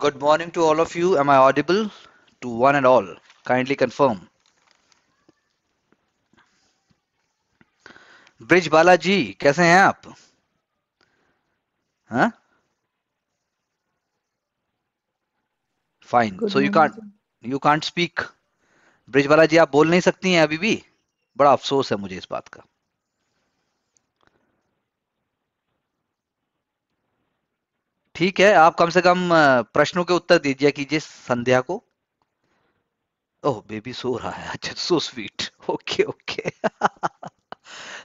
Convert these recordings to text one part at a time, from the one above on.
Good morning to all of you. Am I audible? To one and all. Kindly confirm. Brij Bala ji कैसे हैं आप fine so you can't you can't speak Brij Bala ji आप बोल नहीं सकती हैं अभी भी बड़ा अफसोस है मुझे इस बात का ठीक है आप कम से कम प्रश्नों के उत्तर दीजिए कीजिए संध्या को ओह बेबी सो रहा है अच्छा सो स्वीट ओके ओके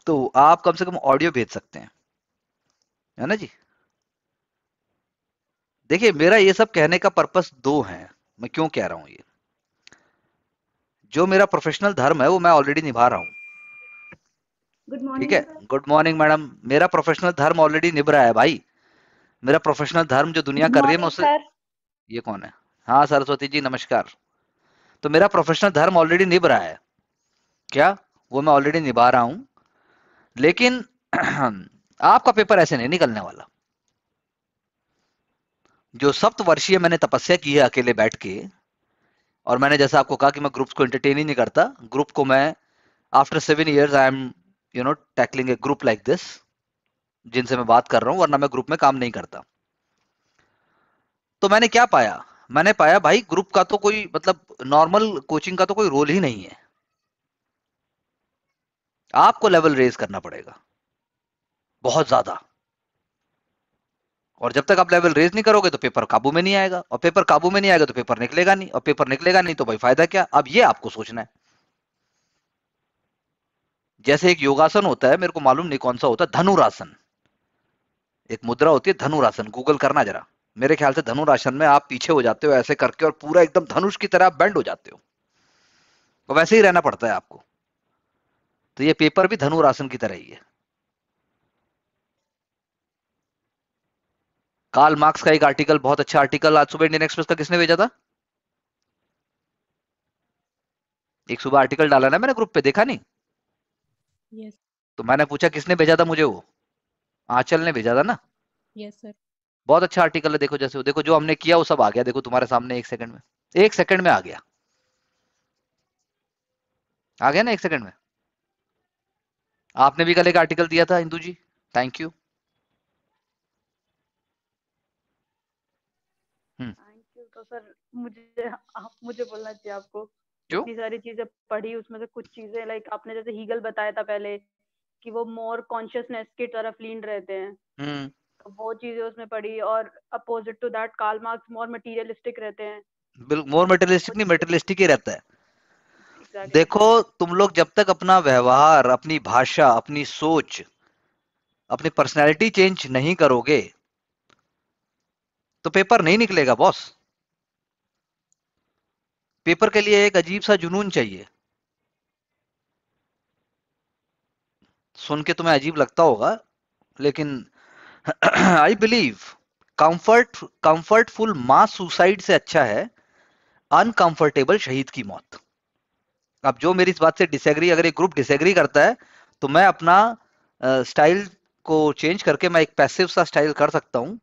तो आप कम से कम ऑडियो भेज सकते हैं है ना जी देखिए मेरा ये सब कहने का पर्पस दो है मैं क्यों कह रहा हूं ये जो मेरा प्रोफेशनल धर्म है वो मैं ऑलरेडी निभा रहा हूं ठीक है गुड मॉर्निंग मैडम मेरा प्रोफेशनल धर्म ऑलरेडी निभ रहा है भाई मेरा प्रोफेशनल धर्म जो दुनिया कर रही है मैं उसे ये कौन है हाँ सरस्वती जी नमस्कार तो मेरा प्रोफेशनल धर्म ऑलरेडी निभ रहा है क्या वो मैं ऑलरेडी निभा रहा हूं लेकिन आपका पेपर ऐसे नहीं निकलने वाला जो सप्त वर्षीय मैंने तपस्या की है अकेले बैठ के और मैंने जैसा आपको कहा कि मैं ग्रुप्स को एंटरटेन ही नहीं करता ग्रुप को मैं after seven years I am you know tackling a group like this जिनसे मैं बात कर रहा हूं वरना मैं ग्रुप में काम नहीं करता तो मैंने क्या पाया मैंने पाया भाई ग्रुप का तो कोई मतलब नॉर्मल कोचिंग का तो कोई रोल ही नहीं है आपको लेवल रेज करना पड़ेगा बहुत ज्यादा और जब तक आप लेवल रेज नहीं करोगे तो पेपर काबू में नहीं आएगा और पेपर काबू में नहीं आएगा तो पेपर निकलेगा नहीं और पेपर निकलेगा नहीं तो भाई फायदा क्या अब ये आपको सोचना है जैसे एक योगासन होता है मेरे को मालूम नहीं कौन सा होता है धनुरासन एक मुद्रा होती है धनुरासन गूगल करना जरा मेरे ख्याल से धनुरासन में आप पीछे हो जाते हो ऐसे करके और पूरा एकदम धनुष की तरह बैंड हो जाते हो तो वैसे ही रहना पड़ता है आपको तो ये पेपर भी धनुरासन की तरह ही है काल मार्क्स का एक आर्टिकल बहुत अच्छा आर्टिकल आज सुबह इंडियन एक्सप्रेस का किसने भेजा था एक सुबह आर्टिकल डाला ना मैंने ग्रुप पे देखा नहीं yes. तो मैंने पूछा किसने भेजा था मुझे वो आंचल ने भेजा था ना यस yes, सर बहुत अच्छा आर्टिकल है देखो जैसे देखो जो हमने किया वो सब आ गया देखो तुम्हारे सामने एक सेकंड में एक सेकंड में आ गया आ गया ना एक सेकंड में आपने भी कल एक आर्टिकल दिया था Indu ji thank you hmm. तो सर मुझे आप मुझे बोलना चाहिए आपको जो? सारी चीजें पढ़ी उसमें से कुछ चीजें लाइक आपने जैसे हीगल बताया था पहले कि वो मोर कॉन्शियसनेस की तरफ लीन रहते हैं हम्म। तो वो चीजें उसमें पड़ी और opposite to that Karl Marx more materialistic रहते हैं बिल्कुल मोर मटेरियलिस्टिक नहीं मटेरियलिस्टिक ही रहता है देखो तुम लोग जब तक अपना व्यवहार अपनी भाषा अपनी सोच अपनी पर्सनैलिटी चेंज नहीं करोगे तो पेपर नहीं निकलेगा बॉस पेपर के लिए एक अजीब सा जुनून चाहिए सुन के तुम्हें अजीब लगता होगा लेकिन I believe comfort comfortful mass suicide से अच्छा है अनकंफर्टेबल शहीद की मौत अब जो मेरी इस बात से डिसएग्री अगर एक ग्रुप डिसएग्री करता है तो मैं अपना स्टाइल को चेंज करके मैं एक पैसिव सा स्टाइल कर सकता हूँ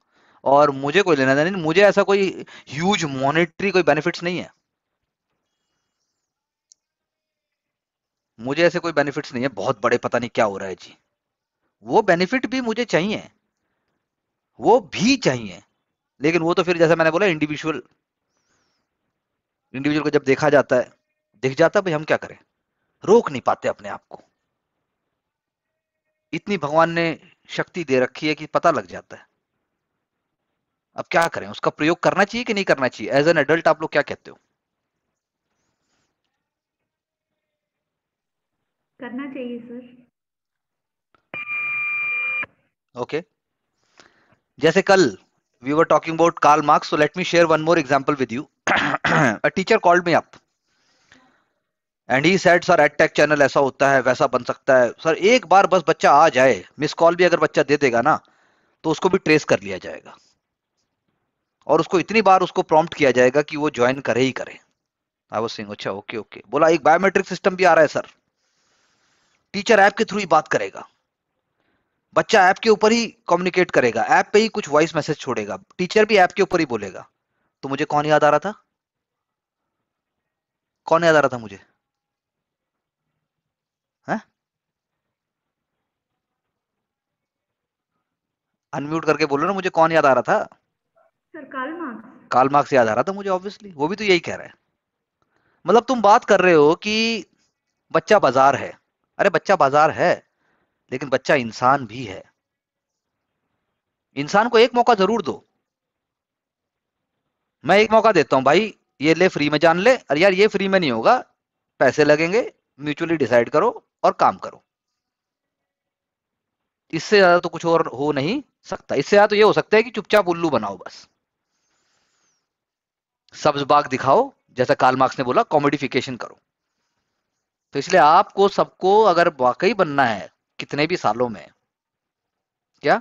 और मुझे कोई लेना देना नहीं मुझे ऐसा कोई ह्यूज मॉनेटरी कोई बेनिफिट्स नहीं है मुझे ऐसे कोई बेनिफिट नहीं है बहुत बड़े पता नहीं क्या हो रहा है जी वो बेनिफिट भी मुझे चाहिए वो भी चाहिए लेकिन वो तो फिर जैसा मैंने बोला इंडिविजुअल इंडिविजुअल को जब देखा जाता है दिख जाता है भाई हम क्या करें रोक नहीं पाते अपने आप को इतनी भगवान ने शक्ति दे रखी है कि पता लग जाता है अब क्या करें उसका प्रयोग करना चाहिए कि नहीं करना चाहिए एज एन एडल्ट आप लोग क्या कहते हो करना चाहिए सर ओके जैसे कल we were talking about Karl Marx, so let me share one more example with you. a teacher called me up and he said, sir edtech channel ऐसा होता है वैसा बन सकता है सर एक बार बस बच्चा आ जाए मिस कॉल भी अगर बच्चा दे देगा ना तो उसको भी ट्रेस कर लिया जाएगा और उसको इतनी बार उसको प्रॉम्प्ट किया जाएगा कि वो ज्वाइन करे ही करे आई वाज सेइंग अच्छा ओके ओके बोला एक बायोमेट्रिक सिस्टम भी आ रहा है सर टीचर ऐप के थ्रू ही बात करेगा बच्चा ऐप के ऊपर ही कम्युनिकेट करेगा ऐप पे ही कुछ वॉइस मैसेज छोड़ेगा टीचर भी ऐप के ऊपर ही बोलेगा तो मुझे कौन याद आ रहा था कौन याद आ रहा था मुझे अनम्यूट करके बोलो ना मुझे कौन याद आ रहा था सर काल मार्क्स मार्क्स याद आ रहा था मुझे ऑब्वियसली वो भी तो यही कह रहा है मतलब तुम बात कर रहे हो कि बच्चा बाजार है अरे बच्चा बाजार है लेकिन बच्चा इंसान भी है इंसान को एक मौका जरूर दो मैं एक मौका देता हूं भाई ये ले फ्री में जान ले अरे यार ये फ्री में नहीं होगा पैसे लगेंगे म्यूचुअली डिसाइड करो और काम करो इससे ज्यादा तो कुछ और हो नहीं सकता इससे ज्यादा तो ये हो सकता है कि चुपचाप उल्लू बनाओ बस सब्ज बाग दिखाओ जैसा कार्ल मार्क्स ने बोला कॉमेडिफिकेशन करो तो इसलिए आपको सबको अगर वाकई बनना है कितने भी सालों में क्या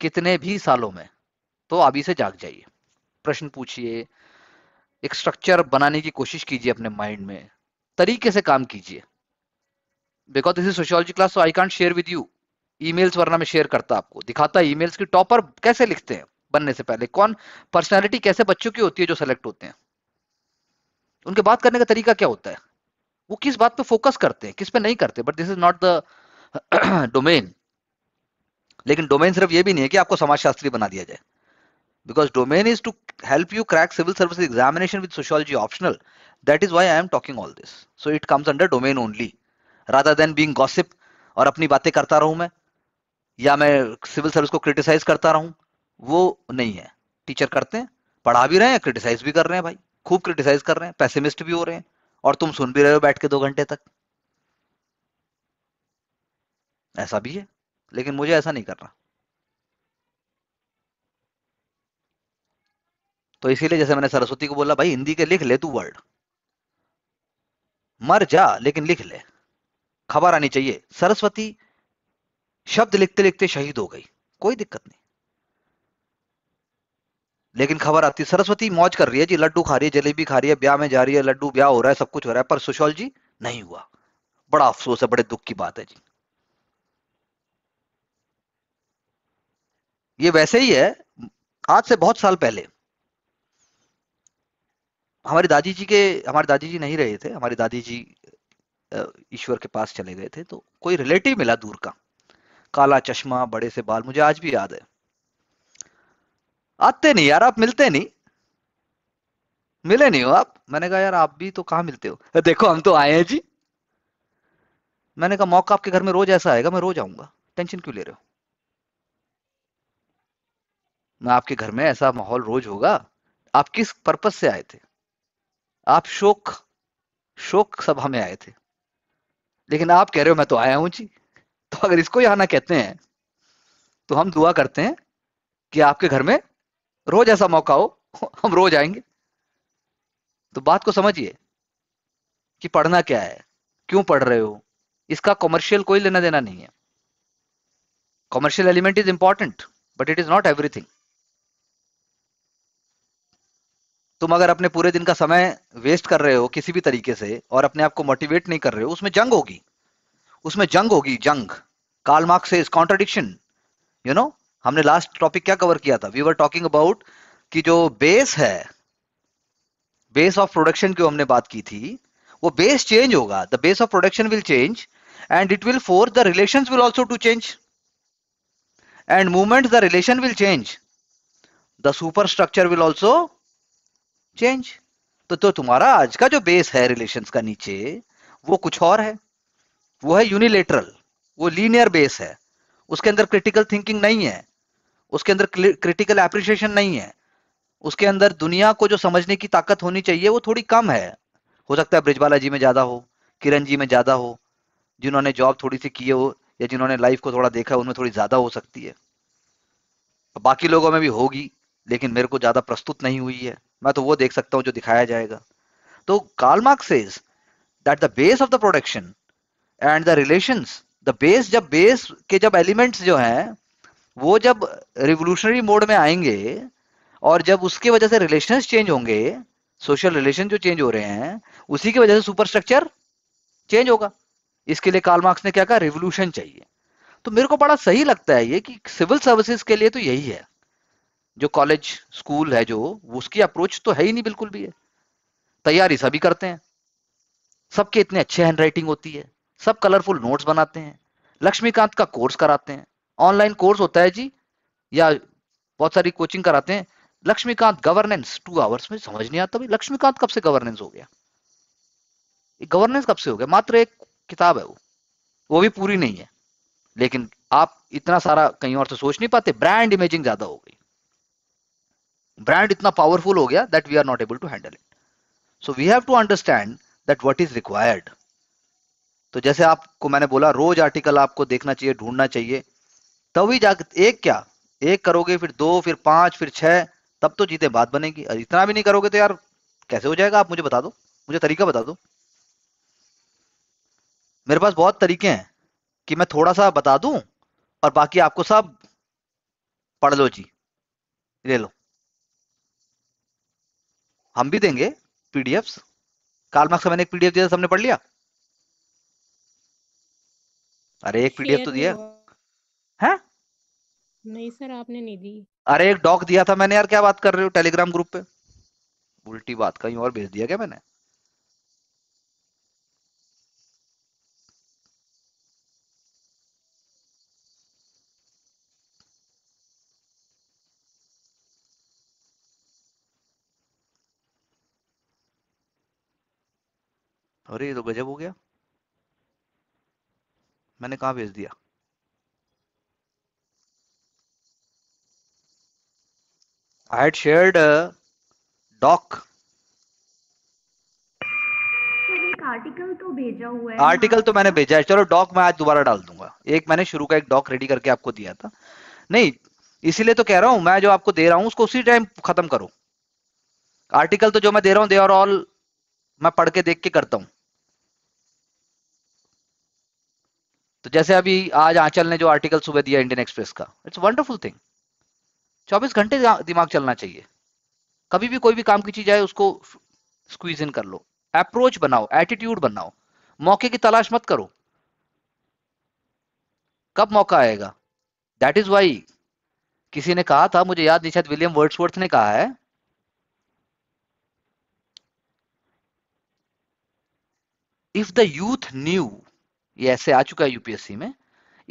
कितने भी सालों में तो अभी से जाग जाइए प्रश्न पूछिए एक स्ट्रक्चर बनाने की कोशिश कीजिए अपने माइंड में तरीके से काम कीजिए because this is sociology class I can't share with you emails वरना मैं शेयर करता आपको दिखाता ईमेल्स की टॉपर कैसे लिखते हैं बनने से पहले कौन पर्सनैलिटी कैसे बच्चों की होती है जो सेलेक्ट होते हैं उनके बात करने का तरीका क्या होता है वो किस बात पे फोकस करते हैं किस पे नहीं करते but this is not the domain लेकिन डोमेन सिर्फ ये भी नहीं है कि आपको समाजशास्त्री बना दिया जाए because domain is to help you crack civil service examination with sociology optional that is why I am talking all this so it comes under domain only rather than being gossip और अपनी बातें करता रहूं मैं या मैं civil service को criticise करता रहूं वो नहीं है टीचर करते हैं पढ़ा भी रहे हैं क्रिटिसाइज भी कर रहे हैं भाई खूब क्रिटिसाइज कर रहे हैं पैसिमिस्ट भी हो रहे हैं और तुम सुन भी रहे हो बैठ के दो घंटे तक ऐसा भी है लेकिन मुझे ऐसा नहीं करना तो इसीलिए जैसे मैंने सरस्वती को बोला भाई हिंदी के लिख ले तू वर्ड मर जा लेकिन लिख ले खबर आनी चाहिए सरस्वती शब्द लिखते लिखते शहीद हो गई कोई दिक्कत नहीं लेकिन खबर आती है सरस्वती मौज कर रही है जी लड्डू खा रही है जलेबी खा रही है ब्याह में जा रही है लड्डू ब्याह हो रहा है सब कुछ हो रहा है पर सुशोल जी नहीं हुआ बड़ा अफसोस है बड़े दुख की बात है जी ये वैसे ही है आज से बहुत साल पहले हमारे दादी जी के हमारे दादी जी नहीं रहे थे हमारे दादी जी ईश्वर के पास चले गए थे तो कोई रिलेटिव मिला दूर का काला चश्मा बड़े से बाल मुझे आज भी याद है आते नहीं यार आप मिलते नहीं मिले नहीं हो आप मैंने कहा यार आप भी तो कहा मिलते हो देखो हम तो आए हैं जी मैंने कहा मौका आपके घर में रोज ऐसा आएगा मैं रोज आऊंगा टेंशन क्यों ले रहे हो मैं आपके घर में ऐसा माहौल रोज होगा आप किस पर्पज से आए थे आप शोक शोक सभा में आए थे लेकिन आप कह रहे हो मैं तो आया हूं जी तो अगर इसको यहां ना कहते हैं तो हम दुआ करते हैं कि आपके घर में रोज ऐसा मौका हो हम रोज आएंगे तो बात को समझिए कि पढ़ना क्या है क्यों पढ़ रहे हो इसका कॉमर्शियल कोई लेना देना नहीं है commercial element is important but it is not everything तुम अगर अपने पूरे दिन का समय वेस्ट कर रहे हो किसी भी तरीके से और अपने आप को मोटिवेट नहीं कर रहे हो उसमें जंग होगी उसमें जंग होगी जंग काल मार्क्स से कॉन्ट्रोडिक्शन यू नो हमने लास्ट टॉपिक क्या कवर किया था वी वर टॉकिंग अबाउट कि जो बेस है बेस ऑफ प्रोडक्शन की हमने बात की थी वो बेस चेंज होगा the base of production will change and it will for the relation will also to change movement the relation will change the super structure will also change तो तो तुम्हारा आज का जो बेस है रिलेशंस का नीचे वो कुछ और है वो है यूनिलेटरल वो लीनियर बेस है उसके अंदर क्रिटिकल थिंकिंग नहीं है उसके अंदर क्रिटिकल एप्रिशिएशन नहीं है उसके अंदर दुनिया को जो समझने की ताकत होनी चाहिए वो थोड़ी कम है हो सकता है ब्रिजवाला जी में ज्यादा हो किरण जी में ज्यादा हो जिन्होंने जॉब थोड़ी सी की हो या जिन्होंने लाइफ को थोड़ा देखा उनमें थोड़ी ज्यादा हो सकती है बाकी लोगों में भी होगी लेकिन मेरे को ज्यादा प्रस्तुत नहीं हुई है मैं तो वो देख सकता हूँ जो दिखाया जाएगा तो Karl Marx says that the base of the production and the relation the base जब बेस के जब एलिमेंट्स जो हैं वो जब रिवोल्यूशनरी मोड में आएंगे और जब उसके वजह से रिलेशन चेंज होंगे सोशल रिलेशन जो चेंज हो रहे हैं उसी की वजह से सुपर स्ट्रक्चर चेंज होगा इसके लिए कार्ल मार्क्स ने क्या कहा रिवोल्यूशन चाहिए तो मेरे को बड़ा सही लगता है ये कि सिविल सर्विसेज के लिए तो यही है जो कॉलेज स्कूल है जो उसकी अप्रोच तो है ही नहीं बिल्कुल भी है तैयारी सभी करते हैं सबके इतने अच्छे हैंडराइटिंग होती है सब कलरफुल नोट्स बनाते हैं लक्ष्मीकांत का कोर्स कराते हैं ऑनलाइन कोर्स होता है जी या बहुत सारी कोचिंग कराते हैं लक्ष्मीकांत गवर्नेंस टू आवर्स में समझ नहीं आता भाई लक्ष्मीकांत कब से गवर्नेंस हो गया गवर्नेंस कब से हो गया मात्र एक किताब है वो वो भी पूरी नहीं है लेकिन आप इतना सारा कहीं और से सोच नहीं पाते ब्रांड इमेजिंग ज्यादा हो गई ब्रांड इतना पावरफुल हो गया that we are not able to handle it so we have to understand that what is required तो जैसे आपको मैंने बोला रोज आर्टिकल आपको देखना चाहिए ढूंढना चाहिए तभी जाकर एक क्या एक करोगे फिर दो फिर पांच फिर छह तब तो जीते बात बनेगी और इतना भी नहीं करोगे तो यार कैसे हो जाएगा आप मुझे बता दो मुझे तरीका बता दो मेरे पास बहुत तरीके हैं कि मैं थोड़ा सा बता दूं और बाकी आपको सब पढ़ लो जी ले लो हम भी देंगे पीडीएफ काल मार्क्स मैंने एक पीडीएफ दिया सबने पढ़ लिया अरे एक पीडीएफ तो दिया तो है नहीं सर आपने नहीं दी अरे एक डॉक दिया था मैंने यार क्या बात कर रहे हो टेलीग्राम ग्रुप पे उल्टी बात कहीं और भेज दिया क्या मैंने अरे ये तो गजब हो गया मैंने कहा भेज दिया I had shared a uh, doc. Article तो भेजा हुआ है आर्टिकल तो मैंने भेजा है चलो डॉक मैं आज दोबारा डाल दूंगा एक मैंने शुरू का एक डॉक रेडी करके आपको दिया था नहीं इसीलिए तो कह रहा हूं मैं जो आपको दे रहा हूं उसको उसी टाइम खत्म करो आर्टिकल तो जो मैं दे रहा हूं दे आर ऑल मैं पढ़ के देख के करता हूं तो जैसे अभी आज आंचल ने जो आर्टिकल सुबह दिया इंडियन एक्सप्रेस का इट्स वंडरफुल थिंग 24 घंटे दिमाग चलना चाहिए कभी भी कोई भी काम की चीज आए उसको स्क्वीज इन कर लो अप्रोच बनाओ एटीट्यूड बनाओ मौके की तलाश मत करो कब मौका आएगा दैट इज वाई किसी ने कहा था मुझे याद नहीं शायद विलियम वर्ड्सवर्थ ने कहा है इफ द यूथ न्यू ये ऐसे आ चुका है यूपीएससी में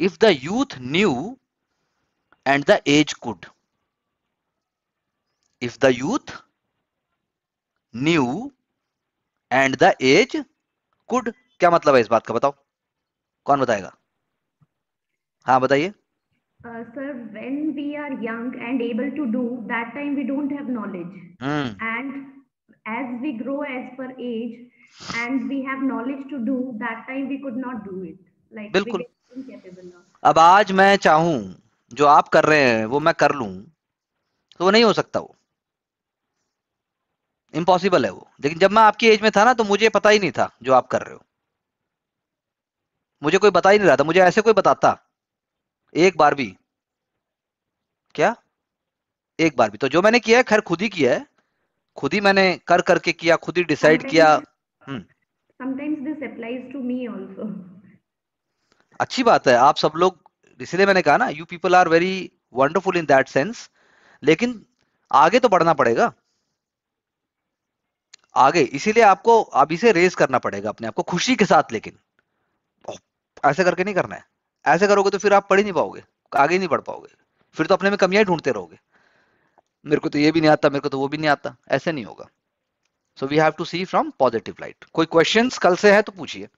if the youth knew and the age could if the youth knew and the age could क्या मतलब है इस बात का बताओ कौन बताएगा हाँ बताइए sir when we are young and able to do that time we don't have knowledge and as we grow age per age and we have knowledge to do that time we could not do it like बिल्कुल अब आज मैं चाहूं जो आप कर रहे हैं वो मैं कर लूं तो वो नहीं हो सकता वो इम्पॉसिबल है वो लेकिन जब मैं आपकी एज में था ना तो मुझे पता ही नहीं था जो आप कर रहे हो मुझे कोई बता ही नहीं रहा था मुझे ऐसे कोई बताता एक बार भी क्या एक बार भी तो जो मैंने किया है खैर खुद ही किया है खुद ही मैंने कर करके किया खुद ही डिसाइड किया हम्म। अच्छी बात है आप सब लोग इसलिए मैंने कहा ना you people are very wonderful in that sense लेकिन आगे तो बढ़ना पड़ेगा आगे इसीलिए आपको आप इसे रेस करना पड़ेगा अपने आपको खुशी के साथ लेकिन ऐसे करके नहीं करना है ऐसे करोगे तो फिर आप पढ़ ही नहीं पाओगे आगे नहीं बढ़ पाओगे फिर तो अपने में कमियां ढूंढते रहोगे मेरे को तो ये भी नहीं आता मेरे को तो वो भी नहीं आता ऐसे नहीं होगा so we have to see from positive light कोई क्वेश्चन कल से है तो पूछिए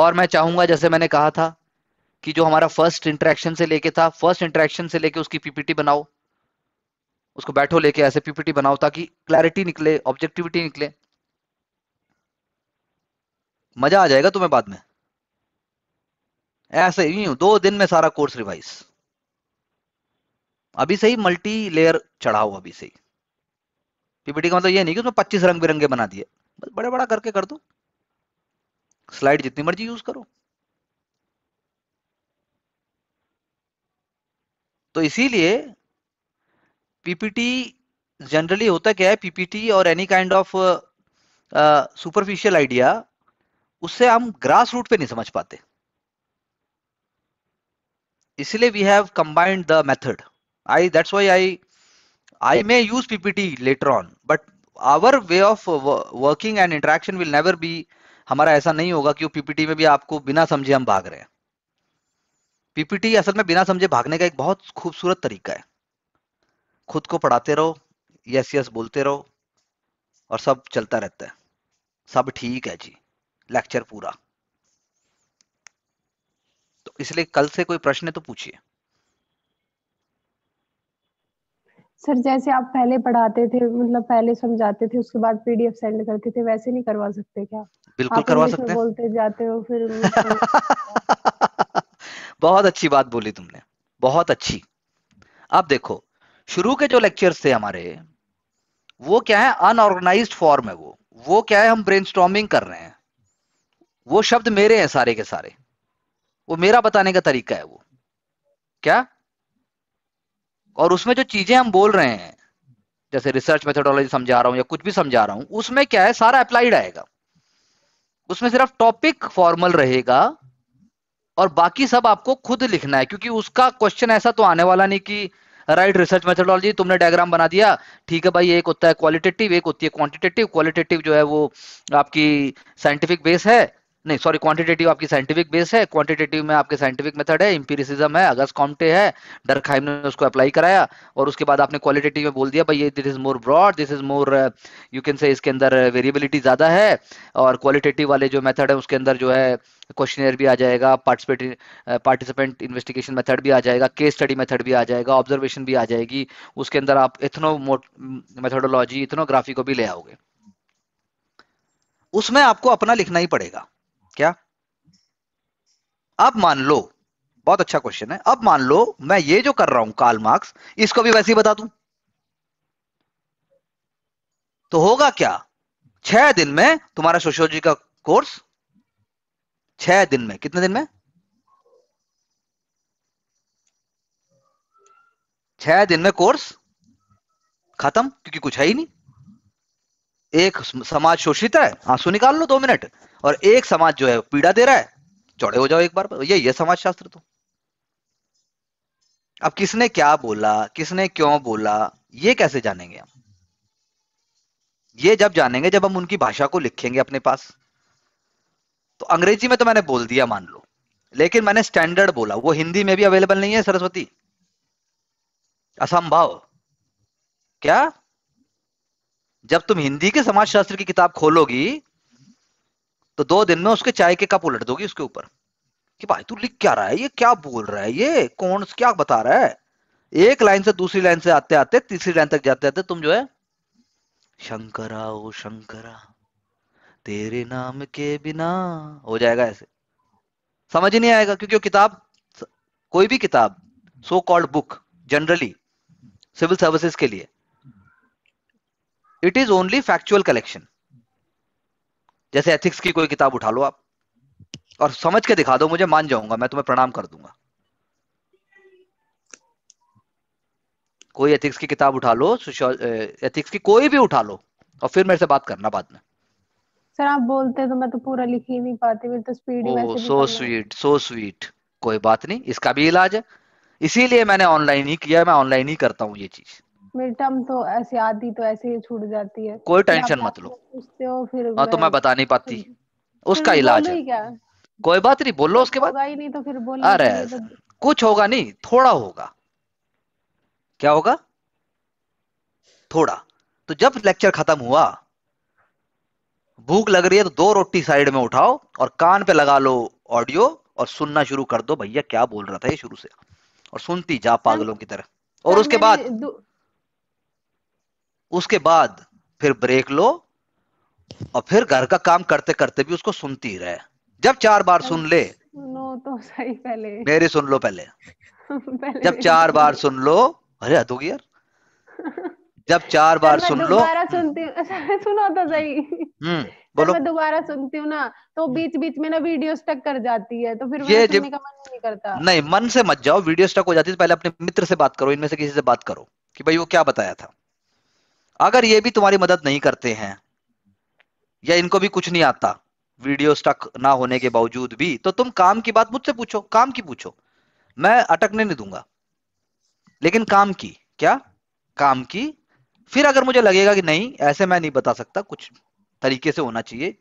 और मैं चाहूंगा जैसे मैंने कहा था कि जो हमारा फर्स्ट इंटरेक्शन से लेके था फर्स्ट इंटरेक्शन से लेके उसकी पीपीटी बनाओ उसको बैठो लेके ऐसे पीपीटी बनाओ ताकि क्लैरिटी निकले ऑब्जेक्टिविटी निकले मजा आ जाएगा तुम्हें बाद में ऐसे ही दो दिन में सारा कोर्स रिवाइज अभी से ही मल्टी लेयर चढ़ाओ अभी से ही पीपीटी का मतलब ये नहीं कि उसमें पच्चीस रंग बिरंगे बना दिए बस बड़े बड़ा करके कर दो स्लाइड जितनी मर्जी यूज करो तो इसीलिए पीपीटी जनरली होता क्या है पीपीटी और any kind of superficial idea उससे हम ग्रास रूट पे नहीं समझ पाते इसलिए we have combined the method I that's why I I may use PPT later on but our way of working and interaction will never be हमारा ऐसा नहीं होगा कि पीपीटी में भी आपको बिना समझे हम भाग रहे हैं पीपीटी असल में बिना समझे भागने का एक बहुत खूबसूरत तरीका है खुद को पढ़ाते रहो यस यस बोलते रहो और सब चलता रहता है सब ठीक है जी लेक्चर पूरा तो इसलिए कल से कोई प्रश्न है तो पूछिए सर जैसे आप पहले पढ़ाते थे मतलब पहले समझाते थे उसके बाद पीडीएफ सेंड करते थे वैसे नहीं करवा सकते क्या बिल्कुल करवा सकते हैं बोलते जाते हो फिर बहुत अच्छी बात बोली तुमने बहुत अच्छी अब देखो शुरू के जो लेक्चर्स थे हमारे वो क्या है अनऑर्गेनाइज फॉर्म है वो वो क्या है हम ब्रेन कर रहे हैं वो शब्द मेरे हैं सारे के सारे वो मेरा बताने का तरीका है वो क्या और उसमें जो चीजें हम बोल रहे हैं जैसे रिसर्च मेथोडोलॉजी समझा रहा हूं या कुछ भी समझा रहा हूं उसमें क्या है सारा अप्लाइड आएगा उसमें सिर्फ टॉपिक फॉर्मल रहेगा और बाकी सब आपको खुद लिखना है क्योंकि उसका क्वेश्चन ऐसा तो आने वाला नहीं कि राइट रिसर्च मेथडोलॉजी तुमने डायग्राम बना दिया ठीक है भाई एक होता है क्वालिटेटिव एक होती है क्वांटिटेटिव क्वालिटेटिव जो है वो आपकी साइंटिफिक बेस है नहीं सॉरी क्वांटिटेटिव आपकी साइंटिफिक बेस है क्वांटिटेटिव में आपके साइंटिफिक मेथड है इंपीरिसिज्म है अगस्त कॉम्टे है डरखाइम ने उसको अप्लाई कराया और उसके बाद आपने क्वालिटेटिव में बोल दिया भाई ये this is more broad this is more you can say इसके अंदर वेरिएबिलिटी uh, ज़्यादा है और क्वालिटेटिव वाले जो मेथड है उसके अंदर जो है क्वेश्चन भी आ जाएगा पार्टिसिपेट पार्टिसिपेंट इन्वेस्टिगेशन मेथड भी आ जाएगा केस स्टडी मेथड भी आ जाएगा ऑब्जर्वेशन भी आ जाएगी उसके अंदर आप इथनो मेथोडोलॉजी इथनोग्राफी को भी ले आओगे उसमें आपको अपना लिखना ही पड़ेगा क्या अब मान लो बहुत अच्छा क्वेश्चन है अब मान लो मैं ये जो कर रहा हूं काल मार्क्स इसको भी वैसे ही बता दू तो होगा क्या छह दिन में तुम्हारा सोशियोलॉजी का कोर्स छह दिन में कितने दिन में छह दिन में कोर्स खत्म क्योंकि कुछ है ही नहीं एक समाज शोषित है आंसू निकाल लो दो मिनट और एक समाज जो है पीड़ा दे रहा है चौड़े हो जाओ एक बार ये ये समाज शास्त्र तो अब किसने क्या बोला किसने क्यों बोला ये कैसे जानेंगे हम ये जब जानेंगे जब हम उनकी भाषा को लिखेंगे अपने पास तो अंग्रेजी में तो मैंने बोल दिया मान लो लेकिन मैंने स्टैंडर्ड बोला वो हिंदी में भी अवेलेबल नहीं है सरस्वती असंभव क्या जब तुम हिंदी के समाज शास्त्र की किताब खोलोगी तो दो दिन में उसके चाय के कप उलट दोगी उसके ऊपर कि भाई तू लिख क्या रहा है ये क्या बोल रहा है ये कौन क्या बता रहा है एक लाइन से दूसरी लाइन से आते आते तीसरी लाइन तक जाते आते तुम जो है शंकरा ओ शंकरा तेरे नाम के बिना हो जाएगा ऐसे समझ ही नहीं आएगा क्योंकि वो किताब कोई भी किताब so called book generally civil services के लिए it is only factual collection जैसे एथिक्स की कोई किताब उठा लो आप और समझ के दिखा दो मुझे मान जाऊंगा मैं तुम्हें प्रणाम कर दूंगा कोई एथिक्स की किताब उठा लो एथिक्स eh, की कोई भी उठा लो और फिर मेरे से बात करना बाद में सर आप बोलते तो मैं तो पूरा लिख ही नहीं पाती मेरी तो स्पीड ही वैसे सो स्वीट सो स्वीट कोई बात नहीं इसका भी इलाज है इसीलिए मैंने ऑनलाइन ही किया मैं ऑनलाइन ही करता हूँ ये चीज मेरी टर्म तो ऐसे आती तो ऐसे ही छूट जाती है कोई टेंशन मत लो फिर हाँ तो मैं बता नहीं पाती उसका इलाज है क्या कोई बात नहीं बोलो उसके बाद नहीं तो फिर बोलो अरे कुछ होगा नहीं थोड़ा होगा क्या होगा थोड़ा तो जब लेक्चर खत्म हुआ भूख लग रही है तो दो रोटी साइड में उठाओ और कान पे लगा लो ऑडियो और सुनना शुरू कर दो भैया क्या बोल रहा था ये शुरू से और सुनती जा पागलों की तरह और उसके बाद उसके बाद फिर ब्रेक लो और फिर घर का काम करते करते भी उसको सुनती रहे जब चार बार सुन ले सुनो तो सही पहले मेरी सुन लो पहले, पहले जब चार बार सुन लो अरे हद यार जब चार बार सुन लो दोबारा सुनती हूँ अच्छा, सुनो तो सही हम्म बोलो मैं दोबारा सुनती हूँ ना तो हम्म। बीच बीच में ना वीडियो स्टक कर जाती है तो फिर ये सुनने का मन नहीं करता नहीं मन से मत जाओ वीडियो स्टक हो जाती है तो पहले अपने मित्र से बात करो इनमें से किसी से बात करो कि भाई वो क्या बताया था अगर ये भी तुम्हारी मदद नहीं करते हैं या इनको भी कुछ नहीं आता वीडियो स्टक ना होने के बावजूद भी तो तुम काम की बात मुझसे पूछो काम की पूछो मैं अटकने नहीं दूंगा लेकिन काम की क्या काम की फिर अगर मुझे लगेगा कि नहीं ऐसे मैं नहीं बता सकता कुछ तरीके से होना चाहिए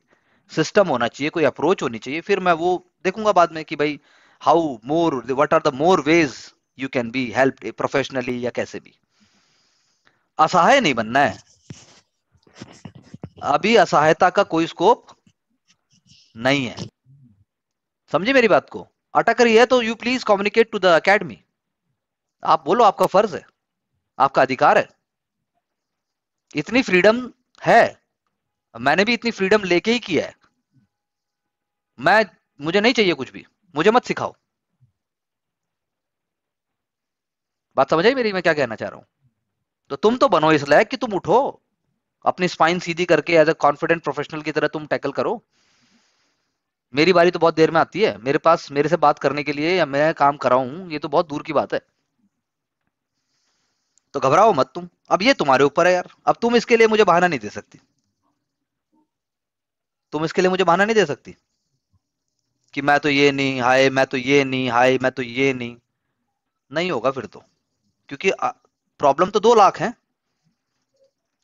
सिस्टम होना चाहिए कोई अप्रोच होनी चाहिए फिर मैं वो देखूंगा बाद में कि भाई how more what are the more ways you can be help professionally या कैसे भी असहाय नहीं बनना है अभी असहायता का कोई स्कोप नहीं है समझे मेरी बात को अटक रही है तो you please communicate to the academy आप बोलो आपका फर्ज है आपका अधिकार है इतनी फ्रीडम है मैंने भी इतनी फ्रीडम लेके ही किया है मैं मुझे नहीं चाहिए कुछ भी मुझे मत सिखाओ बात समझ आई मेरी मैं क्या कहना चाह रहा हूं तो तुम तो बनो इस लायक कि तुम उठो अपनी स्पाइन सीधी करके एज अ कॉन्फिडेंट प्रोफेशनल की तरह तुम टैकल करो मेरी बारी तो बहुत देर में आती है मेरे पास मेरे से बात करने के लिए या मैं काम कराऊं ये तो बहुत दूर की बात है तो घबराओ मत तुम अब ये तुम्हारे ऊपर है यार अब तुम इसके लिए मुझे बहाना नहीं दे सकती तुम इसके लिए मुझे बहाना नहीं दे सकती कि मैं तो ये नहीं हाय मैं तो ये नहीं हाय मैं तो ये नहीं नहीं होगा फिर तो क्योंकि प्रॉब्लम तो दो लाख है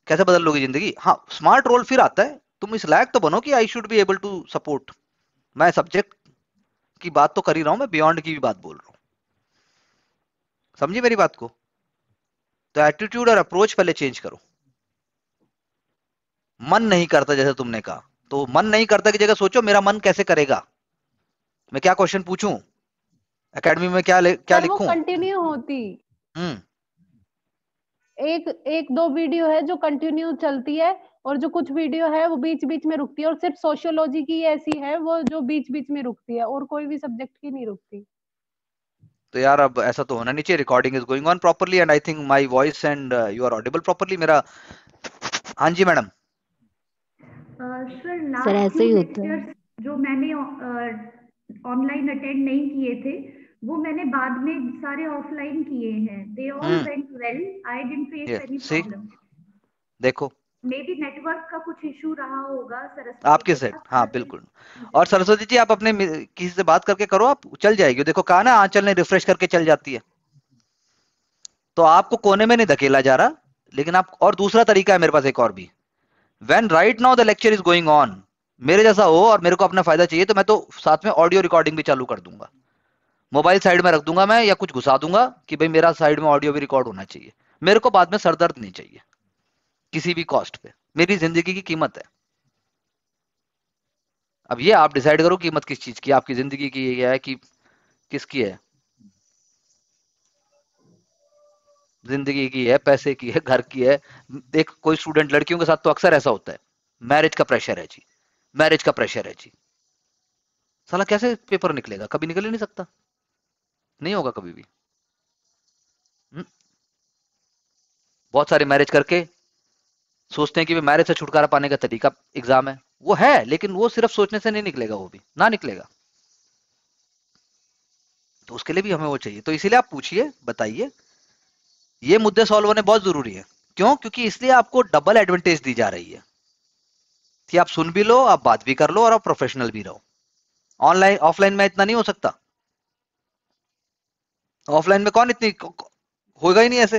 कैसे बदल लोगी जिंदगी हाँ स्मार्ट रोल फिर आता है तुम इस लायक तो बनो कि I should be able to support मैं सब्जेक्ट की बात तो कर ही रहा हूं मैं बियॉन्ड की भी बात बोल रहा हूं समझी मेरी बात को तो एटीट्यूड और अप्रोच पहले चेंज करो मन नहीं करता जैसे तुमने कहा तो मन नहीं करता की जगह सोचो मेरा मन कैसे करेगा मैं क्या क्वेश्चन पूछूं एकेडमी में क्या ले, क्या लिखूं कंटिन्यू होती हम्म एक एक दो वीडियो है जो कंटिन्यू चलती है और जो कुछ वीडियो है वो बीच बीच में रुकती है और सिर्फ सोशियोलॉजी की ऐसी है वो जो बीच बीच में रुकती है और कोई भी सब्जेक्ट की नहीं रुकती तो यार अब ऐसा तो होना नहीं चाहिए recording is going on properly and I think my voice and you are audible properly मेरा हां जी मैडम सर ऐसे ही होता है जो मैंने ऑनलाइन अटेंड नहीं किए थे वो मैंने बाद में सारे ऑफलाइन किए हैं they all went well I didn't face any problem देखो मे बी नेटवर्क का कुछ इशू रहा होगा सरस्वती आपके साइड हाँ बिल्कुल और सरस्वती जी आप अपने किसी से बात करके करो आप चल जाएगी देखो कहा ना आंचल ने रिफ्रेश करके चल जाती है तो आपको कोने में नहीं धकेला जा रहा लेकिन आप और दूसरा तरीका है मेरे पास एक और भी when right now the lecture is going on मेरे जैसा हो और मेरे को अपना फायदा चाहिए तो मैं तो साथ में ऑडियो रिकॉर्डिंग भी चालू कर दूंगा मोबाइल साइड में रख दूंगा मैं या कुछ घुसा दूंगा कि भाई मेरा साइड में ऑडियो भी रिकॉर्ड होना चाहिए मेरे को बाद में सरदर्द नहीं चाहिए किसी भी कॉस्ट पे मेरी जिंदगी की कीमत है अब ये आप डिसाइड करो कीमत किस चीज की आपकी जिंदगी की है कि किसकी है जिंदगी की है पैसे की है घर की है एक कोई स्टूडेंट लड़कियों के साथ तो अक्सर ऐसा होता है मैरिज का प्रेशर है जी मैरिज का प्रेशर है जी साला कैसे पेपर निकलेगा कभी निकल ही नहीं सकता नहीं होगा कभी भी हुँ? हम्म। बहुत सारे मैरिज करके सोचते हैं कि मैरिज से छुटकारा पाने का तरीका एग्जाम है वो है लेकिन वो सिर्फ सोचने से नहीं निकलेगा वो भी ना निकलेगा तो उसके लिए भी हमें वो चाहिए तो इसीलिए आप पूछिए बताइए ये मुद्दे सॉल्व होने बहुत जरूरी है क्यों क्योंकि इसलिए आपको डबल एडवांटेज दी जा रही है कि आप सुन भी लो आप बात भी कर लो और आप प्रोफेशनल भी रहो ऑनलाइन ऑफलाइन में इतना नहीं हो सकता ऑफलाइन में कौन इतनी होगा ही नहीं ऐसे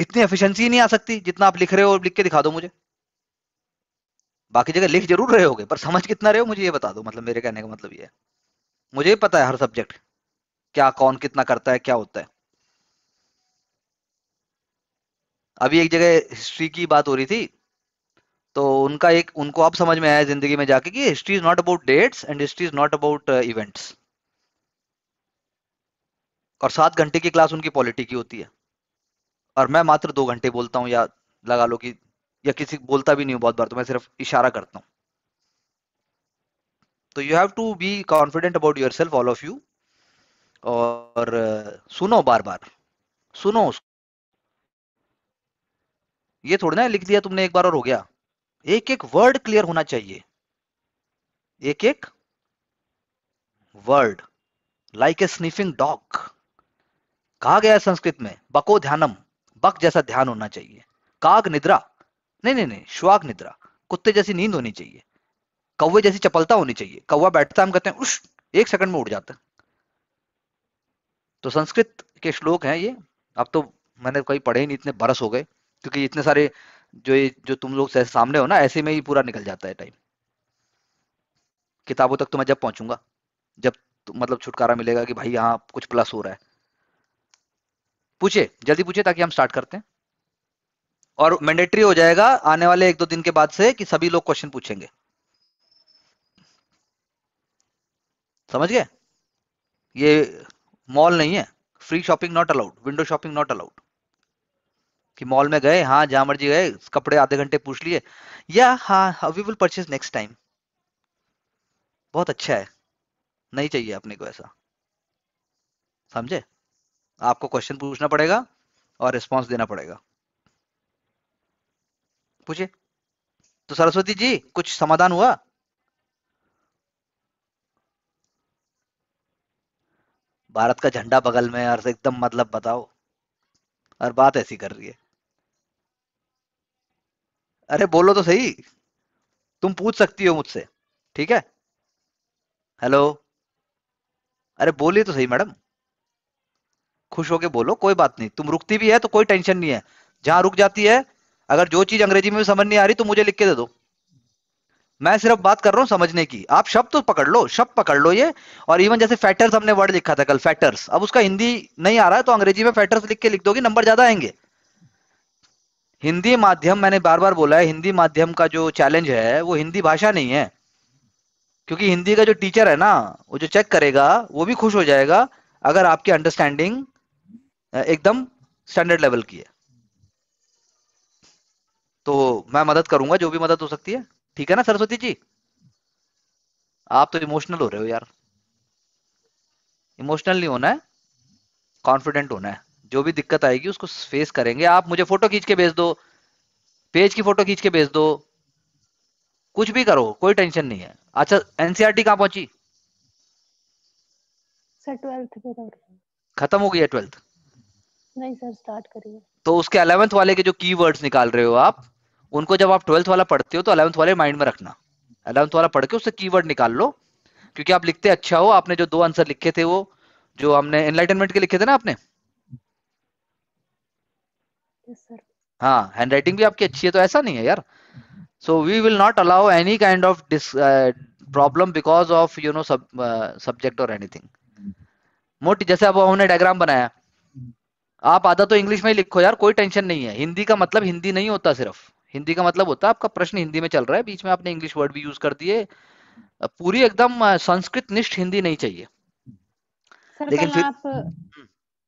इतनी एफिशिएंसी नहीं आ सकती जितना आप लिख रहे हो लिख के दिखा दो मुझे बाकी जगह लिख जरूर रहे होगे पर समझ कितना रहे हो मुझे ये बता दो मतलब मेरे कहने का मतलब ये है मुझे पता है हर सब्जेक्ट क्या कौन कितना करता है क्या होता है अभी एक जगह हिस्ट्री की बात हो रही थी तो उनका एक उनको अब समझ में आया जिंदगी में जाके कि history is not about dates and history is not about events और सात घंटे की क्लास उनकी पॉलिटी की होती है और मैं मात्र दो घंटे बोलता हूँ या लगा लो कि या किसी बोलता भी नहीं हूँ बहुत बार तो मैं सिर्फ इशारा करता हूँ तो you have to be confident about yourself all of you और सुनो बार बार सुनो ये थोड़ी ना लिख दिया तुमने एक बार और हो गया एक एक वर्ड क्लियर होना चाहिए एक एक word like a sniffing dog कहा गया है संस्कृत में बको ध्यानम बक जैसा ध्यान होना चाहिए काग निद्रा नहीं नहीं नहीं श्वाग निद्रा कुत्ते जैसी नींद होनी चाहिए कौवे जैसी चपलता होनी चाहिए कौवा बैठता हम कहते हैं उस एक सेकंड में उड़ जाता तो संस्कृत के श्लोक हैं ये अब तो मैंने कहीं पढ़े ही नहीं इतने बरस हो गए क्योंकि इतने सारे जो ये जो तुम लोग सामने हो ना ऐसे में ही पूरा निकल जाता है टाइम किताबों तक तो मैं जब पहुंचूंगा जब तो मतलब छुटकारा मिलेगा कि भाई यहाँ कुछ प्लस हो रहा है पूछे जल्दी पूछे ताकि हम स्टार्ट करते हैं और मैंडेटरी हो जाएगा आने वाले एक दो दिन के बाद से कि सभी लोग क्वेश्चन पूछेंगे समझ गए ये मॉल नहीं है free shopping not allowed window shopping not allowed कि मॉल में गए हाँ जहां मर्जी गए कपड़े आधे घंटे पूछ लिए या हाँ we will purchase next time बहुत अच्छा है नहीं चाहिए अपने को ऐसा समझे आपको क्वेश्चन पूछना पड़ेगा और रिस्पॉन्स देना पड़ेगा पूछे तो सरस्वती जी कुछ समाधान हुआ भारत का झंडा बगल में और एकदम मतलब बताओ और बात ऐसी कर रही है अरे बोलो तो सही तुम पूछ सकती हो मुझसे ठीक है हेलो अरे बोलिए तो सही मैडम खुश होके बोलो कोई बात नहीं तुम रुकती भी है तो कोई टेंशन नहीं है जहां रुक जाती है अगर जो चीज अंग्रेजी में समझ नहीं आ रही तो मुझे लिख के दे दो मैं सिर्फ बात कर रहा हूं समझने की आप शब्द तो पकड़ लो शब्द पकड़ लो ये और इवन जैसे फैटर्स हमने वर्ड लिखा था कल फैटर्स अब उसका हिंदी नहीं आ रहा है तो अंग्रेजी में फैटर्स लिख के लिख दोगे नंबर ज्यादा आएंगे हिंदी माध्यम मैंने बार बार बोला है हिंदी माध्यम का जो चैलेंज है वो हिंदी भाषा नहीं है क्योंकि हिंदी का जो टीचर है ना वो जो चेक करेगा वो भी खुश हो जाएगा अगर आपकी अंडरस्टैंडिंग एकदम स्टैंडर्ड लेवल की है तो मैं मदद करूंगा जो भी मदद हो सकती है ठीक है ना सरस्वती जी आप तो इमोशनल हो रहे हो यार इमोशनल नहीं होना है कॉन्फिडेंट होना है जो भी दिक्कत आएगी उसको फेस करेंगे आप मुझे फोटो खींच के भेज दो पेज की फोटो खींच के भेज दो कुछ भी करो कोई टेंशन नहीं है अच्छा एनसीआरटी e कहां पहुंची खत्म हो गई है ट्वेल्थ नहीं सर स्टार्ट करिए तो उसके अलेवेंथ वाले के जो कीवर्ड्स निकाल रहे हो आप उनको जब आप ट्वेल्थ वाला पढ़ते हो तो अलेवेंथ वाले माइंड में रखना अलेवेंथ वाला पढ़ के उससे कीवर्ड निकाल लो क्योंकि आप लिखते अच्छा हो आपने जो दो आंसर लिखे थे वो जो हमने एनलाइटनमेंट के लिखे थे ना आपने हाँ हैंड राइटिंग भी आपकी अच्छी है तो ऐसा नहीं है यार so we will not allow any kind of problem because of you know सब सब्जेक्ट और एनीथिंग मोटी जैसे अब हमने डायग्राम बनाया आप आधा तो इंग्लिश में ही लिखो यार कोई टेंशन नहीं है हिंदी का मतलब हिंदी नहीं होता सिर्फ हिंदी का मतलब होता है आपका प्रश्न हिंदी में चल रहा है बीच में आपने इंग्लिश वर्ड भी यूज कर दिए पूरी एकदम संस्कृत निष्ठ हिंदी नहीं चाहिए सर लेकिन फिर आप हम्म,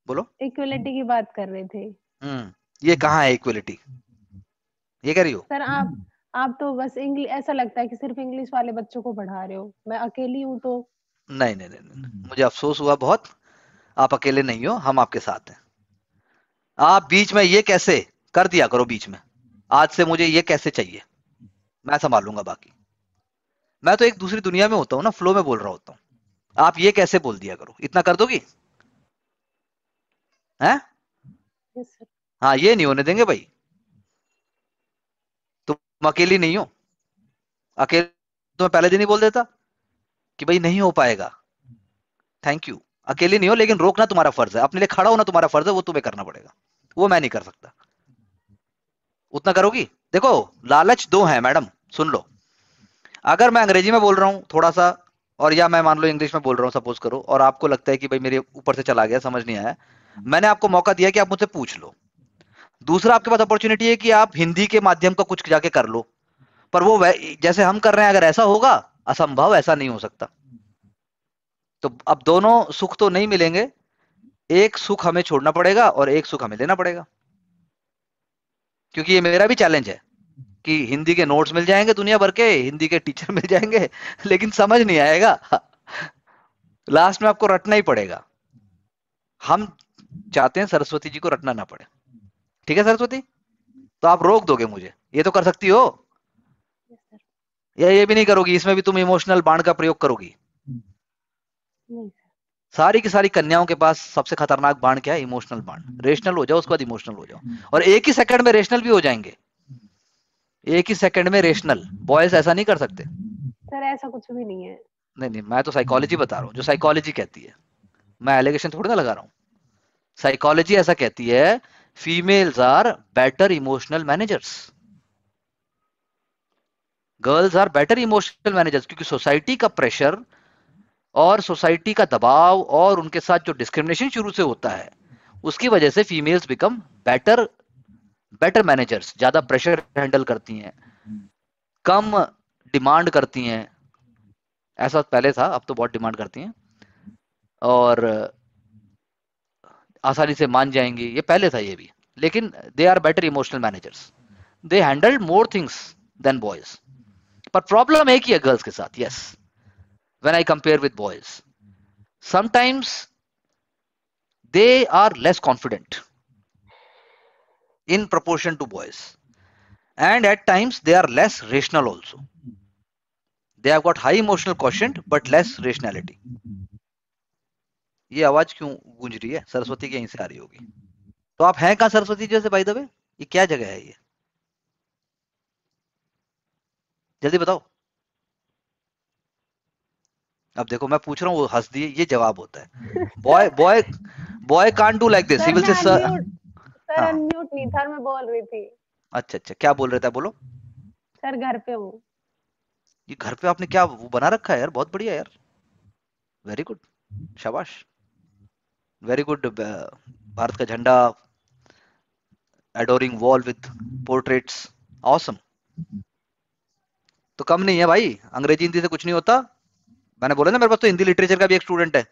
बोलो इक्वलिटी की बात कर रहे थे हम्म, ये कहा है इक्वलिटी ये कह रही हो सर आप आप तो बस इंग्लिश ऐसा लगता है कि सिर्फ इंग्लिश वाले बच्चों को पढ़ा रहे हो मैं अकेली हूँ तो नहीं नहीं नहीं मुझे अफसोस हुआ बहुत आप अकेले नहीं हो हम आपके साथ हैं आप बीच में ये कैसे कर दिया करो बीच में आज से मुझे ये कैसे चाहिए मैं संभालूंगा बाकी मैं तो एक दूसरी दुनिया में होता हूँ ना फ्लो में बोल रहा होता हूँ आप ये कैसे बोल दिया करो इतना कर दोगी हैं हाँ ये नहीं होने देंगे भाई तुम अकेली नहीं हो अकेले तुम्हें तो पहले दिन ही बोल देता कि भाई नहीं हो पाएगा थैंक यू अकेले नहीं हो लेकिन रोकना तुम्हारा फर्ज है अपने लिए खड़ा होना तुम्हारा फर्ज है वो तुम्हें करना पड़ेगा वो मैं नहीं कर सकता उतना करोगी देखो लालच दो है मैडम सुन लो अगर मैं अंग्रेजी में बोल रहा हूँ थोड़ा सा और या मैं मान लो इंग्लिश में बोल रहा हूँ सपोज करो और आपको लगता है कि भाई मेरे ऊपर से चला गया समझ नहीं आया मैंने आपको मौका दिया कि आप मुझसे पूछ लो दूसरा आपके पास अपॉर्चुनिटी है कि आप हिंदी के माध्यम का कुछ जाके कर लो पर वो जैसे हम कर रहे हैं अगर ऐसा होगा असंभव ऐसा नहीं हो सकता तो अब दोनों सुख तो नहीं मिलेंगे एक सुख हमें छोड़ना पड़ेगा और एक सुख हमें लेना पड़ेगा क्योंकि ये मेरा भी चैलेंज है कि हिंदी के नोट्स मिल जाएंगे दुनिया भर के हिंदी के टीचर मिल जाएंगे लेकिन समझ नहीं आएगा लास्ट में आपको रटना ही पड़ेगा हम चाहते हैं सरस्वती जी को रटना ना पड़े ठीक है सरस्वती तो आप रोक दोगे मुझे ये तो कर सकती हो या ये भी नहीं करोगी इसमें भी तुम इमोशनल बाण का प्रयोग करोगी सारी की सारी कन्याओं के पास सबसे खतरनाक बाण क्या है इमोशनल बाण हम्म। रेशनल हो जाओ उसके बाद इमोशनल हो जाओ हम्म। और एक ही सेकंड में रेशनल भी हो जाएंगे एक ही सेकंड में रेशनल बॉयज ऐसा नहीं कर सकते सर ऐसा कुछ भी नहीं है नहीं नहीं मैं तो साइकोलॉजी बता रहा हूँ जो साइकोलॉजी कहती है मैं एलिगेशन थोड़ी ना लगा रहा हूँ साइकोलॉजी ऐसा कहती है females are better emotional managers girls are better emotional managers क्योंकि सोसाइटी का प्रेशर और सोसाइटी का दबाव और उनके साथ जो डिस्क्रिमिनेशन शुरू से होता है उसकी वजह से females become better better managers ज्यादा प्रेशर हैंडल करती हैं कम डिमांड करती हैं ऐसा पहले था अब तो बहुत डिमांड करती हैं और आसानी से मान जाएंगी ये पहले था ये भी लेकिन they are better emotional managers they handle more things than boys पर प्रॉब्लम एक ही है गर्ल्स के साथ yes when I compare with boys. Sometimes they are less confident in proportion to boys. And at times they are less rational also. They have got high emotional quotient but less rationality. ये आवाज क्यों गूंज रही है सरस्वती के यहीं से आ रही होगी तो आप हैं कहा सरस्वती जी से बाई द वे ये क्या जगह है ये जल्दी बताओ अब देखो मैं पूछ रहा हूँ वो हंस दिए ये जवाब होता है boy boy boy can do like this ही से सर सर अनम्यूट नहीं था मैं बोल रही थी अच्छा अच्छा क्या बोल रहे थे बोलो सर घर पे हूँ ये घर पे आपने क्या वो बना रखा है यार बहुत बढ़िया यार वेरी गुड शाबाश वेरी गुड uh, भारत का झंडा adoring wall with portraits awesome तो कम नहीं है भाई अंग्रेजी हिंदी से कुछ नहीं होता मैंने बोला ना मेरे पास तो हिंदी लिटरेचर का भी एक स्टूडेंट है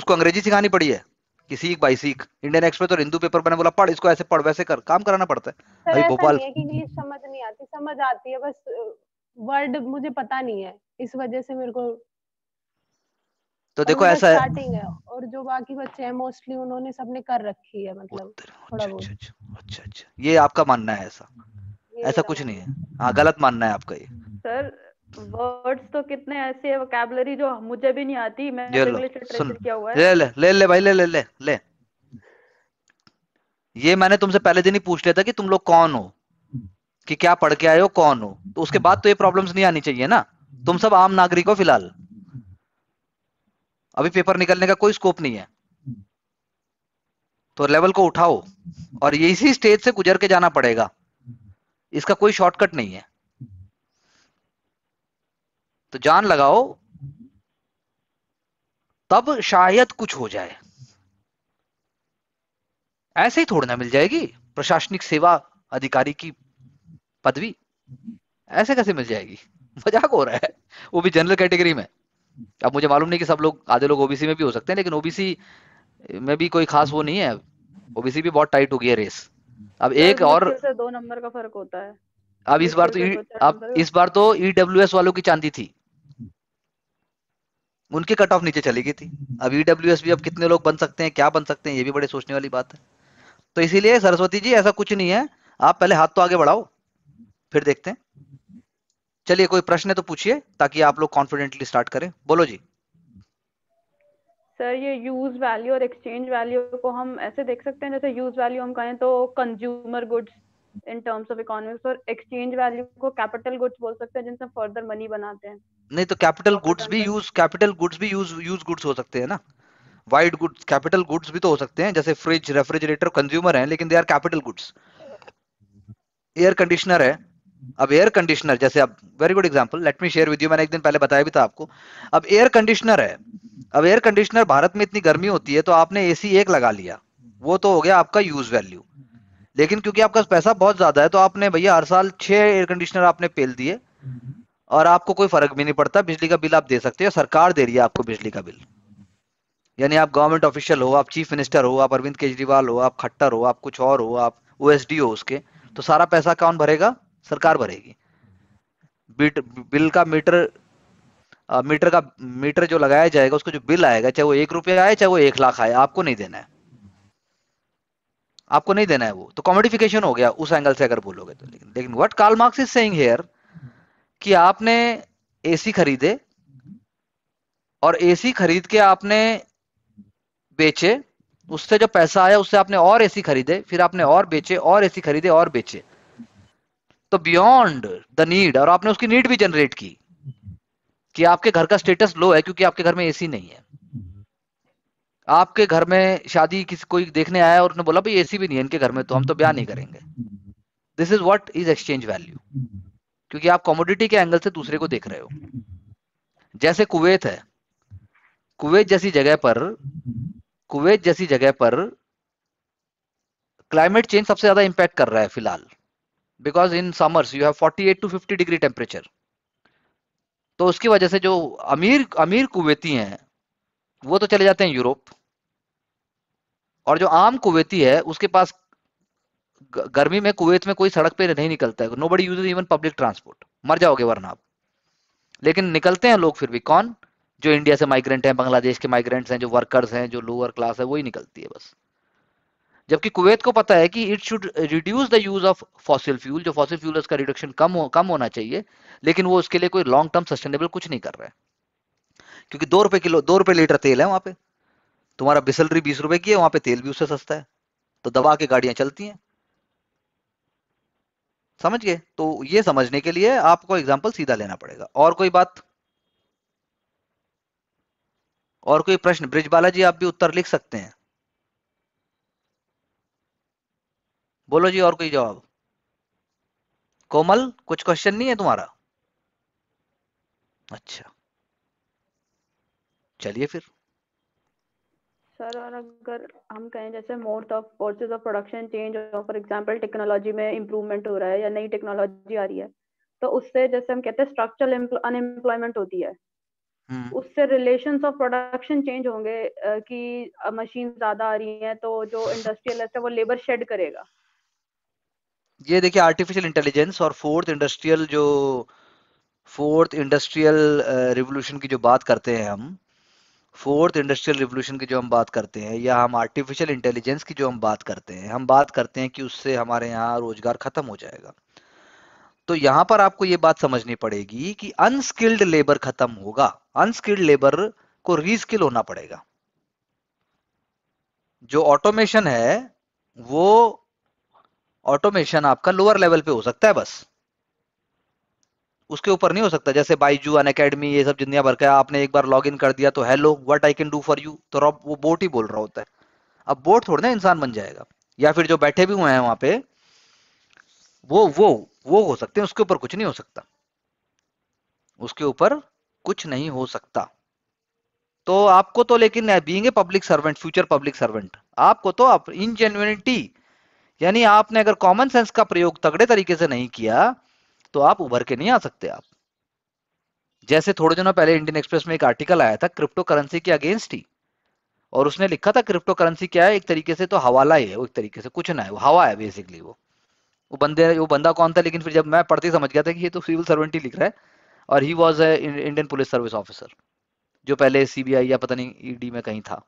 उसको अंग्रेजी सिखानी पड़ी है कि सीख बाई सीख इंडियन एक्सप्रेस और हिंदू पेपर मैंने बोला पढ़ इसको ऐसे पढ़ वैसे कर काम कराना पड़ता है भाई भोपाल समझ नहीं आती समझ आती है बस वर्ड मुझे पता नहीं है इस वजह से मेरे को तो देखो ऐसा है और जो बाकी बच्चे हैं मोस्टली उन्होंने सबने कर रखी है मतलब अच्छा, थोड़ा अच्छा, बहुत अच्छा, अच्छा अच्छा ये आपका मानना है ऐसा ऐसा कुछ नहीं है हाँ गलत मानना है आपका ये सर वर्ड्स तो कितने ऐसे है वोकैबुलरी जो मुझे भी नहीं आती मैं सुन किया हुआ है ले ले ले ले भाई ले ले ले ले ये मैंने तुमसे पहले दिन ही पूछ लिया था कि तुम लोग कौन हो कि क्या पढ़ के आए हो कौन हो तो उसके बाद तो ये प्रॉब्लम्स नहीं आनी चाहिए ना तुम सब आम नागरिक हो फिलहाल अभी पेपर निकलने का कोई स्कोप नहीं है तो लेवल को उठाओ और ये इसी स्टेज से गुजर के जाना पड़ेगा इसका कोई शॉर्टकट नहीं है तो जान लगाओ तब शायद कुछ हो जाए ऐसे ही थोड़ी ना मिल जाएगी प्रशासनिक सेवा अधिकारी की पदवी ऐसे कैसे मिल जाएगी मजाक हो रहा है वो भी जनरल कैटेगरी में अब मुझे मालूम नहीं कि सब लोग आधे लोग ओबीसी में भी हो सकते हैं लेकिन ओबीसी में भी कोई खास वो नहीं है ओबीसी भी बहुत टाइट हो गई है रेस अब एक और तो दो नंबर का फर्क होता है अब इस बार तो, e- अब इस बार तो ईडब्ल्यू e वालों की चांदी थी उनकी कट ऑफ नीचे चली गई थी हम्म। अब ईडब्ल्यू e भी अब कितने लोग बन सकते हैं क्या बन सकते हैं ये भी बड़े सोचने वाली बात है तो इसीलिए सरस्वती जी ऐसा कुछ नहीं है आप पहले हाथ तो आगे बढ़ाओ फिर देखते हैं चलिए कोई प्रश्न है तो पूछिए ताकि आप लोग कॉन्फिडेंटली स्टार्ट करें बोलो जी सर ये यूज वैल्यू और एक्सचेंज वैल्यू को हम ऐसे देख सकते हैं जैसे यूज वैल्यू हम कहें तो consumer goods in terms of economics और एक्सचेंज वैल्यू को कैपिटल गुड्स बोल सकते हैं जिनसे फर्दर मनी बनाते हैं नहीं तो कैपिटल गुड्स भी यूज कैपिटल गुड्स भी यूज यूज गुड्स हो सकते हैं ना वाइड गुड्स कैपिटल गुड्स भी तो हो सकते हैं जैसे फ्रिज रेफ्रिजरेटर कंज्यूमर हैं लेकिन they are capital goods air conditioner है अब एयर कंडीशनर जैसे अब very good example let me share with you मैंने एक दिन पहले बताया भी था आपको अब एयर कंडीशनर है अब एयर कंडीशनर भारत में इतनी गर्मी होती है तो आपने एसी एक लगा लिया वो तो हो गया आपका यूज वैल्यू लेकिन क्योंकि आपका पैसा बहुत ज्यादा है तो आपने भैया हर साल छह एयर कंडीशनर आपने पेल दिए हम्म। और आपको कोई फर्क भी नहीं पड़ता बिजली का बिल आप दे सकते हो सरकार दे रही है आपको बिजली का बिल यानी आप गवर्नमेंट ऑफिशियल हो आप चीफ मिनिस्टर हो आप अरविंद केजरीवाल हो आप खट्टर हो आप कुछ और हो आप ओ हो उसके तो सारा पैसा कौन भरेगा सरकार भरेगी बिल का मीटर मीटर का मीटर जो लगाया जाएगा उसको जो बिल आएगा चाहे वो एक रुपया आए चाहे वो एक लाख आए आपको नहीं देना है आपको नहीं देना है वो तो कॉमेडिफिकेशन हो गया उस एंगल से अगर बोलोगे तो लेकिन लेकिन what Karl Marx is saying here कि आपने एसी खरीदे और एसी खरीद के आपने बेचे उससे जो पैसा आया उससे आपने और एसी खरीदे फिर आपने और बेचे और एसी खरीदे और बेचे तो बियॉन्ड द नीड और आपने उसकी नीड भी जनरेट की कि आपके घर का स्टेटस लो है क्योंकि आपके घर में एसी नहीं है आपके घर में शादी किसी कोई देखने आया और उसने बोला भाई एसी भी नहीं है इनके घर में तो हम तो ब्याह नहीं करेंगे this is what is exchange value क्योंकि आप कॉमोडिटी के एंगल से दूसरे को देख रहे हो जैसे कुवैत है कुवैत जैसी जगह पर कुवैत जैसी जगह पर क्लाइमेट चेंज सबसे ज्यादा इंपैक्ट कर रहा है फिलहाल because in summers you have 48 to 50 degree temperature तो उसकी वजह से जो अमीर अमीर कुवैती हैं वो तो चले जाते हैं यूरोप और जो आम कुवैती है उसके पास गर्मी में कुवैत में कोई सड़क पे नहीं निकलता है nobody use even public transport मर जाओगे वरना आप लेकिन निकलते हैं लोग फिर भी कौन जो इंडिया से माइग्रेंट हैं बांग्लादेश के माइग्रेंट्स हैं जो वर्कर्स हैं जो लोअर क्लास है वही निकलती है बस जबकि कुवैत को पता है कि it should reduce the use of fossil fuel जो फॉसिल फ्यूल उसका रिडक्शन कम हो, कम होना चाहिए लेकिन वो उसके लिए कोई लॉन्ग टर्म सस्टेनेबल कुछ नहीं कर रहा है क्योंकि दो रुपए किलो दो रुपए लीटर तेल है वहां पे तुम्हारा बिसलरी बीस रुपए की है वहां पे तेल भी उससे सस्ता है तो दबा के गाड़ियां चलती हैं समझ गए तो ये समझने के लिए आपको एग्जाम्पल सीधा लेना पड़ेगा और कोई बात और कोई प्रश्न ब्रिज बालाजी आप भी उत्तर लिख सकते हैं बोलो जी और कोई जवाब कोमल कुछ क्वेश्चन नहीं है तुम्हारा अच्छा चलिए फिर सर और अगर हम कहें जैसे mode of forces of production change for example technology में इम्प्रूवमेंट हो रहा है या नई टेक्नोलॉजी आ रही है तो उससे जैसे हम कहते हैं स्ट्रक्चरल अनएम्प्लॉयमेंट होती है हम्म। उससे रिलेशन ऑफ प्रोडक्शन चेंज होंगे कि मशीन ज्यादा आ रही है तो जो इंडस्ट्रियलिस्ट है वो लेबर शेड करेगा ये देखिए आर्टिफिशियल इंटेलिजेंस और फोर्थ इंडस्ट्रियल जो फोर्थ इंडस्ट्रियल रिवॉल्यूशन की जो बात करते हैं हम फोर्थ इंडस्ट्रियल रिवोल्यूशन की जो हम बात करते हैं या हम आर्टिफिशियल इंटेलिजेंस की जो हम बात करते हैं हम बात करते हैं कि उससे हमारे यहाँ रोजगार खत्म हो जाएगा तो यहाँ पर आपको ये बात समझनी पड़ेगी कि अनस्किल्ड लेबर खत्म होगा अनस्किल्ड लेबर को रीस्किल होना पड़ेगा जो ऑटोमेशन है वो ऑटोमेशन आपका लोअर लेवल पे हो सकता है बस उसके ऊपर नहीं हो सकता जैसे बाईजू अन अकेडमी ये सब दुनिया भर का आपने एक बार लॉग इन कर दिया तो hello what I can do for you तो रॉब वो बोट ही बोल रहा होता है अब बोट थोड़ा ना इंसान बन जाएगा या फिर जो बैठे भी हुए हैं वहां पे वो वो वो हो सकते हैं उसके ऊपर कुछ नहीं हो सकता उसके ऊपर कुछ नहीं हो सकता तो आपको तो लेकिन being a public servant future public servant आपको तो आप इनजेन्युनिटी यानी आपने अगर कॉमन सेंस का प्रयोग तगड़े तरीके से नहीं किया तो आप उभर के नहीं आ सकते आप जैसे थोड़े दिनों पहले इंडियन एक्सप्रेस में एक आर्टिकल आया था क्रिप्टो करेंसी के अगेंस्ट ही और उसने लिखा था क्रिप्टो करेंसी क्या है एक तरीके से तो हवाला ही है वो एक तरीके से कुछ ना है वो हवा है बेसिकली वो वो बंदे वो बंदा कौन था लेकिन फिर जब मैं पढ़ते समझ गया था कि ये तो सिविल सर्वेंट ही लिख रहा है और he was a Indian police service officer जो पहले सीबीआई या पता नहीं ईडी e में कहीं था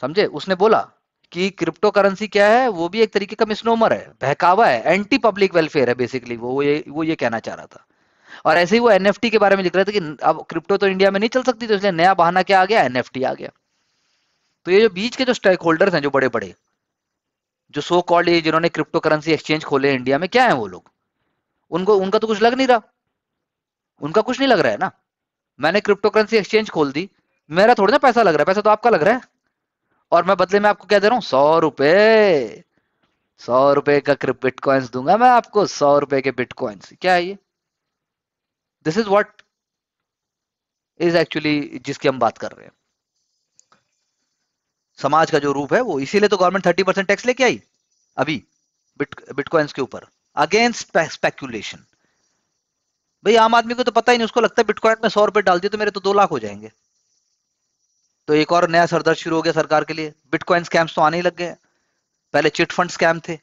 समझे उसने बोला कि क्रिप्टो करेंसी क्या है वो भी एक तरीके का मिसनोमर है बहकावा है एंटी पब्लिक वेलफेयर है बेसिकली वो, ये वो ये कहना चाह रहा था और ऐसे ही वो एन के बारे में लिख रहे थे कि अब क्रिप्टो तो इंडिया में नहीं चल सकती तो इसलिए नया बहाना क्या आ गया एन आ गया तो ये जो बीच के जो स्टेक होल्डर्स हैं जो बड़े बड़े जो सो कॉल्ड ये जिन्होंने क्रिप्टो करेंसी एक्सचेंज खोले इंडिया में क्या है वो लोग उनको उनका तो कुछ लग नहीं रहा उनका कुछ नहीं लग रहा है ना मैंने क्रिप्टो करेंसी एक्सचेंज खोल दी मेरा थोड़ी ना पैसा लग रहा है पैसा तो आपका लग रहा है और मैं बदले में आपको क्या दे रहा हूँ सौ रुपए सौ रुपए का बिटकॉइंस दूंगा मैं आपको सौ रुपए के बिटकॉइंस क्या है ये this is what is actually जिसकी हम बात कर रहे हैं समाज का जो रूप है वो इसीलिए तो गवर्नमेंट थर्टी परसेंट टैक्स लेके आई अभी बिट बिटकॉइंस के ऊपर अगेंस्ट स्पेक्यूलेशन भाई आम आदमी को तो पता ही नहीं उसको लगता है बिटकॉइन में सौ रुपए डाल दिए तो मेरे तो दो लाख हो जाएंगे तो एक और नया सरदर्द शुरू हो गया सरकार के लिए बिटकॉइन स्कैम्स तो आने ही लग गए पहले चिट फंड स्कैम थे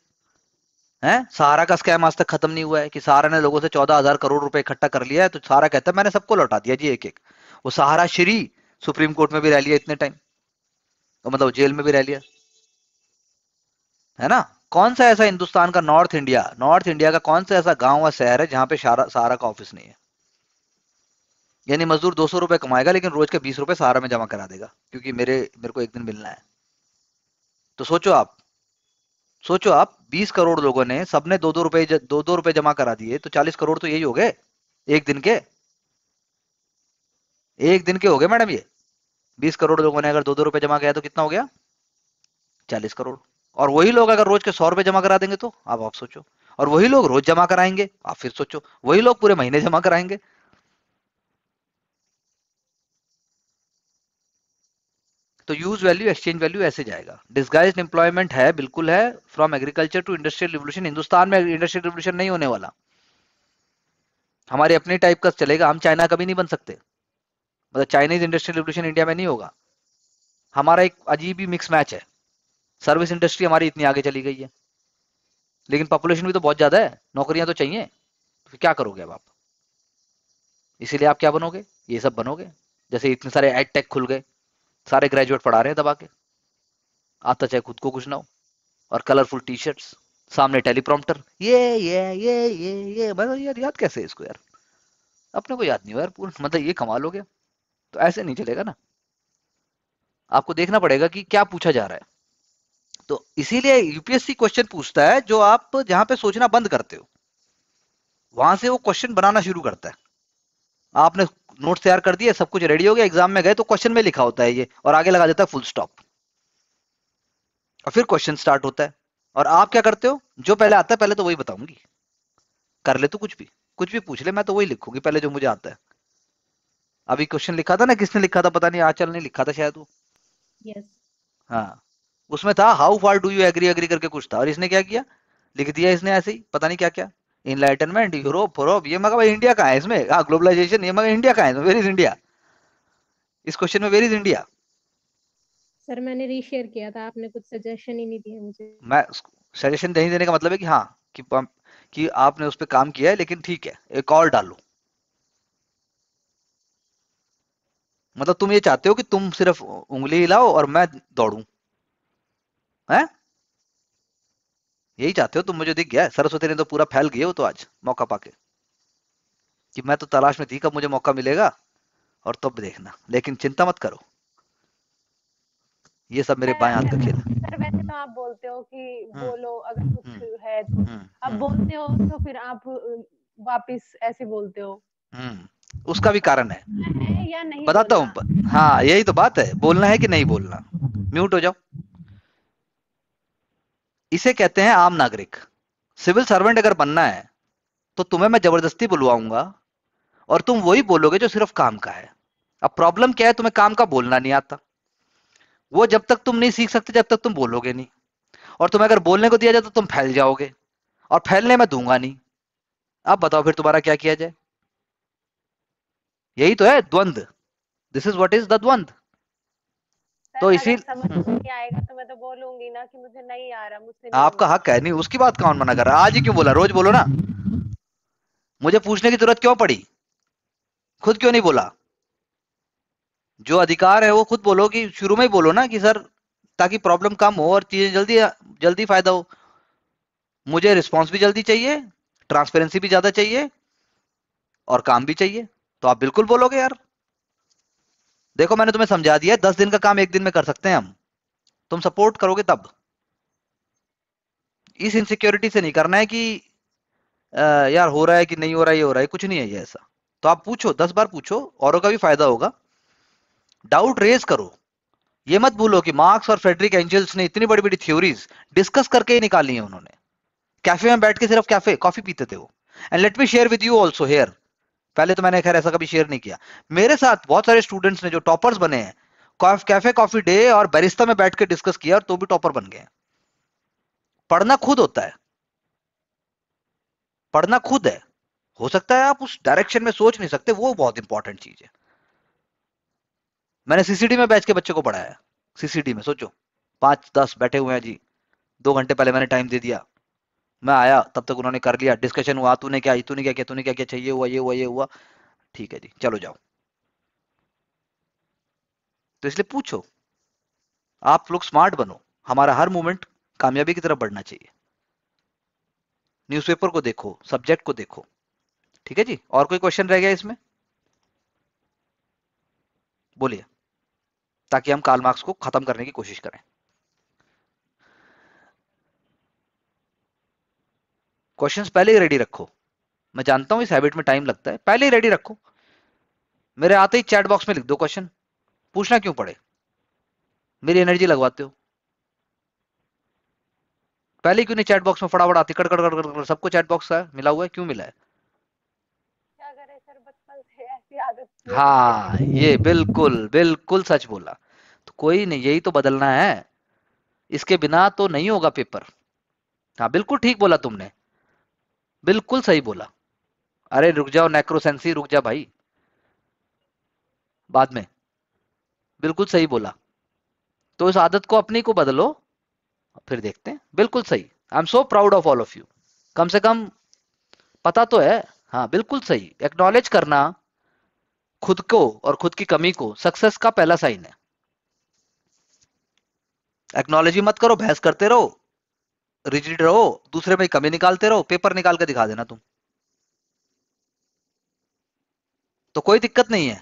हैं सहारा का स्कैम आज तक खत्म नहीं हुआ है कि सहारा ने लोगों से चौदह हजार करोड़ रुपए इकट्ठा कर लिया है तो सहारा कहता है मैंने सबको लौटा दिया जी एक एक वो सहारा श्री सुप्रीम कोर्ट में भी रह लिया इतने टाइम तो मतलब जेल में भी रह लिया है ना कौन सा ऐसा हिंदुस्तान का नॉर्थ इंडिया नॉर्थ इंडिया का कौन सा ऐसा गांव या शहर है जहां पे सहारा का ऑफिस नहीं है यानी मजदूर दो सौ रुपए कमाएगा लेकिन रोज के बीस रुपए सहारा में जमा करा देगा क्योंकि मेरे मेरे को एक दिन मिलना है तो सोचो आप सोचो आप बीस करोड़ लोगों ने सबने दो दो रुपए दो दो रुपए जमा करा दिए तो चालीस करोड़ तो यही हो गए एक दिन के एक दिन के हो गए मैडम ये बीस करोड़ लोगों ने अगर दो दो रुपए जमा किया तो कितना हो गया चालीस करोड़ और वही लोग अगर रोज के सौ रुपए जमा करा देंगे तो आप आप सोचो और वही लोग रोज जमा कराएंगे आप फिर सोचो वही लोग पूरे महीने जमा कराएंगे तो यूज वैल्यू एक्सचेंज वैल्यू ऐसे जाएगा डिस्गाइज एम्प्लॉयमेंट है बिल्कुल है from agriculture to industrial revolution Hindustan में इंडस्ट्रियल रिवोल्यूशन नहीं होने वाला हमारे अपने टाइप का चलेगा हम चाइना कभी नहीं बन सकते मतलब चाइनीज इंडस्ट्रियल रिवोल्यूशन इंडिया में नहीं होगा हमारा एक अजीब ही मिक्स मैच है सर्विस इंडस्ट्री हमारी इतनी आगे चली गई है लेकिन पॉपुलेशन भी तो बहुत ज्यादा है नौकरियां तो चाहिए तो क्या करोगे अब आप इसीलिए आप क्या बनोगे ये सब बनोगे जैसे इतने सारे एड टेक खुल गए सारे ग्रेजुएट पढ़ा रहे हैं दबा के आता चाहे खुद को कुछ ना हो और कलरफुल टी शर्ट्स सामने टेलीप्रॉम्प्टर ये ये ये ये ये मतलब यार याद कैसे इसको यार अपने को याद नहीं हो यार पूरा मतलब ये कमाल हो गया तो ऐसे नहीं चलेगा ना आपको देखना पड़ेगा कि क्या पूछा जा रहा है तो इसीलिए यूपीएससी क्वेश्चन पूछता है जो आप जहां पे सोचना बंद करते हो वहां से वो क्वेश्चन बनाना शुरू करता है आपने नोट तैयार कर दिए सब कुछ रेडी हो गया एग्जाम में गए तो क्वेश्चन में लिखा होता है ये और आगे लगा देता है फुल स्टॉप और फिर क्वेश्चन स्टार्ट होता है और आप क्या करते हो जो पहले आता है पहले तो वही बताऊंगी कर ले तो कुछ भी कुछ भी पूछ ले मैं तो वही लिखूंगी पहले जो मुझे आता है अभी क्वेश्चन लिखा था ना किसने लिखा था पता नहीं चल ने लिखा था शायद वो yes. हाँ उसमें था how far do you agree agree करके कुछ था और इसने क्या किया लिख दिया इसने ऐसे ही पता नहीं क्या क्या इनलाइटनमेंट यूरोप यूरोप ये मगर इंडिया कहाँ है इसमें हाँ ग्लोबलाइजेशन ये मगर इंडिया कहाँ है वेर इज इंडिया इस क्वेश्चन में वेर इज इंडिया सर मैंने रीशेयर किया था आपने कुछ सजेशन ही नहीं दिया मुझे मैं सजेशन नहीं देने का मतलब है कि हाँ कि कि आपने उस पर काम किया है लेकिन ठीक है एक और डालो मतलब तुम ये चाहते हो कि तुम सिर्फ उंगली हिलाओ और मैं दौड़ू है यही चाहते हो तुम मुझे दिख गया सरस्वती ने तो पूरा फैल गए हो तो आज मौका पाके कि मैं तो तलाश में थी कब मुझे मौका मिलेगा और तब तो देखना लेकिन चिंता मत करो ये सब मेरे बाएं हाथ का खेल सर तो आप बोलते हो कि हम्म। बोलो अगर हम्म। कुछ है तो हम्म। आप बोलते हो तो फिर आप वापस ऐसे बोलते हो उसका भी कारण है, या नहीं बताता हूँ हाँ यही तो बात है बोलना है कि नहीं बोलना म्यूट हो जाओ इसे कहते हैं आम नागरिक सिविल सर्वेंट अगर बनना है तो तुम्हें मैं जबरदस्ती बुलवाऊंगा और तुम वही बोलोगे जो सिर्फ काम का है अब प्रॉब्लम क्या है तुम्हें काम का बोलना नहीं आता वो जब तक तुम नहीं सीख सकते जब तक तुम बोलोगे नहीं और तुम्हें अगर बोलने को दिया जाए तो तुम फैल जाओगे और फैलने में दूंगा नहीं अब बताओ फिर तुम्हारा क्या किया जाए यही तो है द्वंद this is what is the द्वंद्व तो इसी हम्म। आएगा तो मैं तो बोलूंगी ना कि मुझे नहीं आ रहा मुझसे आपका हक है नहीं उसकी बात कौन मना कर रहा आज ही क्यों बोला रोज बोलो ना मुझे पूछने की जरूरत क्यों पड़ी खुद क्यों नहीं बोला जो अधिकार है वो खुद बोलो कि शुरू में ही बोलो ना कि सर ताकि प्रॉब्लम कम हो और चीजें जल्दी जल्दी फायदा हो मुझे रिस्पॉन्स भी जल्दी चाहिए ट्रांसपेरेंसी भी ज्यादा चाहिए और काम भी चाहिए तो आप बिल्कुल बोलोगे यार देखो मैंने तुम्हें समझा दिया दस दिन का काम एक दिन में कर सकते हैं हम तुम सपोर्ट करोगे तब इस इनसिक्योरिटी से नहीं करना है कि आ, यार हो रहा है कि नहीं हो रहा है ये हो रहा है कुछ नहीं है ये ऐसा तो आप पूछो दस बार पूछो औरों का भी फायदा होगा डाउट रेज करो ये मत भूलो कि मार्क्स और फ्रेडरिक एंजल्स ने इतनी बड़ी बड़ी थ्योरीज डिस्कस करके ही निकाली है उन्होंने कैफे में बैठ के सिर्फ कैफे कॉफी पीते थे वो and let me share with you also here पहले तो मैंने खैर ऐसा कभी शेयर नहीं किया मेरे साथ बहुत सारे स्टूडेंट्स ने जो टॉपर्स बने हैं कैफे कॉफी डे और बैरिस्ता में बैठ के डिस्कस किया और तो भी टॉपर बन गए पढ़ना खुद होता है पढ़ना खुद है हो सकता है आप उस डायरेक्शन में सोच नहीं सकते वो बहुत इंपॉर्टेंट चीज है मैंने सीसीडी में बैठ के बच्चे को पढ़ाया सीसीडी में सोचो पांच दस बैठे हुए हैं जी दो घंटे पहले मैंने टाइम दे दिया मैं आया तब तक उन्होंने कर लिया डिस्कशन हुआ तूने क्या तूने क्या किया तूने क्या क्या चाहिए हुआ ये हुआ ये हुआ ठीक है जी चलो जाओ तो इसलिए पूछो आप लोग स्मार्ट बनो हमारा हर मूवमेंट कामयाबी की तरफ बढ़ना चाहिए न्यूज़पेपर को देखो सब्जेक्ट को देखो ठीक है जी और कोई क्वेश्चन रह गया इसमें बोलिए ताकि हम काल मार्क्स को खत्म करने की कोशिश करें क्वेश्चंस पहले ही रेडी रखो मैं जानता हूं इस हैबिट में टाइम लगता है पहले ही रेडी रखो मेरे आते ही चैट बॉक्स में लिख दो क्वेश्चन पूछना क्यों पड़े मेरी एनर्जी लगवाते हो पहले क्यों नहीं चैट बॉक्स में फटाफट आती कड़ कड़ कड़ कड़ सबको चैट बॉक्स मिला हुआ है क्यों मिला है हाँ ये बिल्कुल बिल्कुल सच बोला तो कोई नहीं यही तो बदलना है इसके बिना तो नहीं होगा पेपर हाँ बिल्कुल ठीक बोला तुमने बिल्कुल सही बोला अरे रुक जाओ नेक्रोसेंसी रुक जा भाई बाद में बिल्कुल सही बोला तो इस आदत को अपनी को बदलो फिर देखते हैं बिल्कुल सही I am so proud of all of you कम से कम पता तो है हाँ बिल्कुल सही एक्नॉलेज करना खुद को और खुद की कमी को सक्सेस का पहला साइन है एक्नोलॉजी मत करो बहस करते रहो रिजिड रहो दूसरे में कमी निकालते रहो पेपर निकाल के दिखा देना तुम तो कोई दिक्कत नहीं है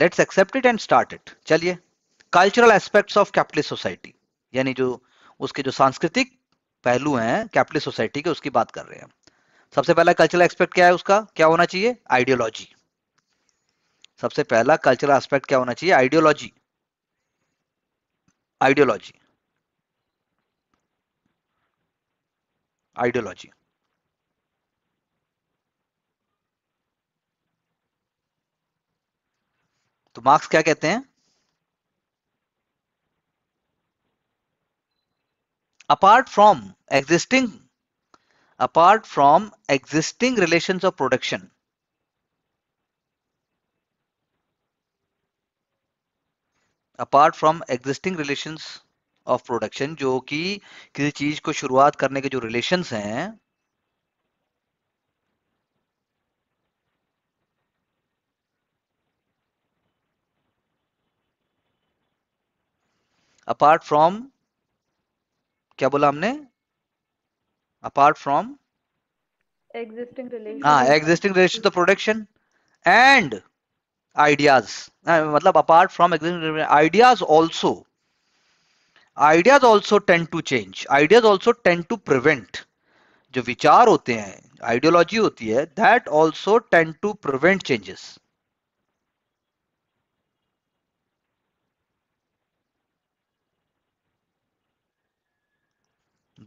let's accept it and start it चलिए cultural aspects of capitalist society यानी जो उसके जो सांस्कृतिक पहलू हैं कैपिटलिस्ट सोसाइटी के उसकी बात कर रहे हैं सबसे पहला कल्चरल एस्पेक्ट क्या है उसका क्या होना चाहिए आइडियोलॉजी सबसे पहला कल्चरल एस्पेक्ट क्या होना चाहिए आइडियोलॉजी आइडियोलॉजी ideology. तो मार्क्स क्या कहते हैं apart from existing apart from existing relation of production apart from existing relation of production जो कि किसी चीज को शुरुआत करने के जो रिलेशन हैं अपार्ट फ्रॉम क्या बोला हमने अपार्ट फ्रॉम एग्जिस्टिंग रिलेशन हाँ एग्जिस्टिंग रिलेशन तो प्रोडक्शन एंड आइडियाज मतलब apart from existing ideas also ideas also tend to change ideas also tend to prevent जो विचार होते हैं आइडियोलॉजी होती है that also tend to prevent changes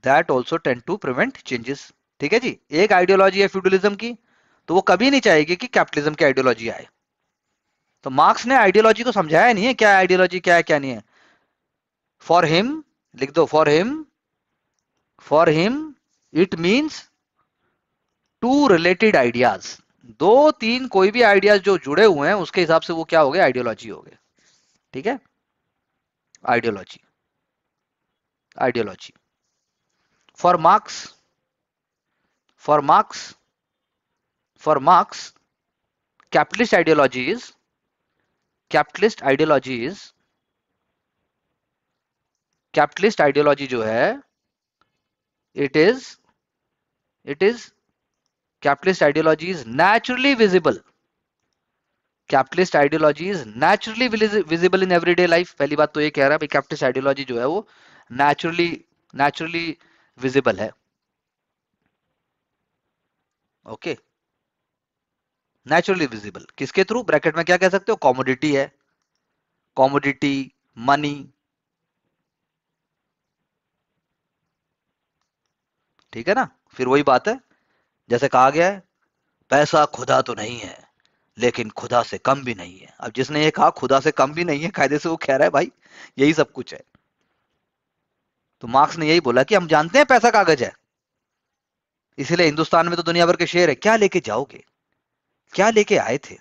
that also tend to prevent changes ठीक है जी एक आइडियोलॉजी है फ्यूडलिज्म की तो वो कभी नहीं चाहेगी कि कैपिटलिज्म की आइडियोलॉजी आए तो मार्क्स ने आइडियोलॉजी को तो समझाया नहीं है क्या आइडियोलॉजी क्या है क्या नहीं है फॉर हिम लिख दो for him for him it means two related ideas दो तीन कोई भी आइडियाज जो जुड़े हुए हैं उसके हिसाब से वो क्या हो गया आइडियोलॉजी हो गया ठीक है ideology ideology for Marx for Marx for Marx capitalist ideology is capitalist ideology is capitalist ideology जो है it is it is capitalist ideology is naturally visible capitalist ideology is naturally visible in everyday life पहली बात तो ये कह रहा है capitalist ideology जो है वो नेचुरली नेचुरली विजिबल है ओके नेचुरली विजिबल किसके थ्रू ब्रैकेट में क्या कह सकते हो कॉमोडिटी है कॉमोडिटी मनी ठीक है ना फिर वही बात है जैसे कहा गया है पैसा खुदा तो नहीं है लेकिन खुदा से कम भी नहीं है अब जिसने ये कहा खुदा से कम भी नहीं है कायदे से वो कह रहा है भाई यही सब कुछ है तो मार्क्स ने यही बोला कि हम जानते हैं पैसा कागज है इसीलिए हिंदुस्तान में तो दुनिया भर के शेयर है क्या लेके जाओगे क्या लेके आए थे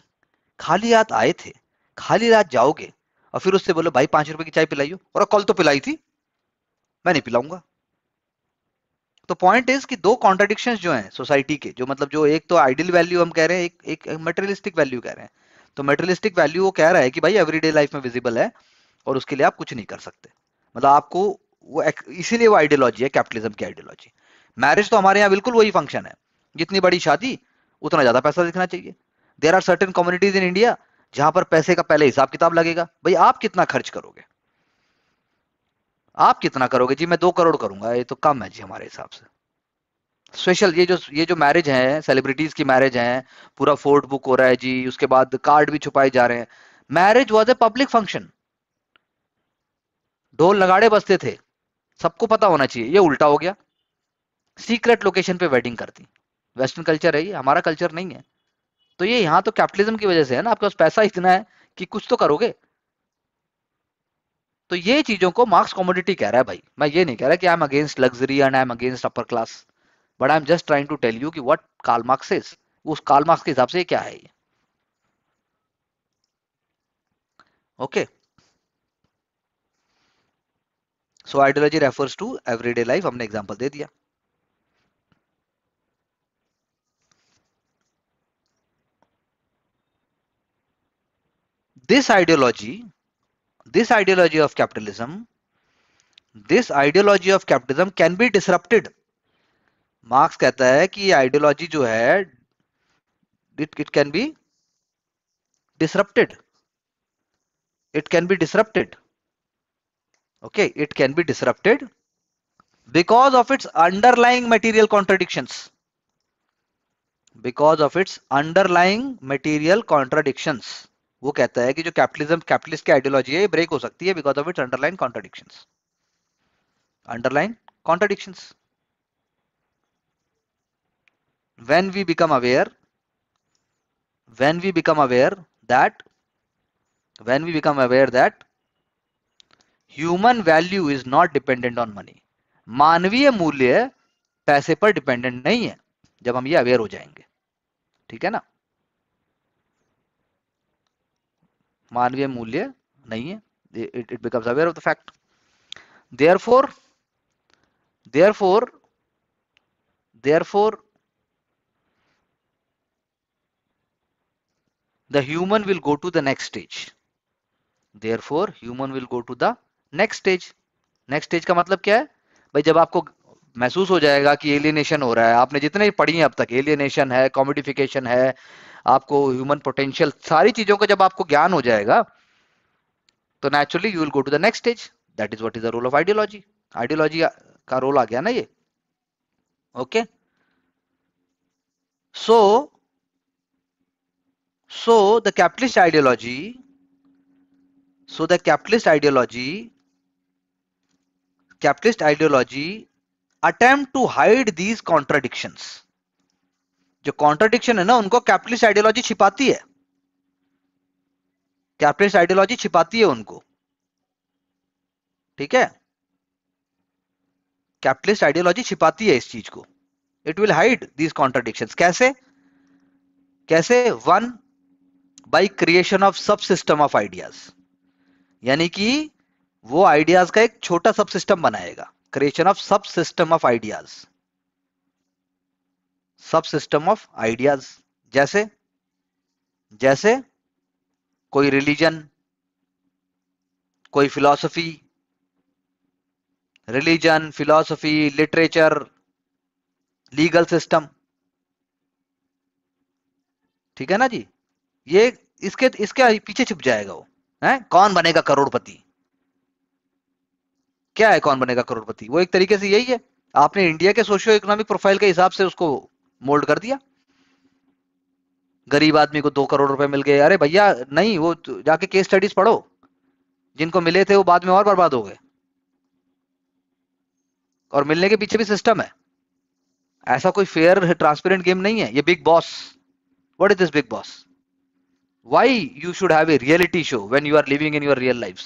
खाली रात आए थे खाली रात जाओगे और फिर उससे बोलो भाई पांच रुपए की चाय पिलाइयो और कल तो पिलाई थी मैं नहीं पिलाऊंगा तो पॉइंट इज कि दो कॉन्ट्राडिक्शन जो हैं सोसाइटी के जो मतलब जो एक तो आइडियल वैल्यू हम कह रहे हैं एक एक मेटेरियलिस्टिक वैल्यू कह रहे हैं तो मेटेरियलिस्टिक वैल्यू वो कह रहा है कि भाई एवरीडे लाइफ में विजिबल है और उसके लिए आप कुछ नहीं कर सकते मतलब आपको वो इसीलिए वो आइडियोलॉजी है कैपिटलिज्म की आइडियोलॉजी मैरिज तो हमारे यहाँ बिल्कुल वही फंक्शन है जितनी बड़ी शादी उतना ज्यादा पैसा दिखना चाहिए there are certain communities in India जहां पर पैसे का पहले हिसाब किताब लगेगा भाई आप कितना खर्च करोगे आप कितना करोगे जी मैं दो करोड़ करूंगा ये तो कम है जी हमारे हिसाब से स्पेशल ये जो ये जो मैरिज है सेलिब्रिटीज की मैरिज है पूरा फोर्ड बुक हो रहा है जी उसके बाद कार्ड भी छुपाए जा रहे हैं marriage was a public function ढोल नगाड़े बसते थे सबको पता होना चाहिए ये उल्टा हो गया सीक्रेट लोकेशन पे वेडिंग करती वेस्टर्न कल्चर है ये हमारा कल्चर नहीं है तो ये यहाँ तो कैपिटलिज्म की वजह से है ना आपके पास पैसा इतना है कि कुछ तो करोगे तो ये चीजों को मार्क्स कॉमोडिटी कह रहा है भाई मैं ये नहीं कह रहा कि I am against luxury and I am against upper class but I am just trying to tell you कि वट कार्ल मार्क्स इज उस कार्ल मार्क्स के हिसाब से क्या है ये okay so ideology refers to everyday life हमने example दे दिया this ideology this ideology of capitalism this ideology of capitalism can be disrupted Marx कहता है कि ideology जो है it It can be disrupted. It can be disrupted okay it because of its underlying material contradictions because of its underlying material contradictions वो कहता है कि जो कैपिटलिज्म कैपिटलिस्ट की आइडियोलॉजी है ब्रेक हो सकती है because of its underline contradiction underline contradiction when we become aware when we become aware that when we become aware that human value is not dependent on money मानवीय मूल्य पैसे पर dependent नहीं है जब हम ये अवेयर हो जाएंगे ठीक है ना मानवीय मूल्य नहीं है it it becomes aware of the fact therefore therefore therefore the human will go to the next stage therefore human will go to the next stage next stage का मतलब क्या है भाई जब आपको महसूस हो जाएगा कि एलियनेशन हो रहा है आपने जितने पढ़ी है अब तक एलियनेशन है कॉमोडिफिकेशन है आपको ह्यूमन पोटेंशियल सारी चीजों का जब आपको ज्ञान हो जाएगा तो naturally you will go to the next stage that is what is the role of ideology ideology का रोल आ गया ना ये okay so so the capitalist ideology so the capitalist ideology capitalist ideology attempt to hide these contradictions जो contradiction है ना उनको capitalist ideology छिपाती है कैपिटलिस्ट आइडियोलॉजी छिपाती है उनको ठीक है कैपिटलिस्ट आइडियोलॉजी छिपाती है इस चीज को it will hide these contradiction कैसे कैसे one by creation of subsystem of ideas यानी कि वो आइडियाज का एक छोटा सब सिस्टम बनाएगा creation of subsystem of ideas subsystem of ideas जैसे जैसे कोई रिलीजन कोई philosophy religion philosophy literature legal system ठीक है ना जी ये इसके इसके पीछे छिप जाएगा वो है कौन बनेगा करोड़पति क्या है कौन बनेगा करोड़पति वो एक तरीके से यही है आपने इंडिया के सोशियो इकोनॉमिक प्रोफाइल के हिसाब से उसको मोल्ड कर दिया गरीब आदमी को दो करोड़ रुपए मिल गए अरे भैया नहीं वो तो जाके केस स्टडीज पढ़ो जिनको मिले थे वो बाद में और बर्बाद हो गए और मिलने के पीछे भी सिस्टम है ऐसा कोई फेयर ट्रांसपेरेंट गेम नहीं है ये Bigg Boss what is this Bigg Boss why you should have a reality show when you are living in your real life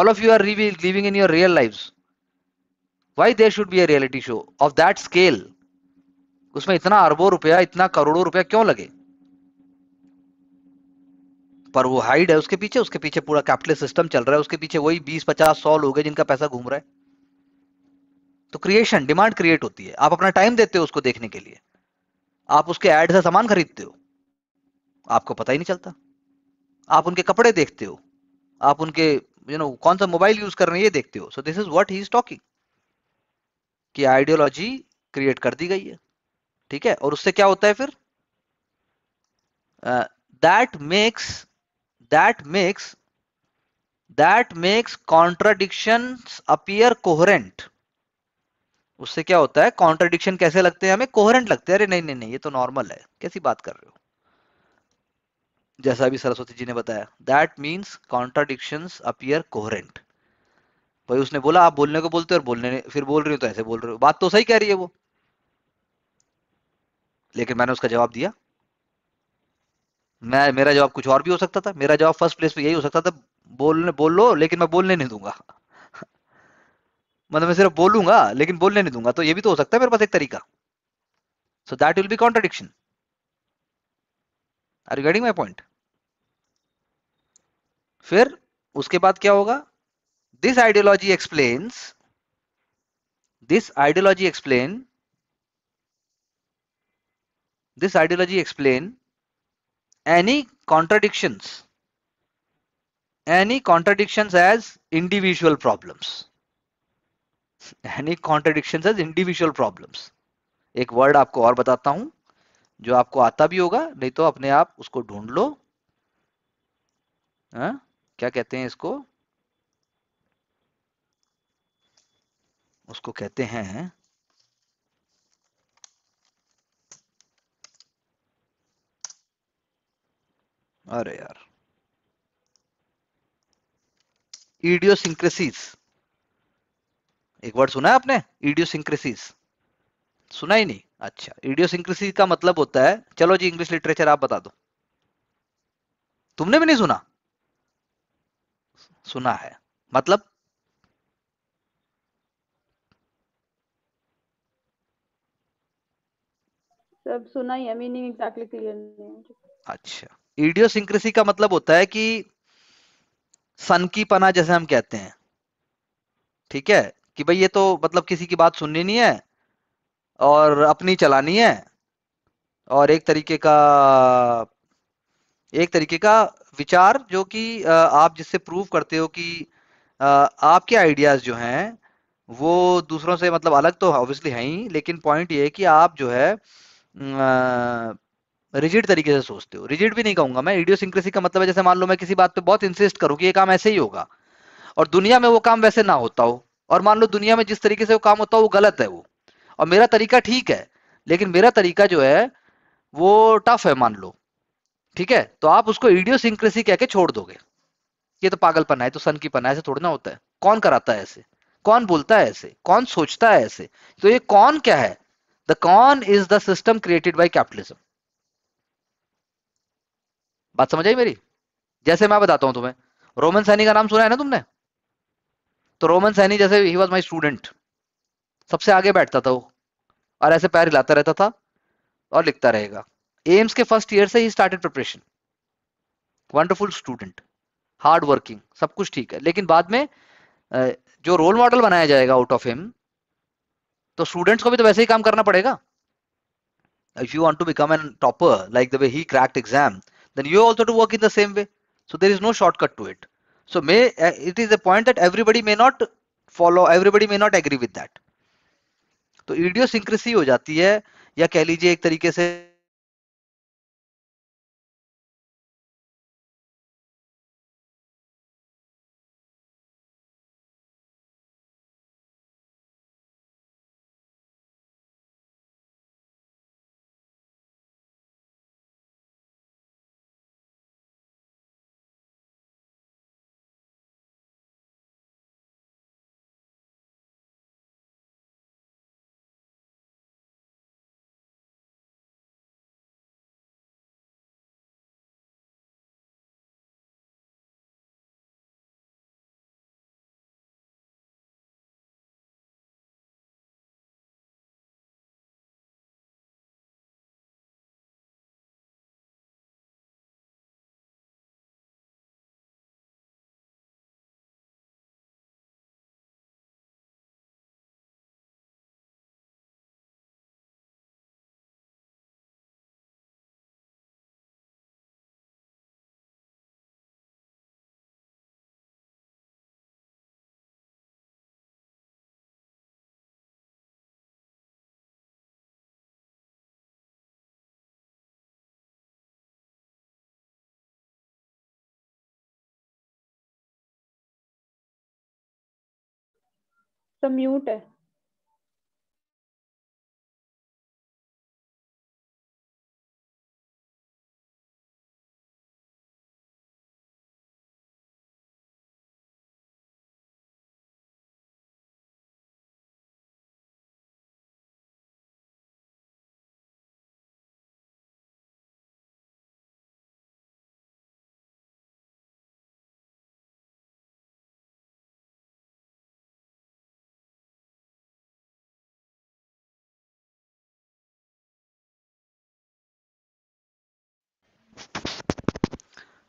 all of you are living in your real life why there should be a reality show of that scale उसमें इतना अरबों रुपया इतना करोड़ों रुपया क्यों लगे पर वो हाइड है उसके पीछे उसके पीछे पूरा कैपिटल सिस्टम चल रहा है उसके पीछे वही बीस पचास सौ लोग है जिनका पैसा घूम रहा है तो क्रिएशन डिमांड क्रिएट होती है आप अपना टाइम देते हो उसको देखने के लिए आप उसके एड से सामान खरीदते हो आपको पता ही नहीं चलता आप उनके कपड़े देखते हो आप उनके यू you नो know, कौन सा मोबाइल यूज कर रहे हैं ये देखते हो so this is what he is talking कि आइडियोलॉजी क्रिएट कर दी गई है ठीक है और उससे क्या होता है फिर that makes that makes that makes contradiction appear coherent उससे क्या होता है कॉन्ट्राडिक्शन कैसे लगते हैं हमें कोहरेंट लगते हैं अरे नहीं नहीं नहीं ये तो नॉर्मल है कैसी बात कर रहे हो जैसा भी सरस्वती जी ने बताया that means contradiction appear coherent भाई उसने बोला आप बोलने को बोलते हो और बोलने फिर बोल रही हो तो ऐसे बोल रहे हो बात तो सही कह रही है वो लेकिन मैंने उसका जवाब दिया मैं मेरा जवाब कुछ और भी हो सकता था मेरा जवाब फर्स्ट प्लेस पे यही हो सकता था बोलने बोल लो लेकिन मैं बोलने नहीं दूंगा मतलब मैं सिर्फ बोलूंगा लेकिन बोलने नहीं दूंगा तो ये भी तो हो सकता है मेरे पास एक तरीका so that will be contradiction are regarding my point फिर उसके बाद क्या होगा this ideology explains this ideology explain this ideology explain any contradictions any contradictions as individual problems any contradictions as individual problems एक वर्ड आपको और बताता हूं जो आपको आता भी होगा नहीं तो अपने आप उसको ढूंढ लो आ? क्या कहते हैं इसको उसको कहते हैं अरे यार इडियोसिंक्रेसीज एक वर्ड सुना है आपने इडियोसिंक्रेसीज सुना ही नहीं अच्छा इडियोसिंक्रेसीज का मतलब होता है चलो जी इंग्लिश लिटरेचर आप बता दो तुमने भी नहीं सुना सुना है मतलब सब सुना ही है मीनिंग एग्जैक्टली क्लियर नहीं अच्छा इडियोसिंक्रेसी का मतलब होता है कि सन की पना जैसे हम कहते हैं ठीक है कि भाई ये तो मतलब किसी की बात सुननी नहीं है और अपनी चलानी है और एक तरीके का एक तरीके का विचार जो कि आप जिससे प्रूव करते हो कि आपके आइडियाज जो हैं वो दूसरों से मतलब अलग तो ऑब्वियसली है ही लेकिन पॉइंट ये है कि आप जो है रिजिड तरीके से सोचते हो रिजिड भी नहीं कहूंगा मैं इडियोसिंक्रेसी का मतलब है जैसे मान लो मैं किसी बात पे बहुत इंसिस्ट करूँ कि ये काम ऐसे ही होगा और दुनिया में वो काम वैसे ना होता हो और मान लो दुनिया में जिस तरीके से वो काम होता हो वो गलत है वो और मेरा तरीका ठीक है लेकिन मेरा तरीका जो है वो टफ है मान लो ठीक है तो आप उसको इडियोसिंक्रेसी कह के छोड़ दोगे ये तो पागलपना है तो सन की पना ऐसे थोड़ी ना होता है कौन कराता है ऐसे कौन बोलता है ऐसे कौन सोचता है ऐसे तो ये कौन क्या है द कौन is the system created by capitalism बात समझ आई मेरी जैसे मैं बताता हूं तुम्हें रोमन सैनी का नाम सुना है ना तुमने तो रोमन सैनी जैसे ही वॉज माई स्टूडेंट सबसे आगे बैठता था वो और ऐसे पैर हिलाता रहता था और लिखता रहेगा एम्स के फर्स्ट ईयर से ही started preparation wonderful student hard working सब कुछ ठीक है लेकिन बाद में जो रोल मॉडल बनाया जाएगा आउट ऑफ हिम तो स्टूडेंट्स को भी तो वैसे ही काम करना पड़ेगा if you want to become an topper like the way he cracked exam then you also to work in the same way. So there is no shortcut to it. So may uh, it is a point that everybody may not follow, everybody may not agree with that. तो idiosyncrasy हो जाती है या कह लीजिए एक तरीके से तो म्यूट है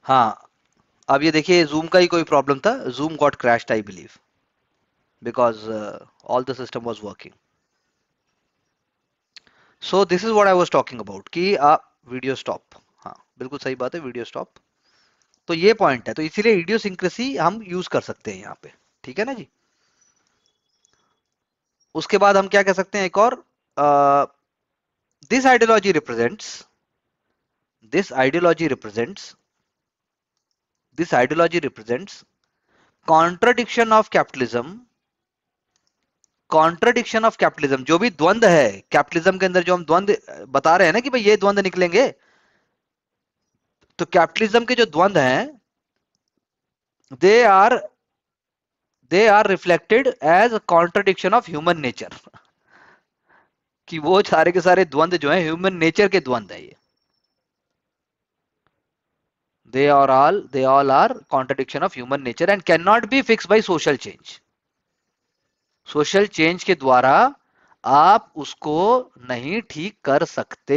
हाँ अब ये देखिए जूम का ही कोई प्रॉब्लम था Zoom got crash I believe because all the system was working so this is what I was talking about कि आप वीडियो स्टॉप हाँ बिल्कुल सही बात है वीडियो स्टॉप तो ये पॉइंट है तो इसीलिए सिंक्रेसी हम यूज कर सकते हैं यहाँ पे ठीक है ना जी उसके बाद हम क्या कह सकते हैं एक और this ideology represents this ideology represents this ideology represents contradiction of capitalism contradiction of capitalism जो भी द्वंद है कैपिटलिज्म के अंदर जो हम द्वंद बता रहे हैं ना कि भाई ये द्वंद निकलेंगे तो कैपिटलिज्म के जो द्वंद हैं they are they are reflected as contradiction of human nature कि वो सारे के सारे द्वंद जो है ह्यूमन नेचर के द्वंद है ये they are all they all are contradiction of human nature and cannot be fixed by social change social change ke dwara aap usko nahi theek kar sakte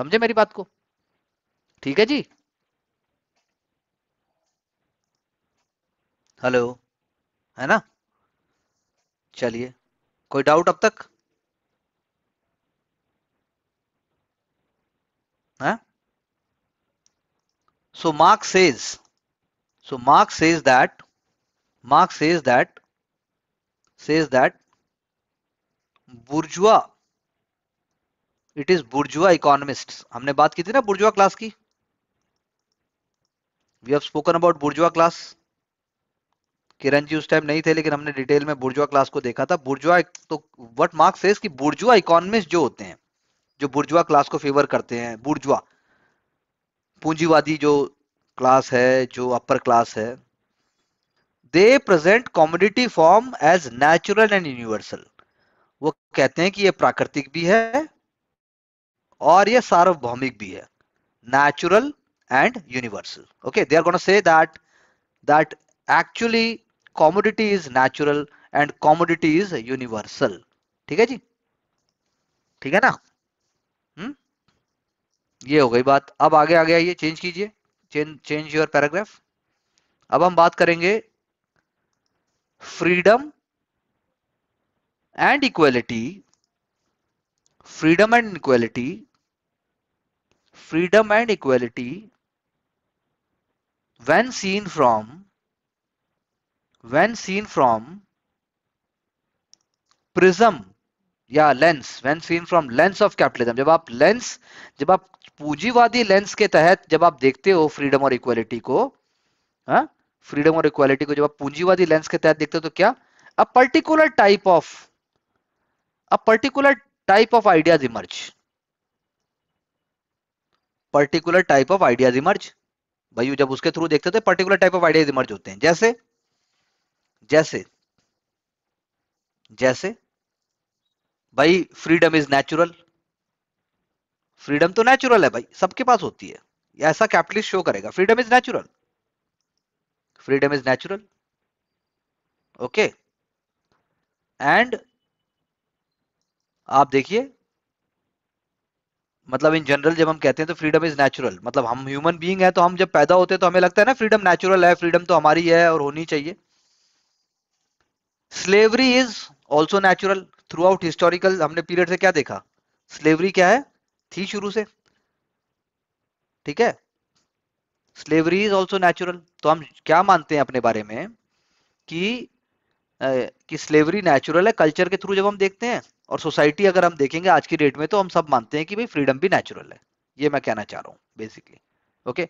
samjhe meri baat ko theek hai ji hello hai na chaliye koi doubt ab tak ha huh? So Marx says, so Marx says that, Marx says that, says that bourgeois, it is bourgeois economists. हमने बात की थी ना bourgeois class की. We have spoken about bourgeois class. किरण जी उस time नहीं थे लेकिन हमने डिटेल में बुर्जुआ क्लास को देखा था बुर्जुआ तो व्हाट मार्क्स सेज कि बुर्जुआ इकोनॉमिस्ट जो होते हैं जो बुर्जुआ क्लास को फेवर करते हैं बुर्जुआ पूंजीवादी जो क्लास है जो अपर क्लास है they present commodity form as natural and universal वो कहते हैं कि ये प्राकृतिक भी है और ये सार्वभौमिक भी है natural and universal okay they are gonna say that that actually commodity is natural and commodity is universal ठीक है जी ठीक है ना ये हो गई बात अब आगे आगे आइए चेंज कीजिए चेंज चेंज योर पैराग्राफ अब हम बात करेंगे freedom and equality freedom and equality freedom and equality when seen from when seen from prism या lens when seen from lens of capitalism जब आप लेंस जब आप पूंजीवादी लेंस के तहत जब आप देखते हो फ्रीडम और इक्वालिटी को हा? फ्रीडम और इक्वालिटी को जब आप पूंजीवादी लेंस के तहत देखते हो तो क्या a particular type of a particular type of ideas emerge particular type of ideas emerge भाई जब उसके थ्रू देखते थे particular type of ideas emerge होते हैं जैसे जैसे जैसे भाई फ्रीडम इज नेचुरल फ्रीडम तो नेचुरल है भाई सबके पास होती है ऐसा कैपिटलिस्ट शो करेगा freedom is natural freedom is natural okay and आप देखिए मतलब इन जनरल जब हम कहते हैं तो फ्रीडम इज नेचुरल मतलब हम ह्यूमन बीइंग है तो हम जब पैदा होते हैं तो हमें लगता है ना फ्रीडम नेचुरल है फ्रीडम तो हमारी है और होनी चाहिए slavery is also natural throughout historical हमने पीरियड से क्या देखा स्लेवरी क्या है थी शुरू से ठीक है स्लेवरी इज ऑल्सो नेचुरल तो हम क्या मानते हैं अपने बारे में कि कि स्लेवरी नेचुरल है कल्चर के थ्रू जब हम देखते हैं और सोसाइटी अगर हम देखेंगे आज की डेट में तो हम सब मानते हैं कि भाई फ्रीडम भी नेचुरल है ये मैं कहना चाह रहा हूं basically okay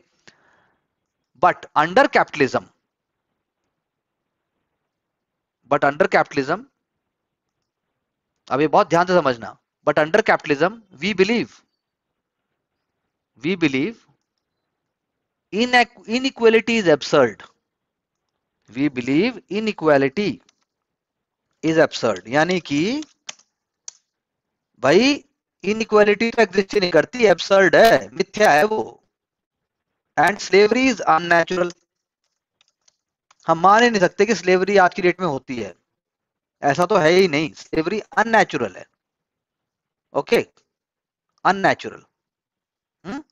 but under capitalism but under capitalism अब ये बहुत ध्यान से समझना but under capitalism we believe we believe inequality is absurd we believe inequality is absurd यानी कि भाई इनइक्वालिटी तो एग्जिस्ट नहीं करती एब्सर्ड है मिथ्या है वो एंड स्लेवरी इज अननेचुरल हम मान ही नहीं सकते कि स्लेवरी आज की डेट में होती है ऐसा तो है ही नहीं स्लेवरी अननेचुरल है ओके okay? Unnatural hmm?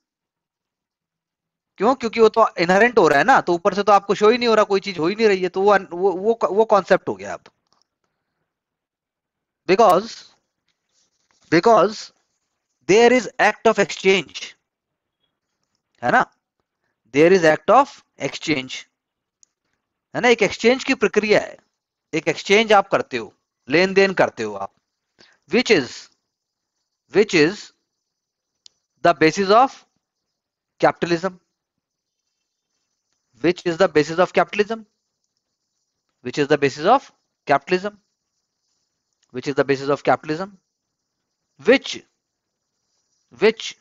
क्यों क्योंकि वो तो इनहेरेंट हो रहा है ना तो ऊपर से तो आपको शो ही नहीं हो रहा कोई चीज हो ही नहीं रही है तो वो वो वो कॉन्सेप्ट हो गया अब because because there is act of exchange है ना there is act of exchange है ना एक एक्सचेंज की प्रक्रिया है एक एक्सचेंज आप करते हो लेन देन करते हो आप which is which is the basis of capitalism which is the basis of capitalism which is the basis of capitalism which is the basis of capitalism which which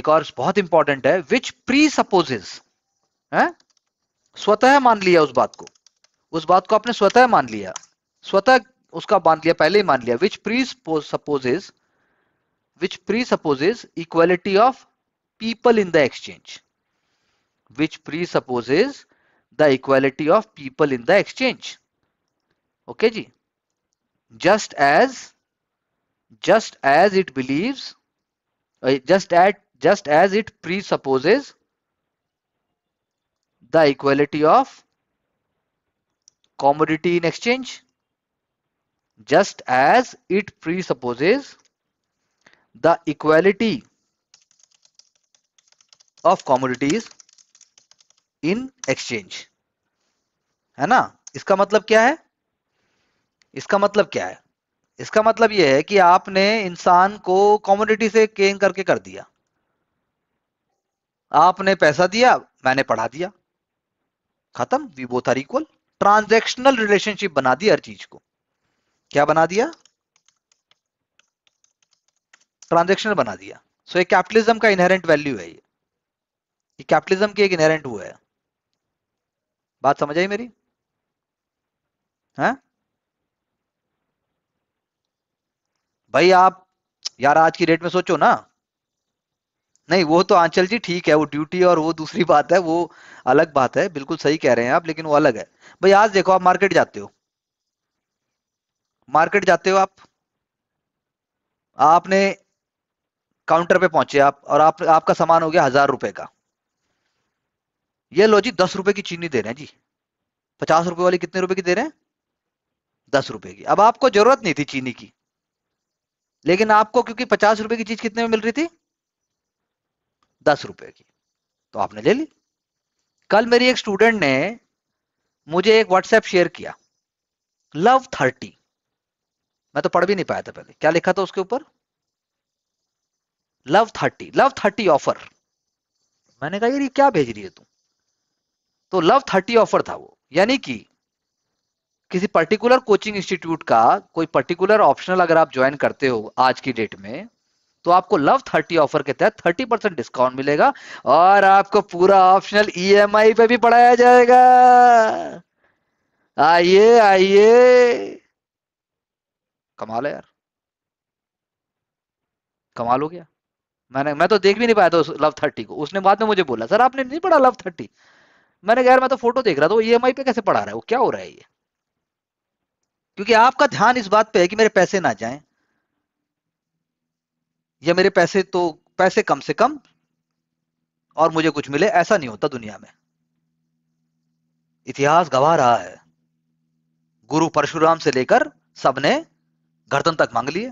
एक और बहुत इंपॉर्टेंट है विच प्री सपोजेस स्वतः मान लिया उस बात को उस बात को आपने स्वतः मान लिया स्वतः उसका मान लिया पहले ही मान लिया which presupposes which presupposes equality of people in the exchange which presupposes the equality of people in the exchange okay ji just as just as it believes uh, just at just as it presupposes the equality of commodity in exchange just as it presupposes the equality of commodities in exchange है ना इसका मतलब क्या है इसका मतलब क्या है इसका मतलब यह है कि आपने इंसान को कॉमोडिटी से केंग करके कर दिया आपने पैसा दिया मैंने पढ़ा दिया खत्म we both are equal transactional relationship बना दी हर चीज को क्या बना दिया ट्रांजेक्शन बना दिया सो ये कैपिटलिज्म का इनहेरेंट वैल्यू है ये कैपिटलिज्म की एक इनहेरेंट हुआ है बात समझ आई मेरी है भाई आप यार आज की डेट में सोचो ना नहीं वो तो आंचल जी ठीक है वो ड्यूटी और वो दूसरी बात है वो अलग बात है बिल्कुल सही कह रहे हैं आप लेकिन वो अलग है भाई आज देखो आप मार्केट जाते हो मार्केट जाते हो आप आपने काउंटर पे पहुंचे आप और आप आपका सामान हो गया हजार रुपए का ये लो जी दस रुपए की चीनी दे रहे हैं जी पचास रुपए वाली कितने रुपए की दे रहे हैं दस रुपए की अब आपको जरूरत नहीं थी चीनी की लेकिन आपको क्योंकि पचास रुपए की चीज कितने में मिल रही थी दस रुपए की तो आपने ले ली कल मेरी एक स्टूडेंट ने मुझे एक व्हाट्सएप शेयर किया लव थर्टी मैं तो पढ़ भी नहीं पाया था पहले क्या लिखा था उसके ऊपर love thirty love thirty offer मैंने कहा यार ये क्या भेज रही है तू तो लव थर्टी ऑफर था वो यानी कि किसी पर्टिकुलर कोचिंग इंस्टीट्यूट का कोई पर्टिकुलर ऑप्शनल अगर आप ज्वाइन करते हो आज की डेट में तो आपको लव थर्टी ऑफर के तहत थर्टी परसेंट डिस्काउंट मिलेगा और आपको पूरा ऑप्शनल ईएमआई e पे भी पढ़ाया जाएगा आइए आइए कमाल है यार कमाल हो गया मैंने मैं तो देख भी नहीं पाया था उस लव थर्टी को उसने बाद में मुझे बोला सर आपने नहीं पढ़ा लव थर्टी मैंने कहा मैं तो फोटो देख रहा था वो ई पे कैसे पढ़ा रहा है वो क्या हो रहा है ये क्योंकि आपका ध्यान इस बात पे है कि मेरे पैसे ना जाएं या मेरे पैसे तो पैसे कम से कम और मुझे कुछ मिले ऐसा नहीं होता दुनिया में इतिहास गवा रहा है गुरु परशुराम से लेकर सबने गर्दन तक मांग लिए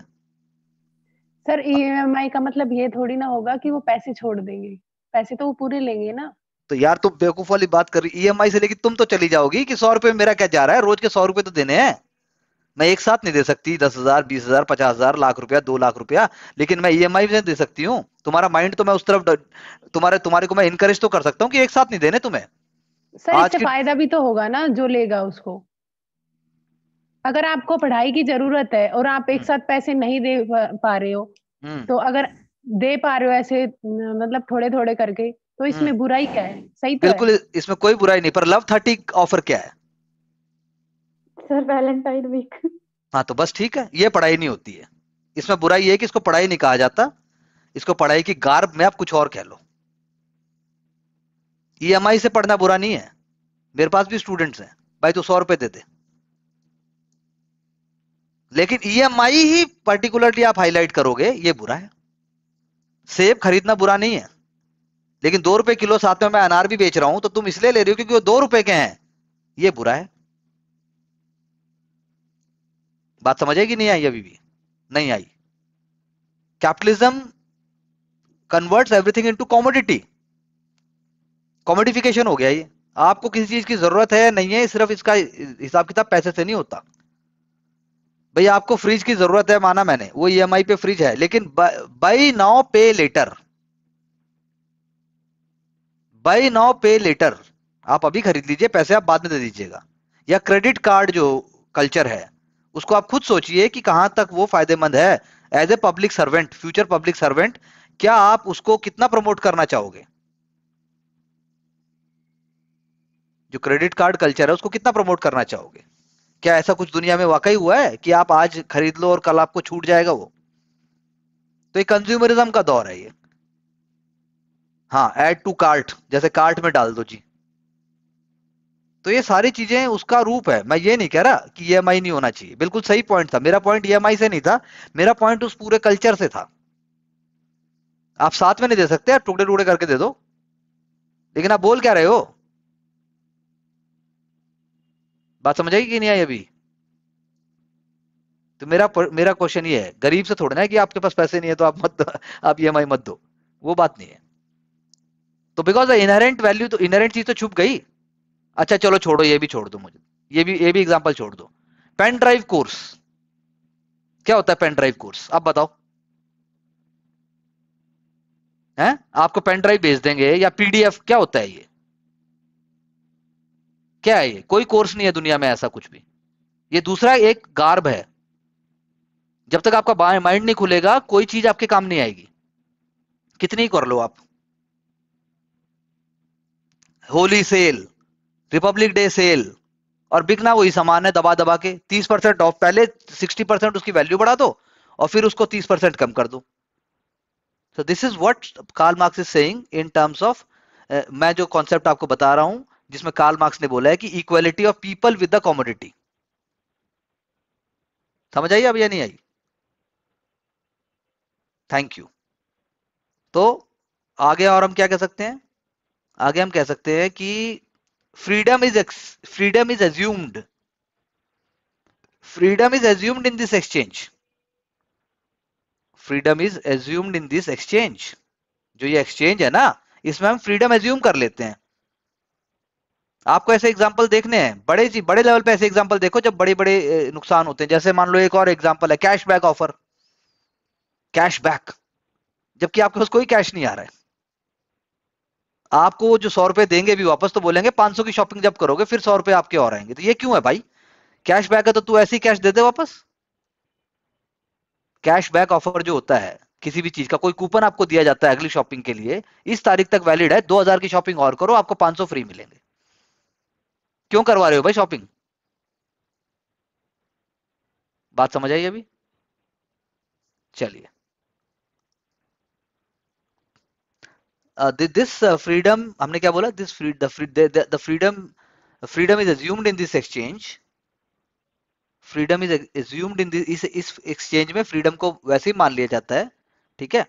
सर ईएमआई e का मतलब ये थोड़ी ना होगा कि वो पैसे छोड़ देंगे पैसे तो वो पूरे लेंगे ना तो यार तुम बेवकूफ वाली बात कर रही है e से लेकिन तुम तो चली जाओगी कि सौ रुपए मेरा क्या जा रहा है रोज के सौ रुपए तो देने हैं मैं एक साथ नहीं दे सकती दस हजार बीस हजार पचास हजार लाख रुपया दो लाख रुपया लेकिन मैं ईएमआई e से दे सकती हूँ तुम्हारा माइंड तो मैं उस तरफ तुम्हारे तुम्हारे को मैं इनकरेज तो कर सकता हूँ कि एक साथ नहीं देने तुम्हें सर इससे फायदा भी तो होगा ना जो लेगा उसको अगर आपको पढ़ाई की जरूरत है और आप एक हम्म। साथ पैसे नहीं दे पा रहे हो हम्म। तो अगर दे पा रहे हो ऐसे मतलब थोड़े थोड़े करके तो इसमें हम्म। बुराई क्या है सही तो बिल्कुल इसमें कोई बुराई नहीं पर लव थर्टी ऑफर क्या है सर वैलेंटाइन वीक हाँ तो बस ठीक है ये पढ़ाई नहीं होती है इसमें बुराई ये कि इसको पढ़ाई नहीं कहा जाता इसको पढ़ाई की गार्ब में आप कुछ और कह लो ई e से पढ़ना बुरा नहीं है मेरे पास भी स्टूडेंट्स हैं भाई तो सौ रुपए दे दे लेकिन ईएमआई e ही पर्टिकुलरली आप हाईलाइट करोगे ये बुरा है सेब खरीदना बुरा नहीं है लेकिन दो रुपए किलो साथ में मैं अनार भी बेच रहा हूं तो तुम इसलिए ले रही हो क्योंकि वो दो रुपए के हैं ये बुरा है बात समझेगी नहीं आई अभी भी नहीं आई capitalism converts everything into commodity commodification हो गया ये आपको किसी चीज की जरूरत है नहीं है सिर्फ इसका हिसाब किताब पैसे से नहीं होता भाई आपको फ्रिज की जरूरत है माना मैंने वो ई e पे फ्रिज है लेकिन buy now pay later buy now pay later आप अभी खरीद लीजिए पैसे आप बाद में दे दीजिएगा या क्रेडिट कार्ड जो कल्चर है उसको आप खुद सोचिए कि कहां तक वो फायदेमंद है as a public servant future public servant क्या आप उसको कितना प्रमोट करना चाहोगे जो क्रेडिट कार्ड कल्चर है उसको कितना प्रमोट करना चाहोगे क्या ऐसा कुछ दुनिया में वाकई हुआ है कि आप आज खरीद लो और कल आपको छूट जाएगा वो तो ये कंज्यूमरिज्म का दौर है ये हाँ एड टू कार्ट जैसे कार्ट में डाल दो जी तो ये सारी चीजें उसका रूप है मैं ये नहीं कह रहा कि ई e नहीं होना चाहिए बिल्कुल सही पॉइंट था मेरा पॉइंट ई e से नहीं था मेरा पॉइंट उस पूरे कल्चर से था आप साथ में नहीं दे सकते आप टुकड़े टुकड़े करके दे दो लेकिन आप बोल क्या रहे हो बात समझ आई कि नहीं आई अभी तो मेरा मेरा क्वेश्चन ये है गरीब से थोड़ा ना कि आपके पास पैसे नहीं है तो आप मत आप ई e मत दो वो बात नहीं है तो बिकॉज इनहेरेंट वैल्यू तो इनहेरेंट चीज तो छुप गई अच्छा चलो छोड़ो ये भी छोड़ दो मुझे ये भी ये भी एग्जाम्पल छोड़ दो पेन ड्राइव कोर्स क्या होता है पेन ड्राइव कोर्स आप बताओ है आपको पेन ड्राइव भेज देंगे या पीडीएफ क्या होता है ये क्या है ये कोई कोर्स नहीं है दुनिया में ऐसा कुछ भी ये दूसरा एक गार्ब है जब तक आपका बाय माइंड नहीं खुलेगा कोई चीज आपके काम नहीं आएगी कितनी कर लो आप Holi sale Republic Day sale और बिकना वही सामान है दबा दबा के तीस परसेंट ऑफ पहले सिक्सटी परसेंट उसकी वैल्यू बढ़ा दो और फिर उसको तीस परसेंट कम कर दो so this is what Karl Marx is saying in terms of मैं जो कॉन्सेप्ट आपको बता रहा हूं जिसमें कार्ल मार्क्स ने बोला है कि equality of people with the commodity समझ आई अब या नहीं आई थैंक यू तो आगे और हम क्या कह सकते हैं आगे हम कह सकते हैं कि freedom is ex freedom is assumed freedom is assumed in this exchange freedom is assumed in this exchange जो ये एक्सचेंज है ना इसमें हम फ्रीडम एज्यूम कर लेते हैं आपको ऐसे एग्जाम्पल देखने हैं बड़े जी बड़े लेवल पे ऐसे एग्जाम्पल देखो जब बड़े बड़े नुकसान होते हैं जैसे मान लो एक और एग्जाम्पल है cash back offer cash back जबकि आपके पास कोई कैश नहीं आ रहा है आपको जो सौ रुपए देंगे भी वापस तो बोलेंगे पांच सौ की शॉपिंग जब करोगे फिर सौ रुपए आपके और आएंगे तो ये क्यों है भाई कैश बैक है तो तू ऐसे ही कैश दे दे वापस कैश बैक ऑफर जो होता है किसी भी चीज का कोई कूपन आपको दिया जाता है अगली शॉपिंग के लिए इस तारीख तक वैलिड है 2000 की शॉपिंग और करो आपको 500 फ्री मिलेंगे क्यों करवा रहे हो भाई शॉपिंग बात समझ आई अभी चलिए दिस फ्रीडम uh, हमने क्या बोला this the freedom freedom is assumed in this exchange freedom is assumed in इस इस एक्सचेंज में फ्रीडम को वैसे ही मान लिया जाता है ठीक है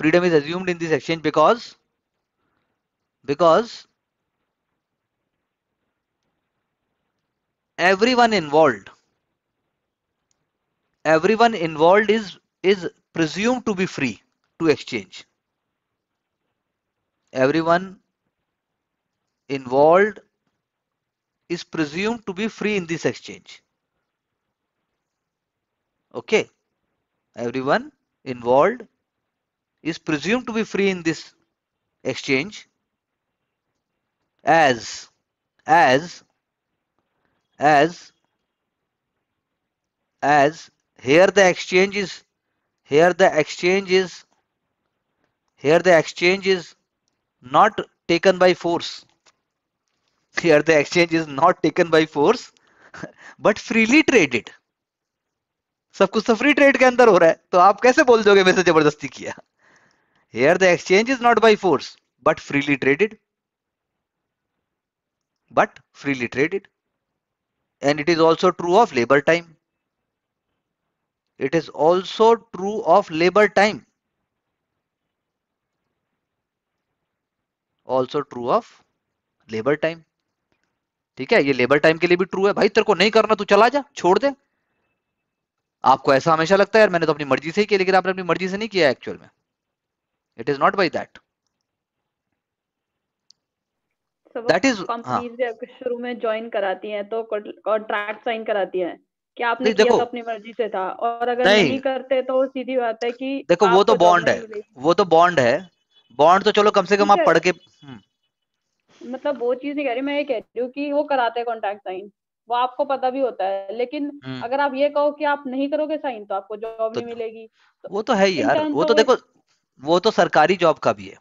freedom is assumed in this exchange because because everyone involved everyone involved is is presumed to be free to exchange everyone involved is presumed to be free in this exchange okay everyone involved is presumed to be free in this exchange as as as as here the exchange is here the exchange is here the exchange is not taken by force here the exchange is not taken by force but freely traded सब कुछ तो free trade के अंदर हो रहा है तो आप कैसे बोल दोगे मेरे जबरदस्ती किया here the exchange is not by force but freely traded but freely traded and it is also true of labor time it is also true of labor time also true of labour time ठीक है ये labour time के लिए भी true है भाई तेरे को नहीं करना तू चला जा छोड़ दे आपको ऐसा हमेशा लगता है यार मैंने तो अपनी मर्जी से ही किया लेकिन आपने अपनी मर्जी से नहीं किया एक्चुअल में it is not by that सब कंपनीज हाँ। शुरू में ज्वाइन कराती हैं तो कॉन्ट्रैक्ट साइन कराती हैं कि आपने किया तो अपनी मर्जी से था और अगर नहीं, नहीं करते तो सीधी बात है कि देखो वो तो बॉन्ड है वो तो बॉन्ड है बॉन्ड तो चलो कम से कम आप पढ़ के हम्म। मतलब वो चीज नहीं कह रही मैं ये कह रही हूँ कि वो कराते हैं कॉन्ट्रैक्ट साइन वो आपको पता भी होता है लेकिन हम्म। अगर आप ये कहो कि आप नहीं करोगे साइन तो आपको जॉब तो नहीं मिलेगी तो वो तो है यार वो तो, तो देखो वो तो सरकारी जॉब का भी है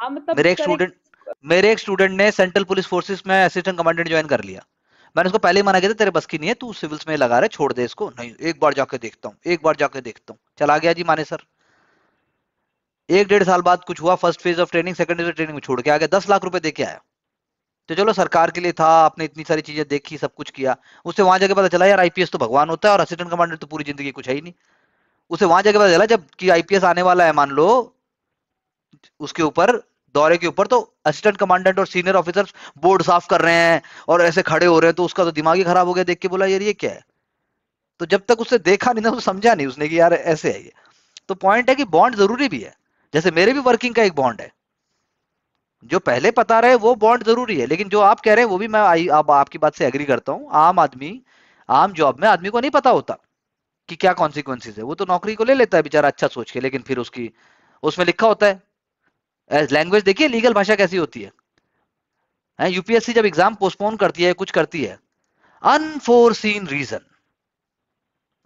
हाँ, मतलब मेरे एक स्टूडेंट मेरे एक स्टूडेंट ने सेंट्रल पुलिस फोर्सेस में असिस्टेंट कमांडेंट ज्वाइन कर लिया मैंने उसको पहले ही मना किया था तेरे बस की नहीं है तू सिविल्स में लगा रहे छोड़ दे इसको नहीं एक बार जाके देखता हूँ एक बार जाके देखता हूँ चला गया जी माने सर एक डेढ़ साल बाद कुछ हुआ first phase of training second phase of training में छोड़ के आ गया दस लाख रुपए दे के आया तो चलो सरकार के लिए था आपने इतनी सारी चीजें देखी सब कुछ किया उससे वहां जाके पता चला यार आईपीएस तो भगवान होता है और असिस्टेंट कमांडर तो पूरी जिंदगी कुछ है ही नहीं उसे वहां जाके पता चला जब कि आईपीएस आने वाला है मान लो उसके ऊपर दौरे के ऊपर तो असिस्टेंट कमांडेंट और सीनियर ऑफिसर बोर्ड साफ कर रहे हैं और ऐसे खड़े हो रहे हैं तो उसका तो दिमाग ही खराब हो गया देख के बोला यार ये क्या है तो जब तक उसने देखा नहीं ना तो समझा नहीं उसने कि यार ऐसे है ये तो पॉइंट है कि बॉन्ड जरूरी भी है जैसे मेरे भी वर्किंग का एक बॉन्ड है जो पहले पता रहे वो बॉन्ड जरूरी है लेकिन जो आप कह रहे हैं वो भी मैं आई आप, आपकी बात से एग्री करता हूँ आम आदमी आम जॉब में आदमी को नहीं पता होता कि क्या कॉन्सिक्वेंसिस है वो तो नौकरी को ले लेता है बेचारा अच्छा सोच के लेकिन फिर उसकी उसमें लिखा होता है एज लैंग्वेज देखिए लीगल भाषा कैसी होती है यूपीएससी जब एग्जाम पोस्टपोन करती है कुछ करती है unforeseen reason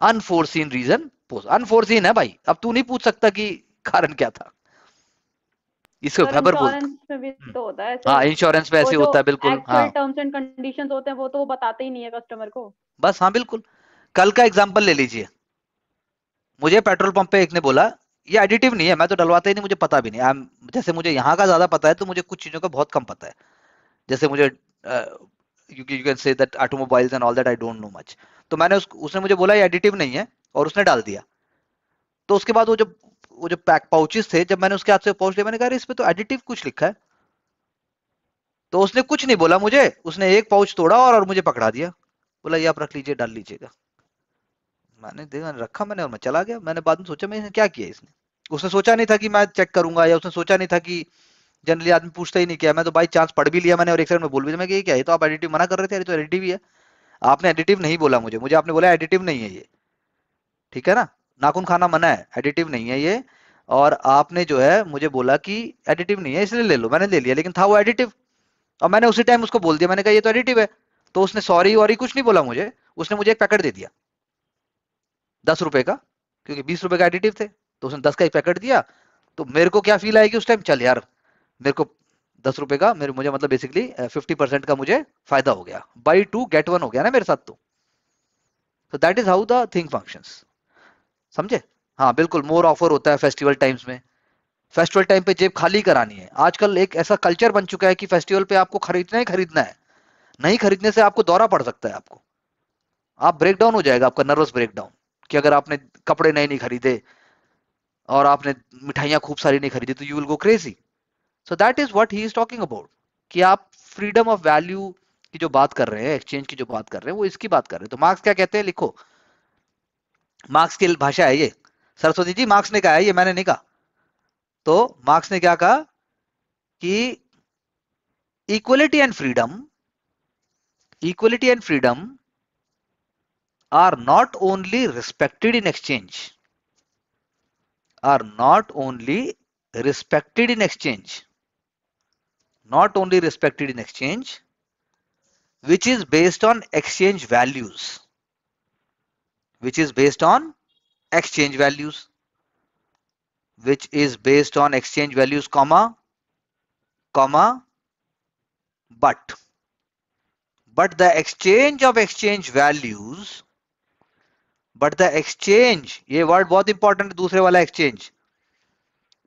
unforeseen reason unforeseen है भाई अब तू नहीं पूछ सकता कि कारण क्या था इसको खबर बोल हम्म। तो होता है हाँ इंश्योरेंस में ऐसे होता है बिल्कुल हाँ टर्म्स एंड कंडीशंस होते हैं वो तो वो बताते ही नहीं है कस्टमर को बस हाँ बिल्कुल कल का एग्जाम्पल ले लीजिए मुझे पेट्रोल पंप पे एक ने बोला ये एडिटिव नहीं है मैं तो डलवाता ही नहीं मुझे पता भी नहीं आई जैसे मुझे यहाँ का ज्यादा पता है तो मुझे कुछ चीजों का बहुत कम पता है जैसे मुझे you you can say that automobiles and all that I don't know much तो मैंने उस, उसने मुझे बोला ये एडिटिव नहीं है और उसने डाल दिया तो उसके बाद वो जब वो जो पैक पाउचेस थे जब मैंने उसके हाथ से पहुंच लिया मैंने कहा इस पे तो एडिटिव कुछ लिखा है तो उसने कुछ नहीं बोला मुझे उसने एक पाउच तोड़ा और, और मुझे पकड़ा दिया बोला ये आप रख लीजिए डाल लीजिएगा मैंने देखा रखा मैंने और मैं चला गया मैंने बाद में सोचा मैंने क्या किया इसने उसने सोचा नहीं था कि मैं चेक करूंगा या उसने सोचा नहीं था कि जनरली आदमी पूछता ही नहीं किया मैं तो बाई चांस पढ़ भी लिया मैंने और एक साइड में बोल भी मैं क्या ये तो आप एडिटिव मना कर रहे थे अरे तो एडिटिव ही है आपने एडिटिव नहीं बोला मुझे मुझे आपने बोला एडिटिव नहीं है ये ठीक है ना नाखून खाना मना है एडिटिव नहीं है ये और आपने जो है मुझे बोला कि एडिटिव नहीं है इसलिए ले लो मैंने ले लिया लेकिन था वो एडिटिव और मैंने उसी टाइम उसको बोल दिया मैंने कहा ये तो एडिटिव है तो उसने सॉरी और कुछ नहीं बोला मुझे उसने मुझे एक पैकेट दे दिया दस रुपए का क्योंकि बीस रुपए का एडिटिव थे तो उसने दस का एक पैकेट दिया तो मेरे को क्या फील आएगी उस टाइम चल यार मेरे को दस रुपए का मेरे मुझे मतलब बेसिकली फिफ्टी परसेंट का मुझे फायदा हो गया बाई टू गेट वन हो गया ना मेरे साथ तो so that is how the thing function समझे हाँ बिल्कुल मोर ऑफर होता है फेस्टिवल टाइम्स में फेस्टिवल टाइम पे जेब खाली करानी है आजकल एक ऐसा कल्चर बन चुका है कि फेस्टिवल पे आपको खरीदना ही खरीदना है नहीं खरीदने से आपको दौरा पड़ सकता है आपको आप ब्रेकडाउन हो जाएगा आपका नर्वस ब्रेकडाउन कि अगर आपने कपड़े नए नहीं खरीदे और आपने मिठाइयां खूब सारी नहीं खरीदी तो you will go crazy so that is what he is talking about कि आप फ्रीडम ऑफ वैल्यू की जो बात कर रहे हैं एक्सचेंज की जो बात कर रहे हैं वो इसकी बात कर रहे हैं तो मार्क्स क्या कहते हैं लिखो मार्क्स की भाषा है ये सरस्वती जी मार्क्स ने कहा है ये मैंने नहीं कहा तो मार्क्स ने क्या कहा कि equality and freedom equality and freedom are not only respected in exchange are not only respected in exchange not only respected in exchange which is based on exchange values which is based on exchange values which is based on exchange values comma comma but but the exchange of exchange values but the exchange, ये word बहुत important है दूसरे वाला exchange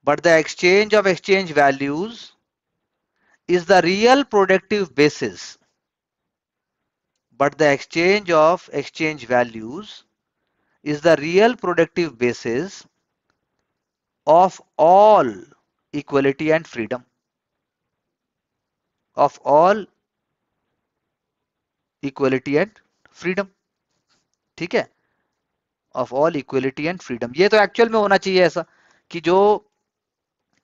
but the exchange of exchange values is the real productive basis but the exchange of exchange values is the real productive basis of all equality and freedom of all equality and freedom ठीक है of all equality and freedom ये तो actual में होना चाहिए ऐसा कि जो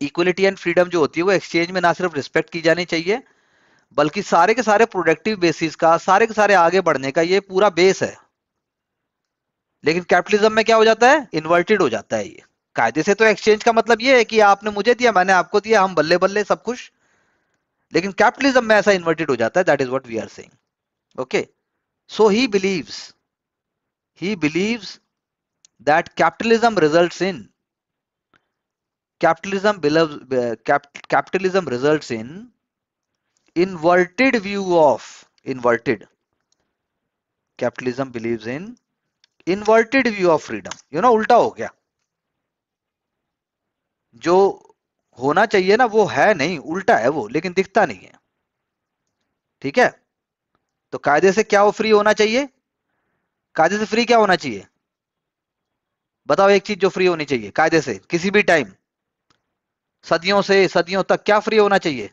इक्वलिटी एंड फ्रीडम जो होती है वो एक्सचेंज में ना सिर्फ रिस्पेक्ट की जानी चाहिए बल्कि सारे के सारे प्रोडक्टिव बेसिस का सारे के सारे आगे बढ़ने का ये पूरा बेस है लेकिन कैपिटलिज्म में क्या हो जाता है इन्वर्टेड हो जाता है ये कायदे से तो एक्सचेंज का मतलब ये है कि आपने मुझे दिया मैंने आपको दिया हम बल्ले बल्ले सब कुछ लेकिन कैपिटलिज्म में ऐसा इन्वर्टेड हो जाता है that is what we are saying okay so he believes he believes that capitalism results in capitalism beloved uh, cap, capitalism results in inverted view of inverted capitalism believes in inverted view of freedom you know ulta ho gaya jo hona chahiye na wo hai nahi ulta hai wo lekin dikhta nahi hai theek hai to कायदे se kya wo free hona chahiye कायदे se free kya hona chahiye बताओ एक चीज जो free होनी चाहिए कायदे से किसी भी टाइम सदियों से सदियों तक क्या फ्री होना चाहिए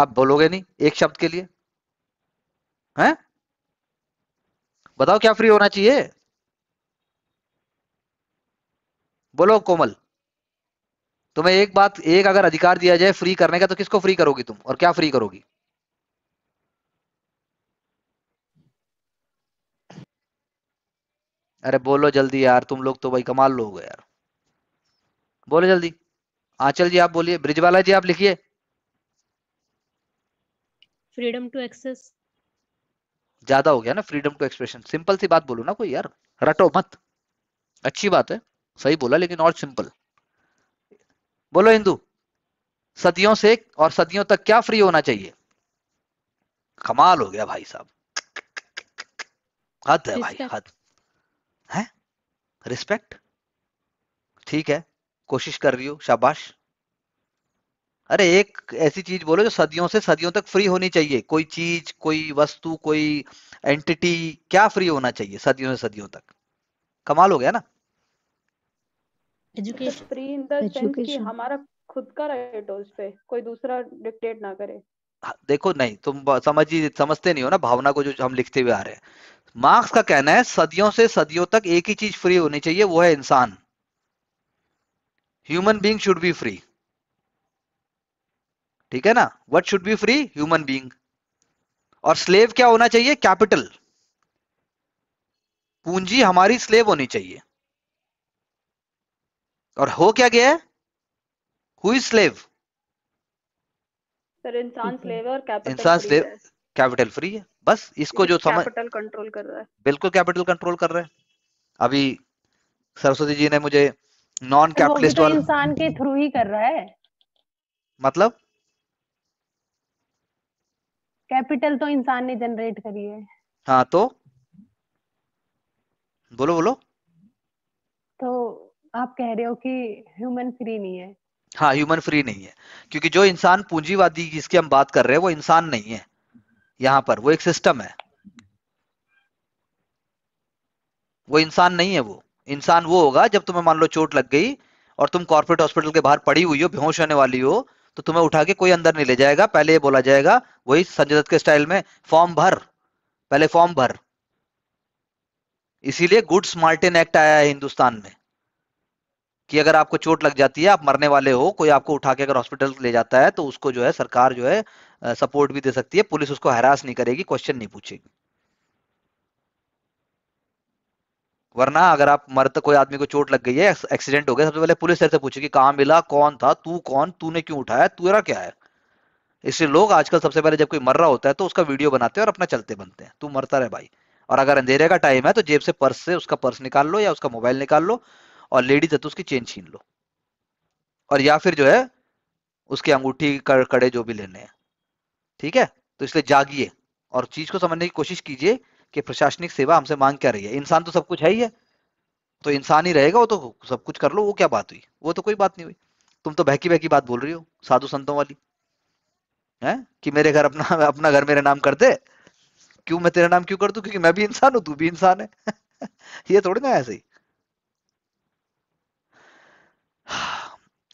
आप बोलोगे नहीं एक शब्द के लिए हैं बताओ क्या फ्री होना चाहिए बोलो कोमल तुम्हें एक बात एक अगर अधिकार दिया जाए फ्री करने का तो किसको फ्री करोगी तुम और क्या फ्री करोगी अरे बोलो जल्दी यार तुम लोग तो भाई कमाल लोग हो यार बोलो जल्दी आंचल हाँ, जी आप बोलिए ब्रिजवाला जी आप लिखिए फ्रीडम टू एक्सेस ज्यादा हो गया ना फ्रीडम टू एक्सप्रेशन सिंपल सी बात बोलो ना कोई यार रटो मत अच्छी बात है सही बोला लेकिन और सिंपल बोलो हिंदू सदियों से और सदियों तक क्या फ्री होना चाहिए कमाल हो गया भाई साहब हद है भाई हद है रिस्पेक्ट ठीक है कोशिश कर रही हो शाबाश अरे एक ऐसी चीज बोलो जो सदियों से सदियों तक फ्री होनी चाहिए कोई चीज कोई वस्तु कोई एंटिटी क्या फ्री होना चाहिए सदियों से सदियों तक कमाल हो गया ना education free in the sense कि हमारा खुद का राइट हो उस पे कोई दूसरा डिक्टेट ना करे हाँ, देखो नहीं तुम समझ समझते नहीं हो ना भावना को जो हम लिखते हुए आ रहे हैं मार्क्स का कहना है सदियों से सदियों तक एक ही चीज फ्री होनी चाहिए वो है इंसान human being should be free ठीक है ना what should be free human being और स्लेव क्या होना चाहिए कैपिटल पूंजी हमारी स्लेव होनी चाहिए और हो क्या गया है हुई स्लेव इंसान स्लेव है और कैपिटल फ्री है बस इसको जो समझ कैपिटल कंट्रोल कर रहा है बिल्कुल कैपिटल कंट्रोल कर रहा है अभी सरस्वती जी ने मुझे नॉन कैपिटलिस्ट तो वाला इंसान के थ्रू ही कर रहा है मतलब कैपिटल तो इंसान ने जनरेट करी है हाँ तो बोलो बोलो तो आप कह रहे हो कि ह्यूमन फ्री नहीं है हाँ ह्यूमन फ्री नहीं है क्योंकि जो इंसान पूंजीवादी जिसकी हम बात कर रहे हैं वो इंसान नहीं है यहां पर वो एक सिस्टम है वो इंसान नहीं है वो इंसान वो होगा जब तुम्हें मान लो चोट लग गई और तुम कॉर्पोरेट हॉस्पिटल के बाहर पड़ी हुई हो बेहोश होने वाली हो तो तुम्हें उठा के कोई अंदर नहीं ले जाएगा पहले ये बोला जाएगा वही संजय दत्त के स्टाइल में फॉर्म भर पहले फॉर्म भर इसीलिए गुड्स मार्टिन एक्ट आया है हिंदुस्तान में कि अगर आपको चोट लग जाती है आप मरने वाले हो कोई आपको उठा के अगर हॉस्पिटल ले जाता है तो उसको जो है सरकार जो है सपोर्ट भी दे सकती है पुलिस उसको हैरास नहीं करेगी क्वेश्चन नहीं पूछेगी वरना अगर आप मरते तो कोई आदमी को चोट लग गई है एक्सीडेंट हो गया सबसे पहले पुलिस से पूछेगी कहाँ मिला कौन था तू कौन तूने क्यों उठाया तुरा क्या है इसलिए लोग आजकल सबसे पहले जब कोई मर रहा होता है तो उसका वीडियो बनाते हैं और अपना चलते बनते हैं तू मरता रहे भाई और अगर अंधेरे का टाइम है तो जेब से पर्स से उसका पर्स निकाल लो या उसका मोबाइल निकाल लो और लेडीज है तो उसकी चेन छीन लो और या फिर जो है उसकी अंगूठी कर, कड़े जो भी लेने हैं ठीक है तो इसलिए जागिए और चीज को समझने की कोशिश कीजिए कि प्रशासनिक सेवा हमसे मांग क्या रही है इंसान तो सब कुछ है ही है तो इंसान ही रहेगा वो तो सब कुछ कर लो वो क्या बात हुई वो तो कोई बात नहीं हुई तुम तो बहकी बहकी बात बोल रही हो साधु संतों वाली है कि मेरे घर अपना अपना घर मेरे नाम कर दे क्यों मैं तेरा नाम क्यों कर दू क्योंकि मैं भी इंसान हूं तू भी इंसान है ये थोड़ी ना ऐसे ही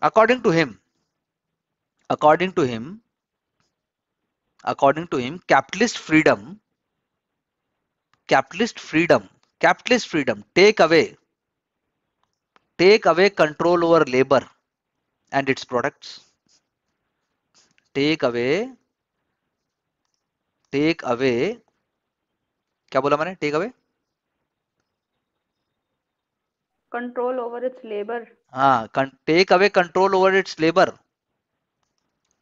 according to him according to him according to him capitalist freedom capitalist freedom capitalist freedom take away take away control over labor and its products take away take away क्या बोला take away control over its labor हाँ take away control over its labour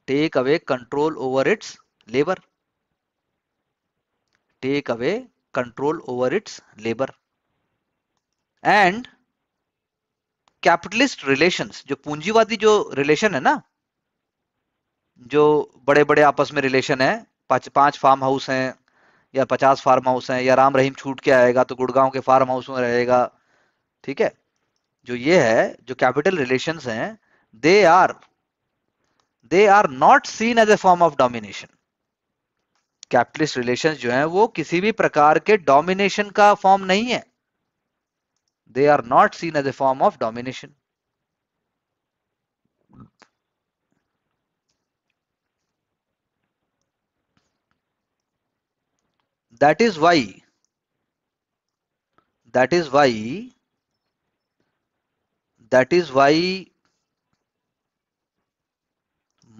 take away control over its labour take away control over its labour and capitalist relations जो पूंजीवादी जो relation है ना जो बड़े बड़े आपस में रिलेशन है पांच पांच फार्म हाउस हैं या पचास फार्म हाउस हैं या राम रहीम छूट के आएगा तो गुड़गांव के फार्म हाउस में रहेगा ठीक है जो ये है जो कैपिटल रिलेशन हैं they are they are not seen as a form of domination capitalist relation जो हैं वो किसी भी प्रकार के डोमिनेशन का फॉर्म नहीं है they are not seen as a form of domination that is why that is why that is why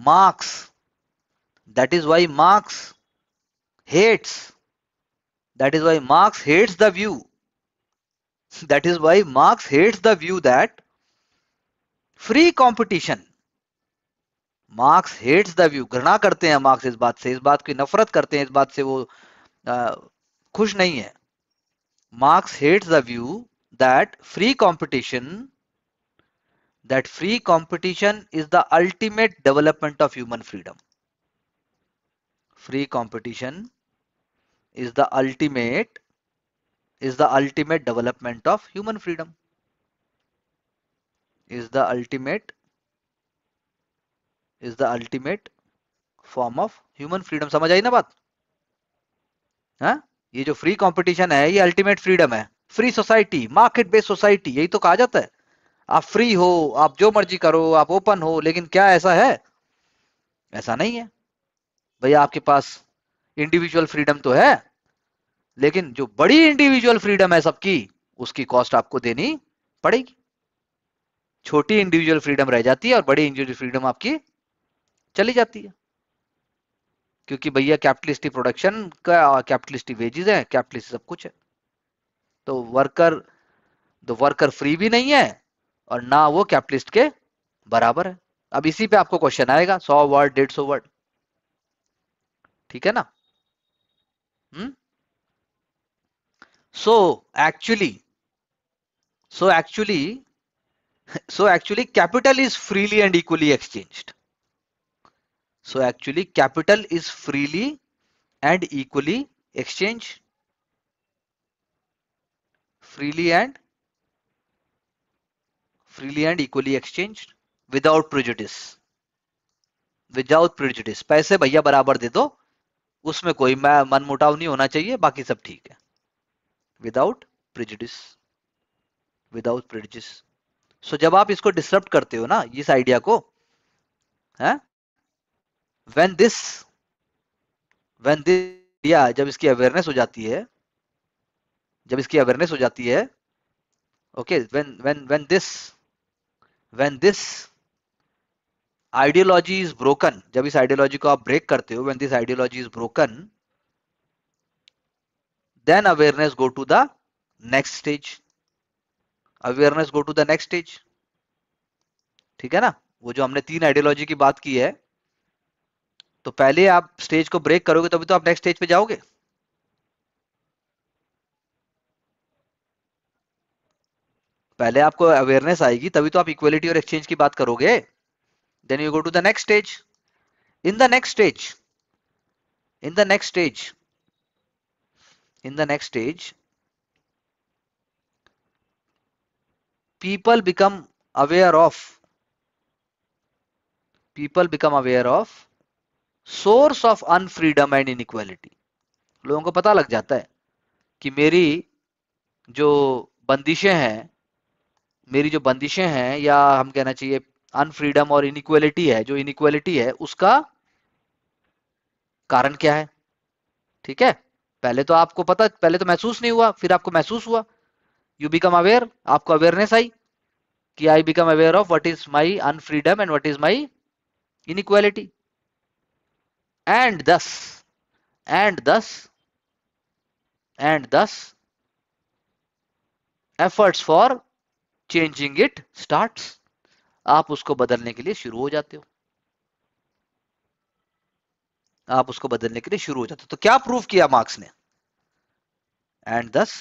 marx that is why marx hates that is why marx hates the view that is why marx hates the view that free competition Marx hates the view घृणा करते हैं marks इस बात से इस बात की नफरत करते हैं इस बात से वो आ, खुश नहीं है Marx hates the view that free competition that free competition is the ultimate development of human freedom. Free competition is the ultimate is the ultimate development of human freedom is the ultimate is the ultimate form of human freedom samajh aayi na baat ha ye jo free competition hai ye ultimate freedom hai free society market based society yahi to kaha jata hai आप free हो आप जो मर्जी करो आप open हो लेकिन क्या ऐसा है ऐसा नहीं है भैया आपके पास इंडिविजुअल फ्रीडम तो है लेकिन जो बड़ी इंडिविजुअल फ्रीडम है सबकी उसकी कॉस्ट आपको देनी पड़ेगी छोटी इंडिविजुअल फ्रीडम रह जाती है और बड़ी इंडिविजुअल फ्रीडम आपकी चली जाती है क्योंकि भैया कैपिटलिस्ट प्रोडक्शन का कैपिटलिस्ट वेजेस है कैपिटलिस्ट सब कुछ है तो वर्कर द वर्कर फ्री भी नहीं है और ना वो कैपिटलिस्ट के बराबर है अब इसी पे आपको क्वेश्चन आएगा सौ वर्ड डेढ़ सौ वर्ड ठीक है ना so actually so actually so actually capital is freely and equally exchange so actually capital is freely and equally exchange freely and freely and equally exchanged without prejudice without prejudice पैसे भैया बराबर दे दो उसमें कोई मन मुटाव नहीं होना चाहिए बाकी सब ठीक है without prejudice without prejudice so जब आप इसको डिस्टर्ब करते हो ना इस आइडिया को है व्हेन दिस व्हेन दिस या जब इसकी अवेयरनेस हो जाती है जब इसकी अवेयरनेस हो जाती है okay when when when this when this ideology is broken jab is ideology ko aap break karte ho when this ideology is broken then awareness go to the next stage awareness go to the next stage theek hai na wo jo humne teen ideology ki baat ki hai to pehle aap stage ko break karoge tabhi to aap next stage pe jaoge पहले आपको awareness आएगी तभी तो आप equality और exchange की बात करोगे then you go to the next stage in the next stage in the next stage in the next stage people become aware of people become of of source of unfreedom and inequality लोगों को पता लग जाता है कि मेरी जो बंदिशें हैं मेरी जो बंदिशें हैं या हम कहना चाहिए अनफ्रीडम और इनिक्वलिटी है जो इनिक्वलिटी है उसका कारण क्या है ठीक है पहले तो आपको पता पहले तो महसूस नहीं हुआ फिर आपको महसूस हुआ यू बिकम अवेयर आपको अवेयरनेस आई कि I become aware of what is my unfreedom and what is my inequality and thus and thus and thus efforts for changing it start आप उसको बदलने के लिए शुरू हो जाते हो आप उसको बदलने के लिए शुरू हो जाते हो तो क्या प्रूफ किया मार्क्स ने एंड दस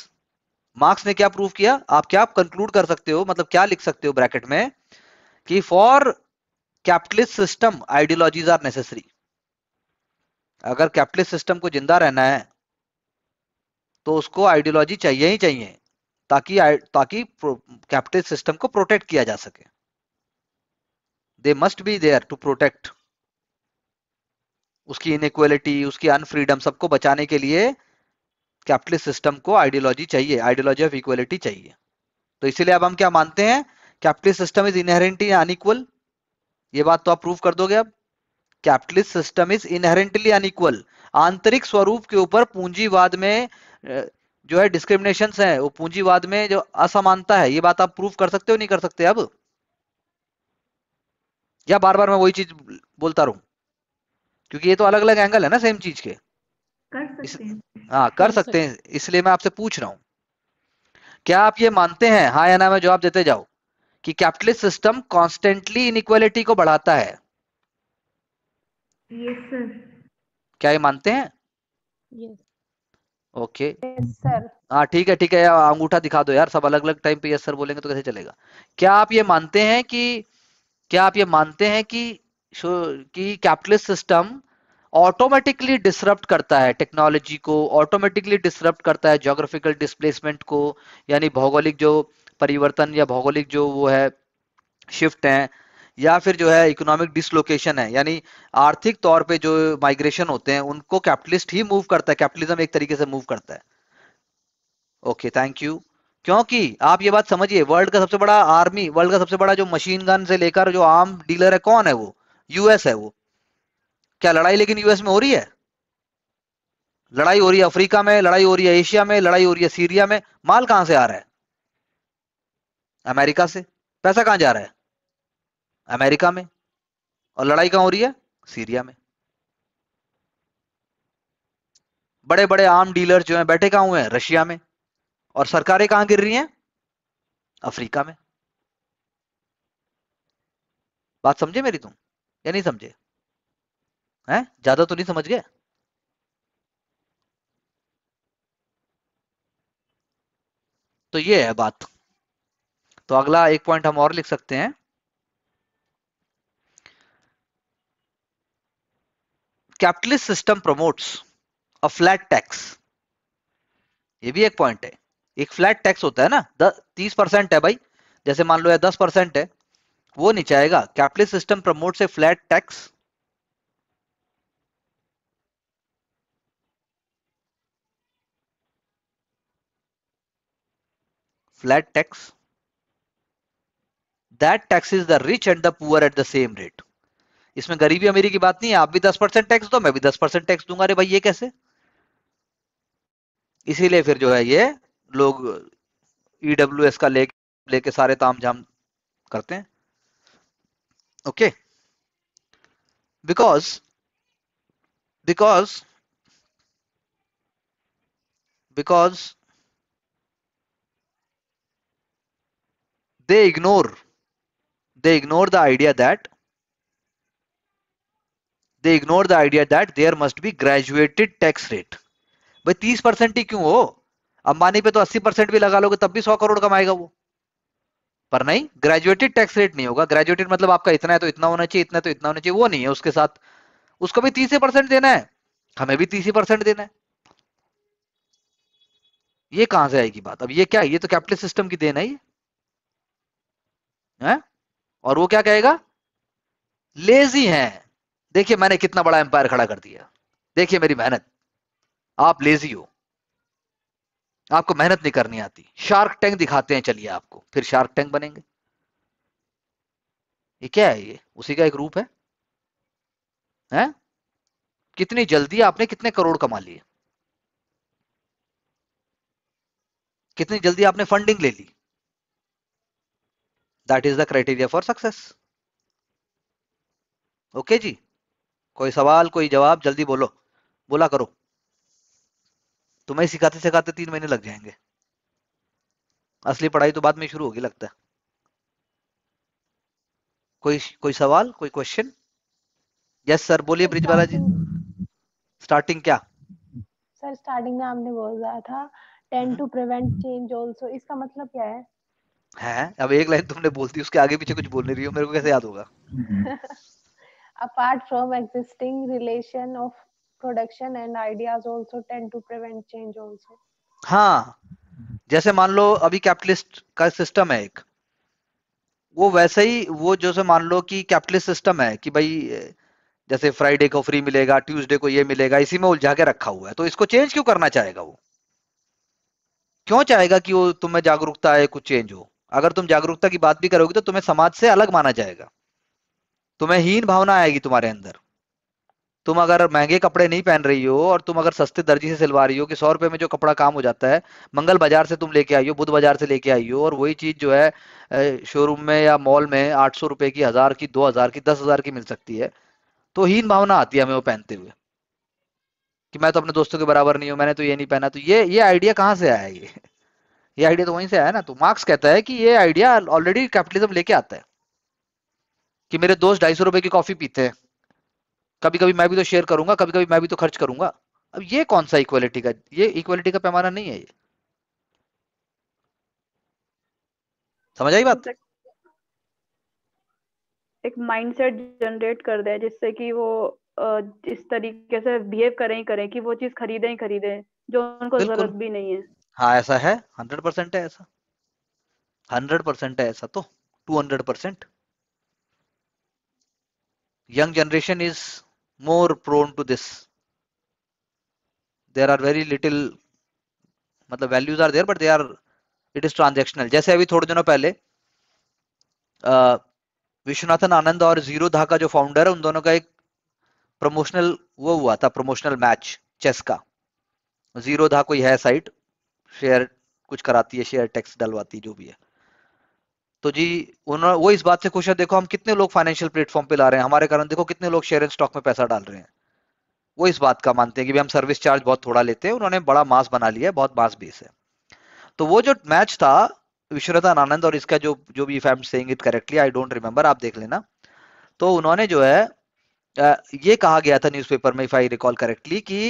मार्क्स ने क्या प्रूफ किया आप क्या कंक्लूड कर सकते हो मतलब क्या लिख सकते हो ब्रैकेट में कि for capitalist system ideologies are necessary अगर कैपिटलिस्ट सिस्टम को जिंदा रहना है तो उसको आइडियोलॉजी चाहिए ही चाहिए ताकि ताकि कैपिटल सिस्टम को प्रोटेक्ट किया जा सके they must be there to protect उसकी इनक्वेलिटी उसकी अनफ्रीडम सबको बचाने के लिए कैपिटलिस्ट सिस्टम को आइडियोलॉजी चाहिए आइडियोलॉजी ऑफ इक्वलिटी चाहिए तो इसीलिए अब हम क्या मानते हैं capitalist system is inherently unequal ये बात तो आप प्रूव कर दोगे अब capitalist system is inherently unequal आंतरिक स्वरूप के ऊपर पूंजीवाद में जो है डिस्क्रिमिनेशन है वो पूंजीवाद में जो असमानता है ये बात आप प्रूव कर सकते हो नहीं कर सकते अब या बार बार मैं वही चीज बोलता रहू क्योंकि ये तो अलग अलग एंगल है ना सेम चीज के हाँ कर सकते हैं इसलिए मैं आपसे पूछ रहा हूं क्या आप ये मानते हैं हाँ या ना मैं जवाब देते जाओ कि कैपिटलिस्ट सिस्टम कॉन्स्टेंटली इनइक्वालिटी को बढ़ाता है yes, sir. क्या ये मानते हैं yes. ओके हाँ ठीक है ठीक है अंगूठा दिखा दो यार सब अलग अलग टाइम पे यस सर बोलेंगे तो कैसे चलेगा क्या आप ये मानते हैं कि क्या आप ये मानते हैं कि कि कैपिटलिस्ट सिस्टम ऑटोमेटिकली डिसरप्ट करता है टेक्नोलॉजी को ऑटोमेटिकली डिसरप्ट करता है जोग्राफिकल डिस्प्लेसमेंट को यानी भौगोलिक जो परिवर्तन या भौगोलिक जो वो है शिफ्ट है या फिर जो है इकोनॉमिक डिसलोकेशन है यानी आर्थिक तौर पे जो माइग्रेशन होते हैं उनको कैपिटलिस्ट ही मूव करता है कैपिटलिज्म एक तरीके से मूव करता है ओके थैंक यू क्योंकि आप ये बात समझिए वर्ल्ड का सबसे बड़ा आर्मी वर्ल्ड का सबसे बड़ा जो मशीन गन से लेकर जो आर्म डीलर है कौन है वो यूएस है वो क्या लड़ाई लेकिन यूएस में हो रही है लड़ाई हो रही है अफ्रीका में लड़ाई हो रही है एशिया में लड़ाई हो रही है सीरिया में माल कहां से आ रहा है अमेरिका से पैसा कहां जा रहा है अमेरिका में और लड़ाई कहां हो रही है सीरिया में बड़े बड़े आम डीलर जो है बैठे कहां हुए हैं रशिया में और सरकारें कहां गिर रही हैं अफ्रीका में बात समझे मेरी तुम या नहीं समझे हैं ज्यादा तो नहीं समझ गए तो ये है बात तो अगला एक पॉइंट हम और लिख सकते हैं capitalist system promotes a flat tax ये भी एक पॉइंट है एक फ्लैट टैक्स होता है ना तीस परसेंट है भाई जैसे मान लो या दस परसेंट है वो नहीं चाहेगा capitalist system promote a flat tax tax that tax is the rich and the poor at the same rate इसमें गरीबी अमीरी की बात नहीं है आप भी दस परसेंट टैक्स दो मैं भी दस परसेंट टैक्स दूंगा अरे भाई ये कैसे इसीलिए फिर जो है ये लोग ईडब्ल्यू e का ले लेके सारे ताम झाम करते हैं okay because because because they ignore they ignore the idea that they ignore the idea that there must be graduated tax rate भाई तीस परसेंट ही क्यों हो अंबानी पे तो अस्सी परसेंट भी लगा लोगे तब भी सौ करोड़ कमाएगा वो पर नहीं ग्रेजुएटेड टैक्स रेट नहीं होगा ग्रेजुएटेड मतलब आपका इतना है तो इतना होना चाहिए इतना तो इतना होना चाहिए वो नहीं है उसके साथ उसको भी तीस परसेंट देना है हमें भी तीस परसेंट देना है ये कहां से आएगी बात अब ये क्या ये तो कैपिटल सिस्टम की देना ही है? और वो क्या कहेगा लेजी है देखिए मैंने कितना बड़ा एम्पायर खड़ा कर दिया देखिए मेरी मेहनत आप लेजी हो आपको मेहनत नहीं करनी आती शार्क टैंक दिखाते हैं चलिए आपको फिर शार्क टैंक बनेंगे ये क्या है ये उसी का एक रूप है है? कितनी जल्दी आपने कितने करोड़ कमा लिए कितनी जल्दी आपने फंडिंग ले ली that is the criteria for success okay जी कोई सवाल कोई जवाब जल्दी बोलो बोला करो तुम्हें सिखाते सिखाते तीन महीने लग जाएंगे असली पढ़ाई तो बाद में शुरू होगी लगता है कोई कोई सवाल कोई क्वेश्चन यस सर बोलिए ब्रिज बाला जी स्टार्टिंग क्या सर स्टार्टिंग में आपने बोल रहा था ten to prevent change also इसका मतलब क्या है है अब एक लाइन तुमने बोलती उसके आगे पीछे कुछ बोलने रही हो मेरे को कैसे याद होगा हम्म। apart from existing relation of production and ideas also tend to prevent change also हाँ जैसे मान लो अभी कैपिटलिस्ट का सिस्टम है एक वो वैसे ही वो जैसे मान लो कि कैपिटलिस्ट सिस्टम है कि भाई जैसे फ्राइडे को फ्री मिलेगा ट्यूसडे को ये मिलेगा इसी में उलझा के रखा हुआ है तो इसको चेंज क्यों करना चाहेगा वो क्यों चाहेगा कि वो तुम्हें जागरूकता है कुछ चेंज हो अगर तुम जागरूकता की बात भी करोगे तो तुम्हें समाज से अलग माना जाएगा तुम्हें हीन भावना आएगी तुम्हारे अंदर तुम अगर महंगे कपड़े नहीं पहन रही हो और तुम अगर सस्ते दर्जी से सिलवा रही हो कि सौ रुपए में जो कपड़ा काम हो जाता है मंगल बाजार से तुम लेके आई हो बुध बाजार से लेके आई हो और वही चीज जो है शोरूम में या मॉल में आठ सौ रुपए की हजार की दो हजार की दस हजार की मिल सकती है तो हीन भावना आती है हमें वो पहनते हुए कि मैं तो अपने दोस्तों के बराबर नहीं हूँ मैंने तो ये नहीं पहना तो ये ये आइडिया कहाँ से आया ये ये आइडिया तो वहीं से आया ना तो मार्क्स कहता है कि ये आइडिया ऑलरेडी कैपिटलिज्म लेके आता है कि मेरे दोस्त ढाई सौ रुपए की कॉफी पीते हैं कभी कभी मैं भी तो शेयर करूंगा कभी कभी मैं भी तो खर्च करूंगा अब ये कौन सा इक्वालिटी का ये इक्वालिटी का पैमाना नहीं है ये समझ आई बात एक माइंडसेट जनरेट कर दे जिससे कि वो इस तरीके से बिहेव करें ही करें कि वो चीज खरीदे ही खरीदे जो उनको जरूरत भी नहीं है हाँ ऐसा है हंड्रेड परसेंट है ऐसा हंड्रेड परसेंट है ऐसा तो two hundred percent young generation is more prone to this there are very little मतलब values are there but they are it is transactional जैसे अभी थोड़े दिनों पहले विश्वनाथन आनंद और जीरो धा का जो फाउंडर है उन दोनों का एक प्रमोशनल वो हुआ था प्रमोशनल मैच चेस का जीरो धा कोई है साइट शेयर कुछ कराती है शेयर टैक्स डलवाती जो भी है तो जी उन्होंने वो इस बात से खुश है देखो हम कितने लोग फाइनेंशियल प्लेटफॉर्म पे ला रहे हैं हमारे कारण देखो कितने लोग शेयर एंड स्टॉक में पैसा डाल रहे हैं वो इस बात का मानते हैं कि भी हम सर्विस चार्ज बहुत थोड़ा लेते हैं उन्होंने बड़ा मास बना लिया है बहुत मास बेस है तो वो जो मैच था विश्वरतन आनंद और इसका जो जो भी I saying it correctly I don't remember आप देख लेना तो उन्होंने जो है ये कहा गया था न्यूज़पेपर में इफ आई रिकॉल करेक्टली कि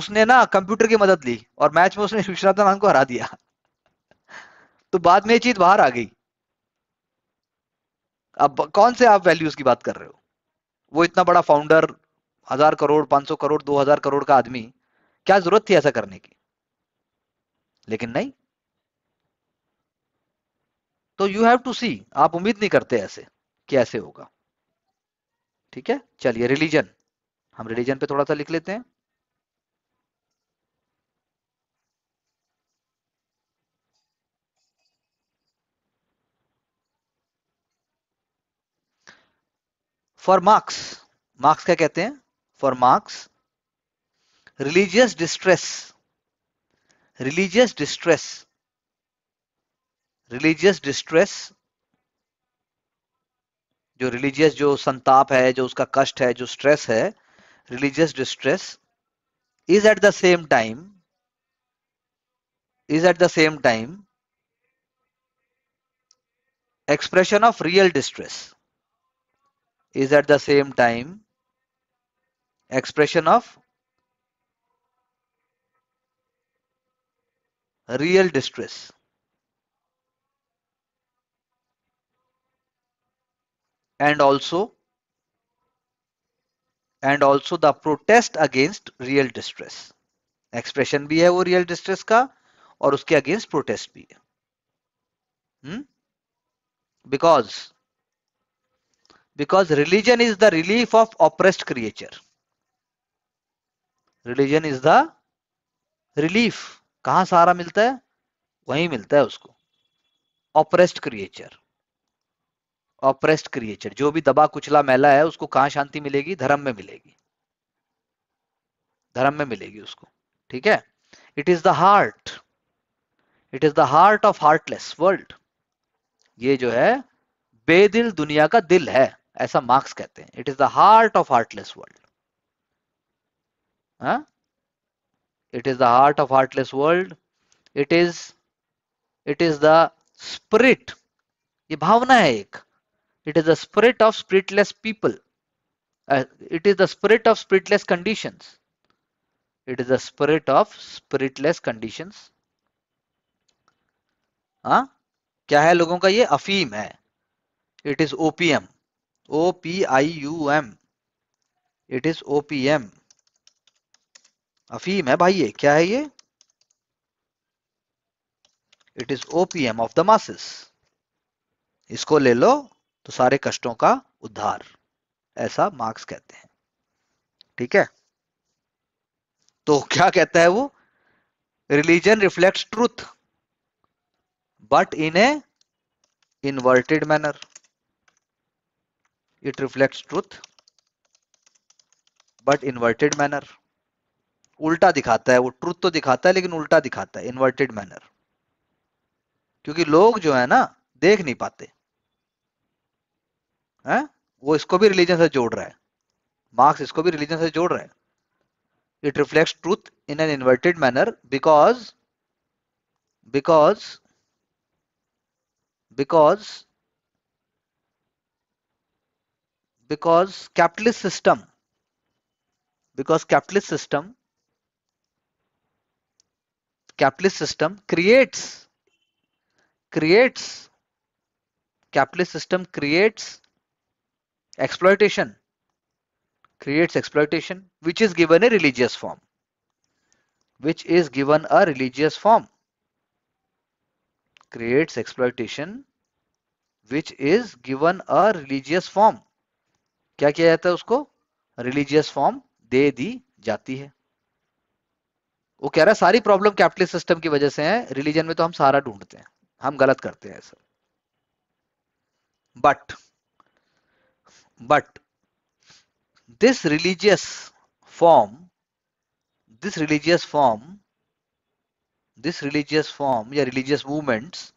उसने ना कंप्यूटर की मदद ली और मैच में उसने विश्वनाथन आनंद को हरा दिया तो बाद में ये चीज बाहर आ गई अब कौन से आप वैल्यूज की बात कर रहे हो वो इतना बड़ा फाउंडर हजार करोड़ पांच सौ करोड़ दो हजार करोड़ का आदमी क्या जरूरत थी ऐसा करने की लेकिन नहीं तो यू हैव टू सी आप उम्मीद नहीं करते ऐसे कि ऐसे होगा ठीक है चलिए रिलीजन हम रिलीजन पे थोड़ा सा लिख लेते हैं फॉर मार्क्स मार्क्स क्या कहते हैं for Marx religious distress religious distress religious distress जो रिलीजियस जो संताप है जो उसका कष्ट है जो स्ट्रेस है religious distress is at the same time is at the same time expression of real distress is at the same time expression of real distress. and also and also the protest against real distress expression be a real distress ka और उसके against protest be. hmm? because because religion is the relief of oppressed creature religion is the relief कहा सहारा मिलता है वहीं मिलता है उसको ऑपरेस्ट क्रिएचर ऑपरेस्ट क्रिएचर जो भी दबा कुचला मैला है उसको कहां शांति मिलेगी धर्म में मिलेगी धर्म में मिलेगी उसको ठीक है it is the heart it is the heart of heartless world ये जो है बेदिल दुनिया का दिल है ऐसा मार्क्स कहते हैं it is the heart of heartless world it is the heart of heartless world it is it is the spirit ये भावना है एक it is the spirit of spiritless people it is the spirit of spiritless condition it is the spirit of spiritless condition हाँ? क्या है लोगों का ये अफीम है it is opium OPIUM it is OPM अफीम है भाई ये क्या है ये it is opium of the masses इसको ले लो तो सारे कष्टों का उद्धार ऐसा मार्क्स कहते हैं ठीक है तो क्या कहता है वो religion reflect truth but in a inverted manner it reflects truth but inverted manner उल्टा दिखाता है वो ट्रूथ तो दिखाता है लेकिन उल्टा दिखाता है इनवर्टेड मैनर क्योंकि लोग जो है ना देख नहीं पाते हैं वो इसको भी रिलीजन से जोड़ रहा है मार्क्स इसको भी रिलीजन से जोड़ रहा है it reflect truth in an inverted manner because because because because capitalist system because capitalist system capitalist system creates creates capitalist system creates exploitation creates exploitation which is given a religious form which is given a religious form creates exploitation which is given a religious form क्या किया जाता है उसको religious form दे दी जाती है वो कह रहा है सारी प्रॉब्लम कैपिटलिस्ट सिस्टम की वजह से है रिलीजन में तो हम सारा ढूंढते हैं हम गलत करते हैं sir but but this religious form this religious form this religious form या religious movements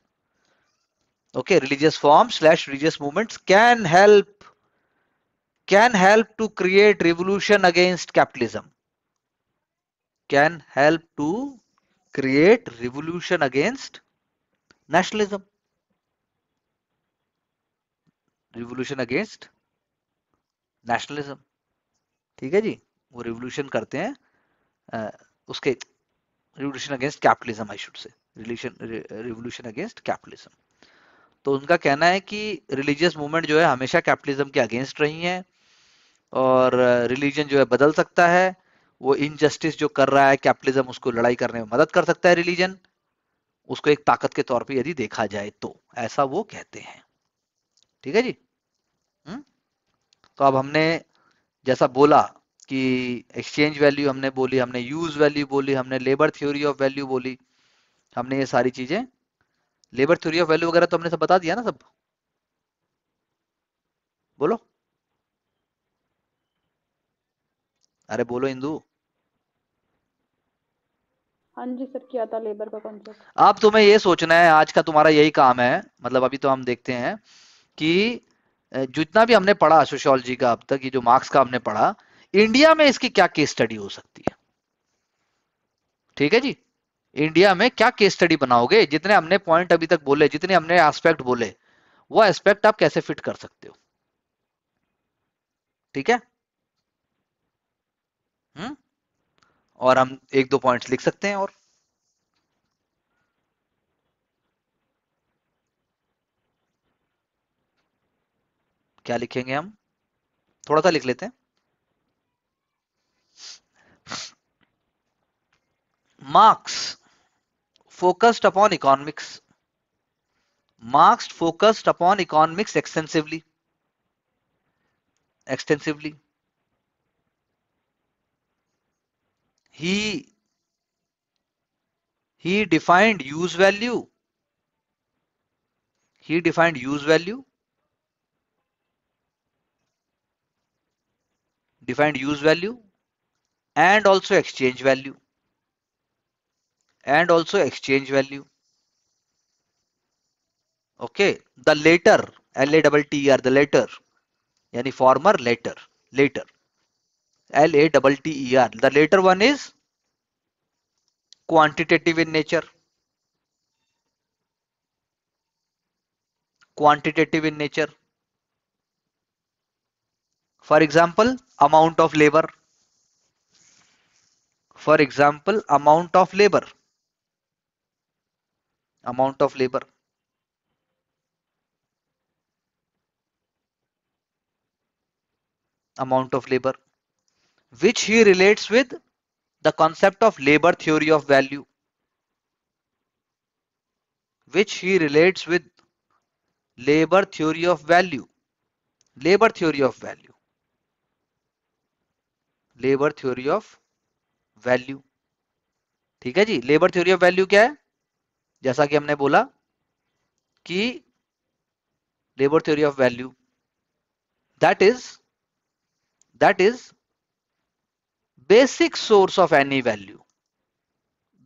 okay religious form slash religious movements can help can help to create revolution against capitalism can help to create revolution against nationalism revolution against nationalism ठीक है जी वो revolution करते हैं आ, उसके revolution against capitalism I should say relation revolution against capitalism तो उनका कहना है कि रिलीजियस मूवमेंट जो है हमेशा कैपिटलिज्म के अगेंस्ट रही है और रिलीजन जो है बदल सकता है वो इनजस्टिस जो कर रहा है कैपिटलिज्म उसको लड़ाई करने में मदद कर सकता है रिलीजन उसको एक ताकत के तौर पे यदि देखा जाए तो ऐसा वो कहते हैं ठीक है जी हुँ? हम्म? तो अब हमने जैसा बोला कि एक्सचेंज वैल्यू हमने बोली हमने यूज वैल्यू बोली हमने लेबर थ्योरी ऑफ वैल्यू बोली हमने ये सारी चीजें लेबर थ्योरी ऑफ वैल्यू वगैरह तो हमने सब बता दिया ना सब बोलो अरे बोलो इंदू हाँ जी सर किया था लेबर का कॉन्सेप्ट अब तुम्हें ये सोचना है आज का तुम्हारा यही काम है मतलब अभी तो हम देखते हैं कि जितना भी हमने पढ़ा सोशियोलॉजी का अब तक ये जो मार्क्स का हमने पढ़ा इंडिया में इसकी क्या केस स्टडी हो सकती है ठीक है जी इंडिया में क्या केस स्टडी बनाओगे जितने हमने पॉइंट अभी तक बोले जितने हमने एस्पेक्ट बोले वो एस्पेक्ट आप कैसे फिट कर सकते हो ठीक है हम्म? और हम एक दो पॉइंट लिख सकते हैं और क्या लिखेंगे हम थोड़ा सा लिख लेते हैं Marx focused upon economics Marx focused upon economics extensively extensively he he defined use value he defined use value defined use value and also exchange value and also exchange value okay the later l a double t e r the later yani former later later L A double T E R. The later one is quantitative in nature. Quantitative in nature. For example, amount of labor. For example, amount of labor. Amount of labor. Amount of labor. which he relates with the concept of labor theory of value which he relates with labor theory of value labor theory of value labor theory of value ठीक है जी labour theory of value क्या है जैसा कि हमने बोला कि labour theory of value that is that is basic source of any value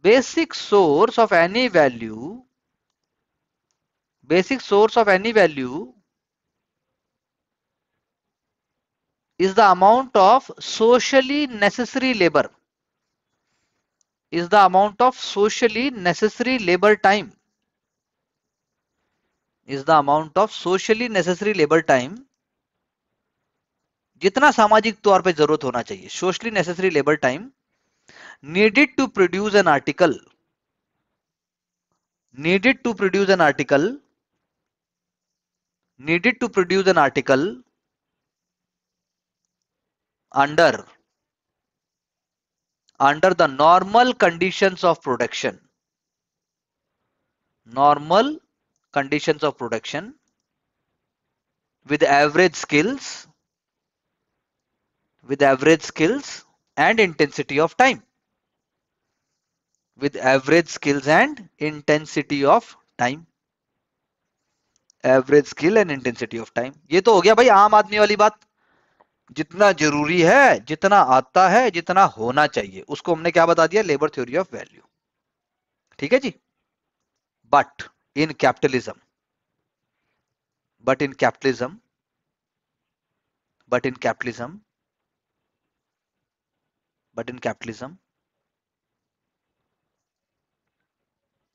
basic source of any value basic source of any value is the amount of socially necessary labor is the amount of socially necessary labor time is the amount of socially necessary labor time जितना सामाजिक तौर पे जरूरत होना चाहिए socially necessary labour time needed to produce an article needed to produce an article needed to produce an article under under the normal condition of production normal condition of production with average skills with average skills and intensity of time. With average skills and intensity of time. Average skill and intensity of time ये तो हो गया भाई आम आदमी वाली बात जितना जरूरी है जितना आता है जितना होना चाहिए उसको हमने क्या बता दिया लेबर थ्योरी ऑफ वैल्यू ठीक है जी but in capitalism but in capitalism but in capitalism but in capitalism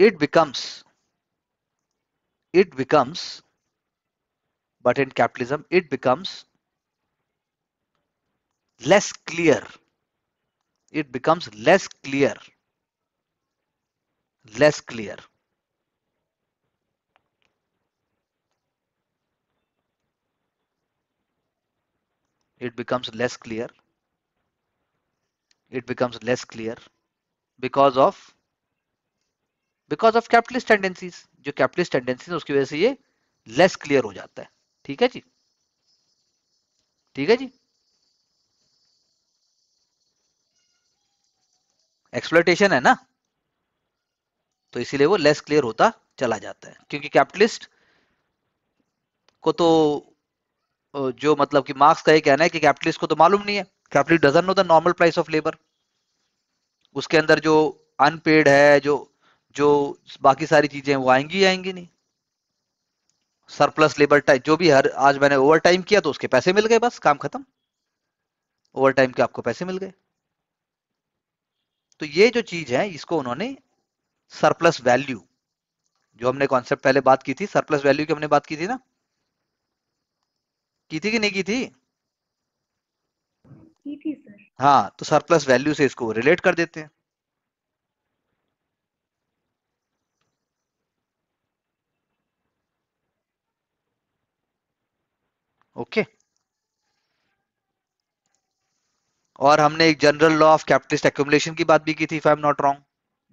it becomes it becomes but in capitalism it becomes less clear it becomes less clear less clear it becomes less clear it becomes less clear because of because of capitalist tendencies जो capitalist tendencies उसकी वजह से ye less clear हो जाता है ठीक है जी ठीक है जी एक्सप्लेटेशन है ना तो इसीलिए वो लेस क्लियर होता चला जाता है क्योंकि कैपिटलिस्ट को तो जो मतलब कि मार्क्स का ये कहना है कि कैपिटलिस्ट को तो मालूम नहीं है capital doesn't know the normal price of labour उसके अंदर जो अनपेड है जो जो बाकी सारी चीजें वो आएंगी आएंगी नहीं सरप्लस लेबर टाइम जो भी हर आज मैंने ओवर टाइम किया तो उसके पैसे मिल गए बस काम खत्म ओवर टाइम के आपको पैसे मिल गए तो ये जो चीज है इसको उन्होंने सरप्लस वैल्यू जो हमने कॉन्सेप्ट पहले बात की थी सरप्लस वैल्यू की हमने बात की थी ना की थी कि नहीं की थी की थी सर हाँ तो सरप्लस वैल्यू से इसको रिलेट कर देते हैं ओके okay. और हमने एक general law of capitalist accumulation की बात भी की थी if I am not wrong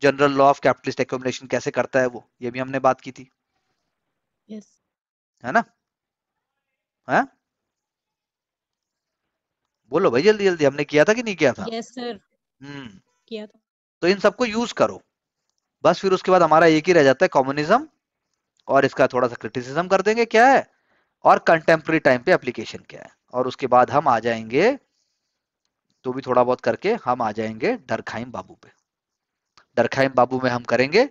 general law of capitalist accumulation कैसे करता है वो ये भी हमने बात की थी yes. है ना है बोलो भाई जल्दी जल्दी हमने किया था कि नहीं किया था यस yes, सर हम्म किया था तो इन सबको यूज करो बस फिर उसके बाद हमारा एक ही रह जाता है कॉम्युनिज्म और इसका थोड़ा सा क्रिटिसिज्म कर देंगे क्या है और कंटेम्प्रेरी टाइम पे एप्लीकेशन क्या है और उसके बाद हम आ जाएंगे तो भी थोड़ा बहुत करके हम आ जाएंगे डरखाइम बाबू पे डरखाइम बाबू में हम करेंगे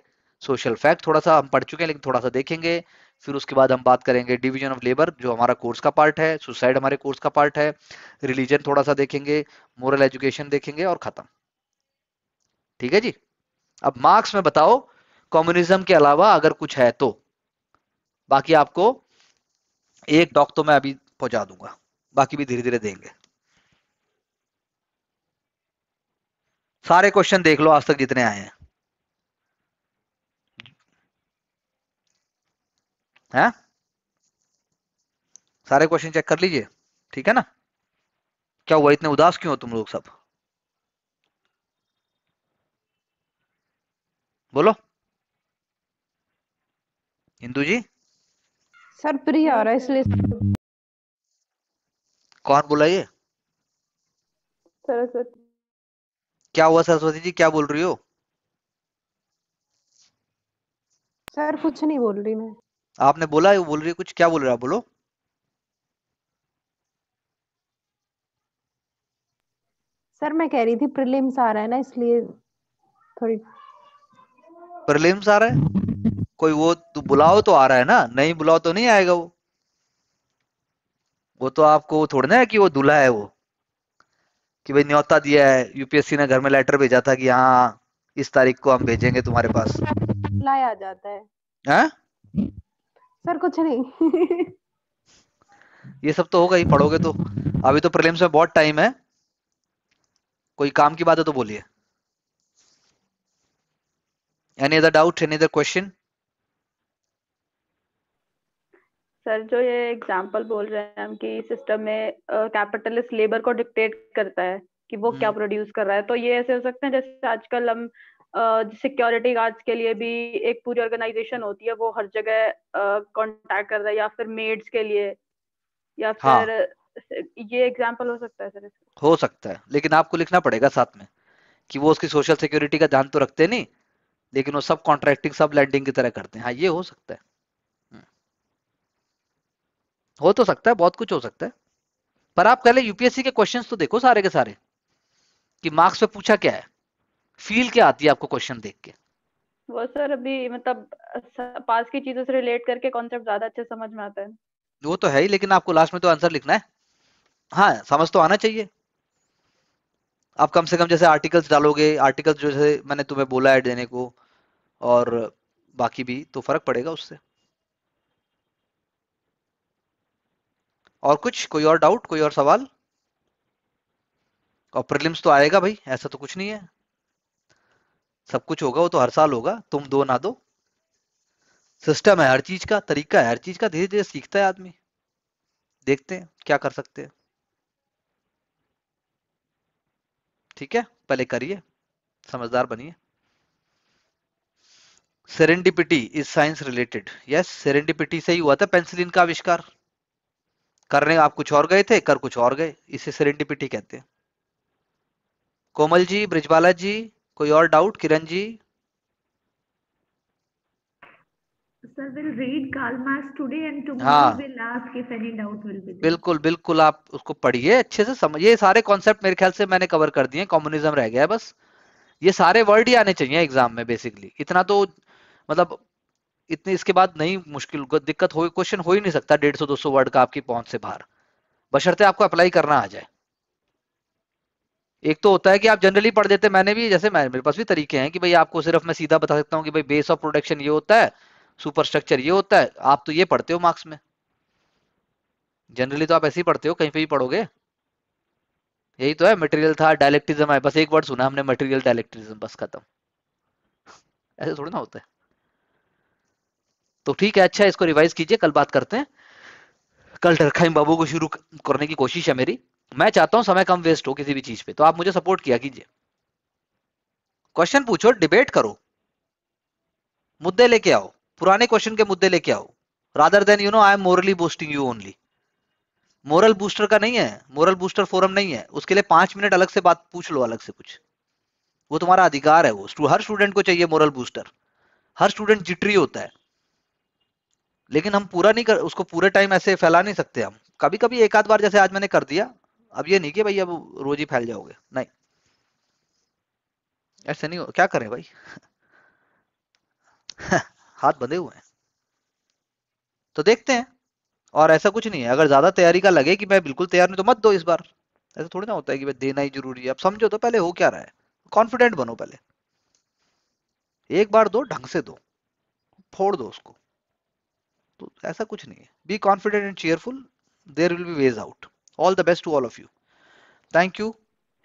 सोशल फैक्ट थोड़ा सा हम पढ़ चुके हैं लेकिन थोड़ा सा देखेंगे फिर उसके बाद हम बात करेंगे डिवीजन ऑफ लेबर जो हमारा कोर्स का पार्ट है सुसाइड हमारे कोर्स का पार्ट है रिलीजन थोड़ा सा देखेंगे मोरल एजुकेशन देखेंगे और खत्म ठीक है जी अब मार्क्स में बताओ कम्युनिज्म के अलावा अगर कुछ है तो बाकी आपको एक डॉक तो मैं अभी पहुंचा दूंगा बाकी भी धीरे धीरे देंगे सारे क्वेश्चन देख लो आज तक जितने आए हैं है सारे क्वेश्चन चेक कर लीजिए ठीक है ना क्या हुआ इतने उदास क्यों हो तुम लोग सब बोलो हिंदू जी सर प्रिय आ रहा है इसलिए कौन बोला ये सरस्वती क्या हुआ सरस्वती जी क्या बोल रही हो सर कुछ नहीं बोल रही मैं आपने बोला है वो बोल रही है कुछ क्या बोल रहा है बोलो सर मैं कह रही थी प्रीलिम्स आ रहा है ना इसलिए थोड़ी प्रीलिम्स आ रहा है कोई वो तू तो बुलाओ तो आ रहा है ना नहीं बुलाओ तो नहीं आएगा वो वो तो आपको थोड़ा ना है कि वो दूल्हा है वो कि भाई न्योता दिया है यूपीएससी ने घर में लेटर भेजा था कि हाँ इस तारीख को हम भेजेंगे तुम्हारे पास लाया जाता है, है? हाँ? सर कुछ नहीं ये सब तो होगा ही पढ़ोगे तो अभी तो प्रीलिम्स में बहुत टाइम है कोई काम की बात है तो बोलिए any other doubt any other question sir जो ये एग्जांपल बोल रहे हैं हम कि सिस्टम में कैपिटलिस्ट लेबर को डिक्टेट करता है कि वो क्या प्रोड्यूस हम्म। कर रहा है तो ये ऐसे हो सकते हैं जैसे आजकल हम सिक्योरिटी गार्ड्स के लिए भी एक पूरी ऑर्गेनाइजेशन होती है वो हर जगह कॉन्टेक्ट कर रहा है या फिर मेड्स के लिए या हाँ। फिर ये एग्जाम्पल हो सकता है सर हो सकता है लेकिन आपको लिखना पड़ेगा साथ में कि वो उसकी सोशल सिक्योरिटी का ध्यान तो रखते नहीं लेकिन वो सब कॉन्ट्रैक्टिंग सब लैंडिंग की तरह करते हैं हाँ ये हो सकता है हम्म। हो तो सकता है बहुत कुछ हो सकता है पर आप पहले यूपीएससी के क्वेश्चंस तो देखो सारे के सारे कि मार्क्स पे पूछा क्या है फील क्या आती है आपको क्वेश्चन देख के वो सर अभी मतलब पास की चीजों से रिलेट करके कॉन्सेप्ट ज्यादा अच्छे समझ में आता है वो तो है ही लेकिन आपको लास्ट में तो आंसर लिखना है हाँ समझ तो आना चाहिए आप कम से कम जैसे आर्टिकल्स डालोगे आर्टिकल्स जो जैसे मैंने तुम्हें बोला है देने को और बाकी भी तो फर्क पड़ेगा उससे और कुछ कोई और डाउट कोई और सवाल और प्रिलिम्स तो आएगा भाई ऐसा तो कुछ नहीं है सब कुछ होगा वो तो हर साल होगा तुम दो ना दो सिस्टम है हर चीज का तरीका है हर चीज का धीरे धीरे सीखता है आदमी देखते हैं क्या कर सकते हैं ठीक है पहले करिए समझदार बनिए serendipity is science related yes serendipity से ही हुआ था पेंसिलिन का आविष्कार करने आप कुछ और गए थे कर कुछ और गए इसे सेरेंडिपिटी कहते हैं कोमल जी ब्रिजवाला जी कोई और डाउट किरण जी हाँ। बिल्कुल बिल्कुल आप उसको पढ़िए अच्छे से समझिए सारे कॉन्सेप्ट मेरे ख्याल से मैंने कवर कर दिए कम्युनिज्म रह गया है बस ये सारे वर्ड ही आने चाहिए एग्जाम में बेसिकली इतना तो मतलब इतने इसके बाद नहीं मुश्किल दिक्कत हो क्वेश्चन हो ही नहीं सकता डेढ़ सौ दो सौ वर्ड का आपकी पहुंच से बाहर बशर्ते आपको अप्लाई करना आ जाए एक तो होता है कि आप जनरली पढ़ देते मैंने भी जैसे मैं मेरे पास भी तरीके हैं कि भाई आपको सिर्फ मैं सीधा बता सकता हूँ कि भाई बेस ऑफ प्रोडक्शन ये होता है सुपर स्ट्रक्चर ये होता है आप तो ये पढ़ते हो मार्क्स में जनरली तो आप ऐसे ही पढ़ते हो कहीं पे भी पढ़ोगे यही तो है मटेरियल था डायलेक्टिज्म है बस एक वर्ड सुना हमने मटेरियल डायलेक्टिज्म बस खत्म ऐसे थोड़ी ना होता है तो ठीक है अच्छा इसको रिवाइज कीजिए कल बात करते हैं कल डरखाइम बाबू को शुरू करने की कोशिश है मेरी मैं चाहता हूं समय कम वेस्ट हो किसी भी चीज पे तो आप मुझे सपोर्ट किया कीजिए क्वेश्चन पूछो डिबेट करो मुद्दे लेके आओ पुराने क्वेश्चन के मुद्दे लेके आओ rather than you know I am morally boosting you only moral booster का नहीं है मोरल बूस्टर फोरम नहीं है उसके लिए पांच मिनट अलग से बात पूछ लो अलग से कुछ वो तुम्हारा अधिकार है वो हर स्टूडेंट को चाहिए मोरल बूस्टर हर स्टूडेंट जिटरी होता है लेकिन हम पूरा नहीं कर उसको पूरे टाइम ऐसे फैला नहीं सकते हम कभी कभी एक आध बार जैसे आज मैंने कर दिया अब ये नहीं कि भाई अब रोज ही फैल जाओगे नहीं ऐसे नहीं हो क्या करें भाई हाथ बंधे हुए हैं तो देखते हैं और ऐसा कुछ नहीं है अगर ज्यादा तैयारी का लगे कि मैं बिल्कुल तैयार नहीं तो मत दो इस बार ऐसा थोड़ी ना होता है कि भाई देना ही जरूरी है अब समझो तो पहले हो क्या रहा है कॉन्फिडेंट बनो पहले एक बार दो ढंग से दो फोड़ दो उसको तो ऐसा कुछ नहीं है be confident and cheerful there will be ways out all the best to all of you thank you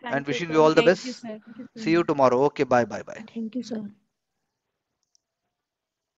thank and wishing you all the thank best you, you, see you tomorrow okay bye bye bye thank you sir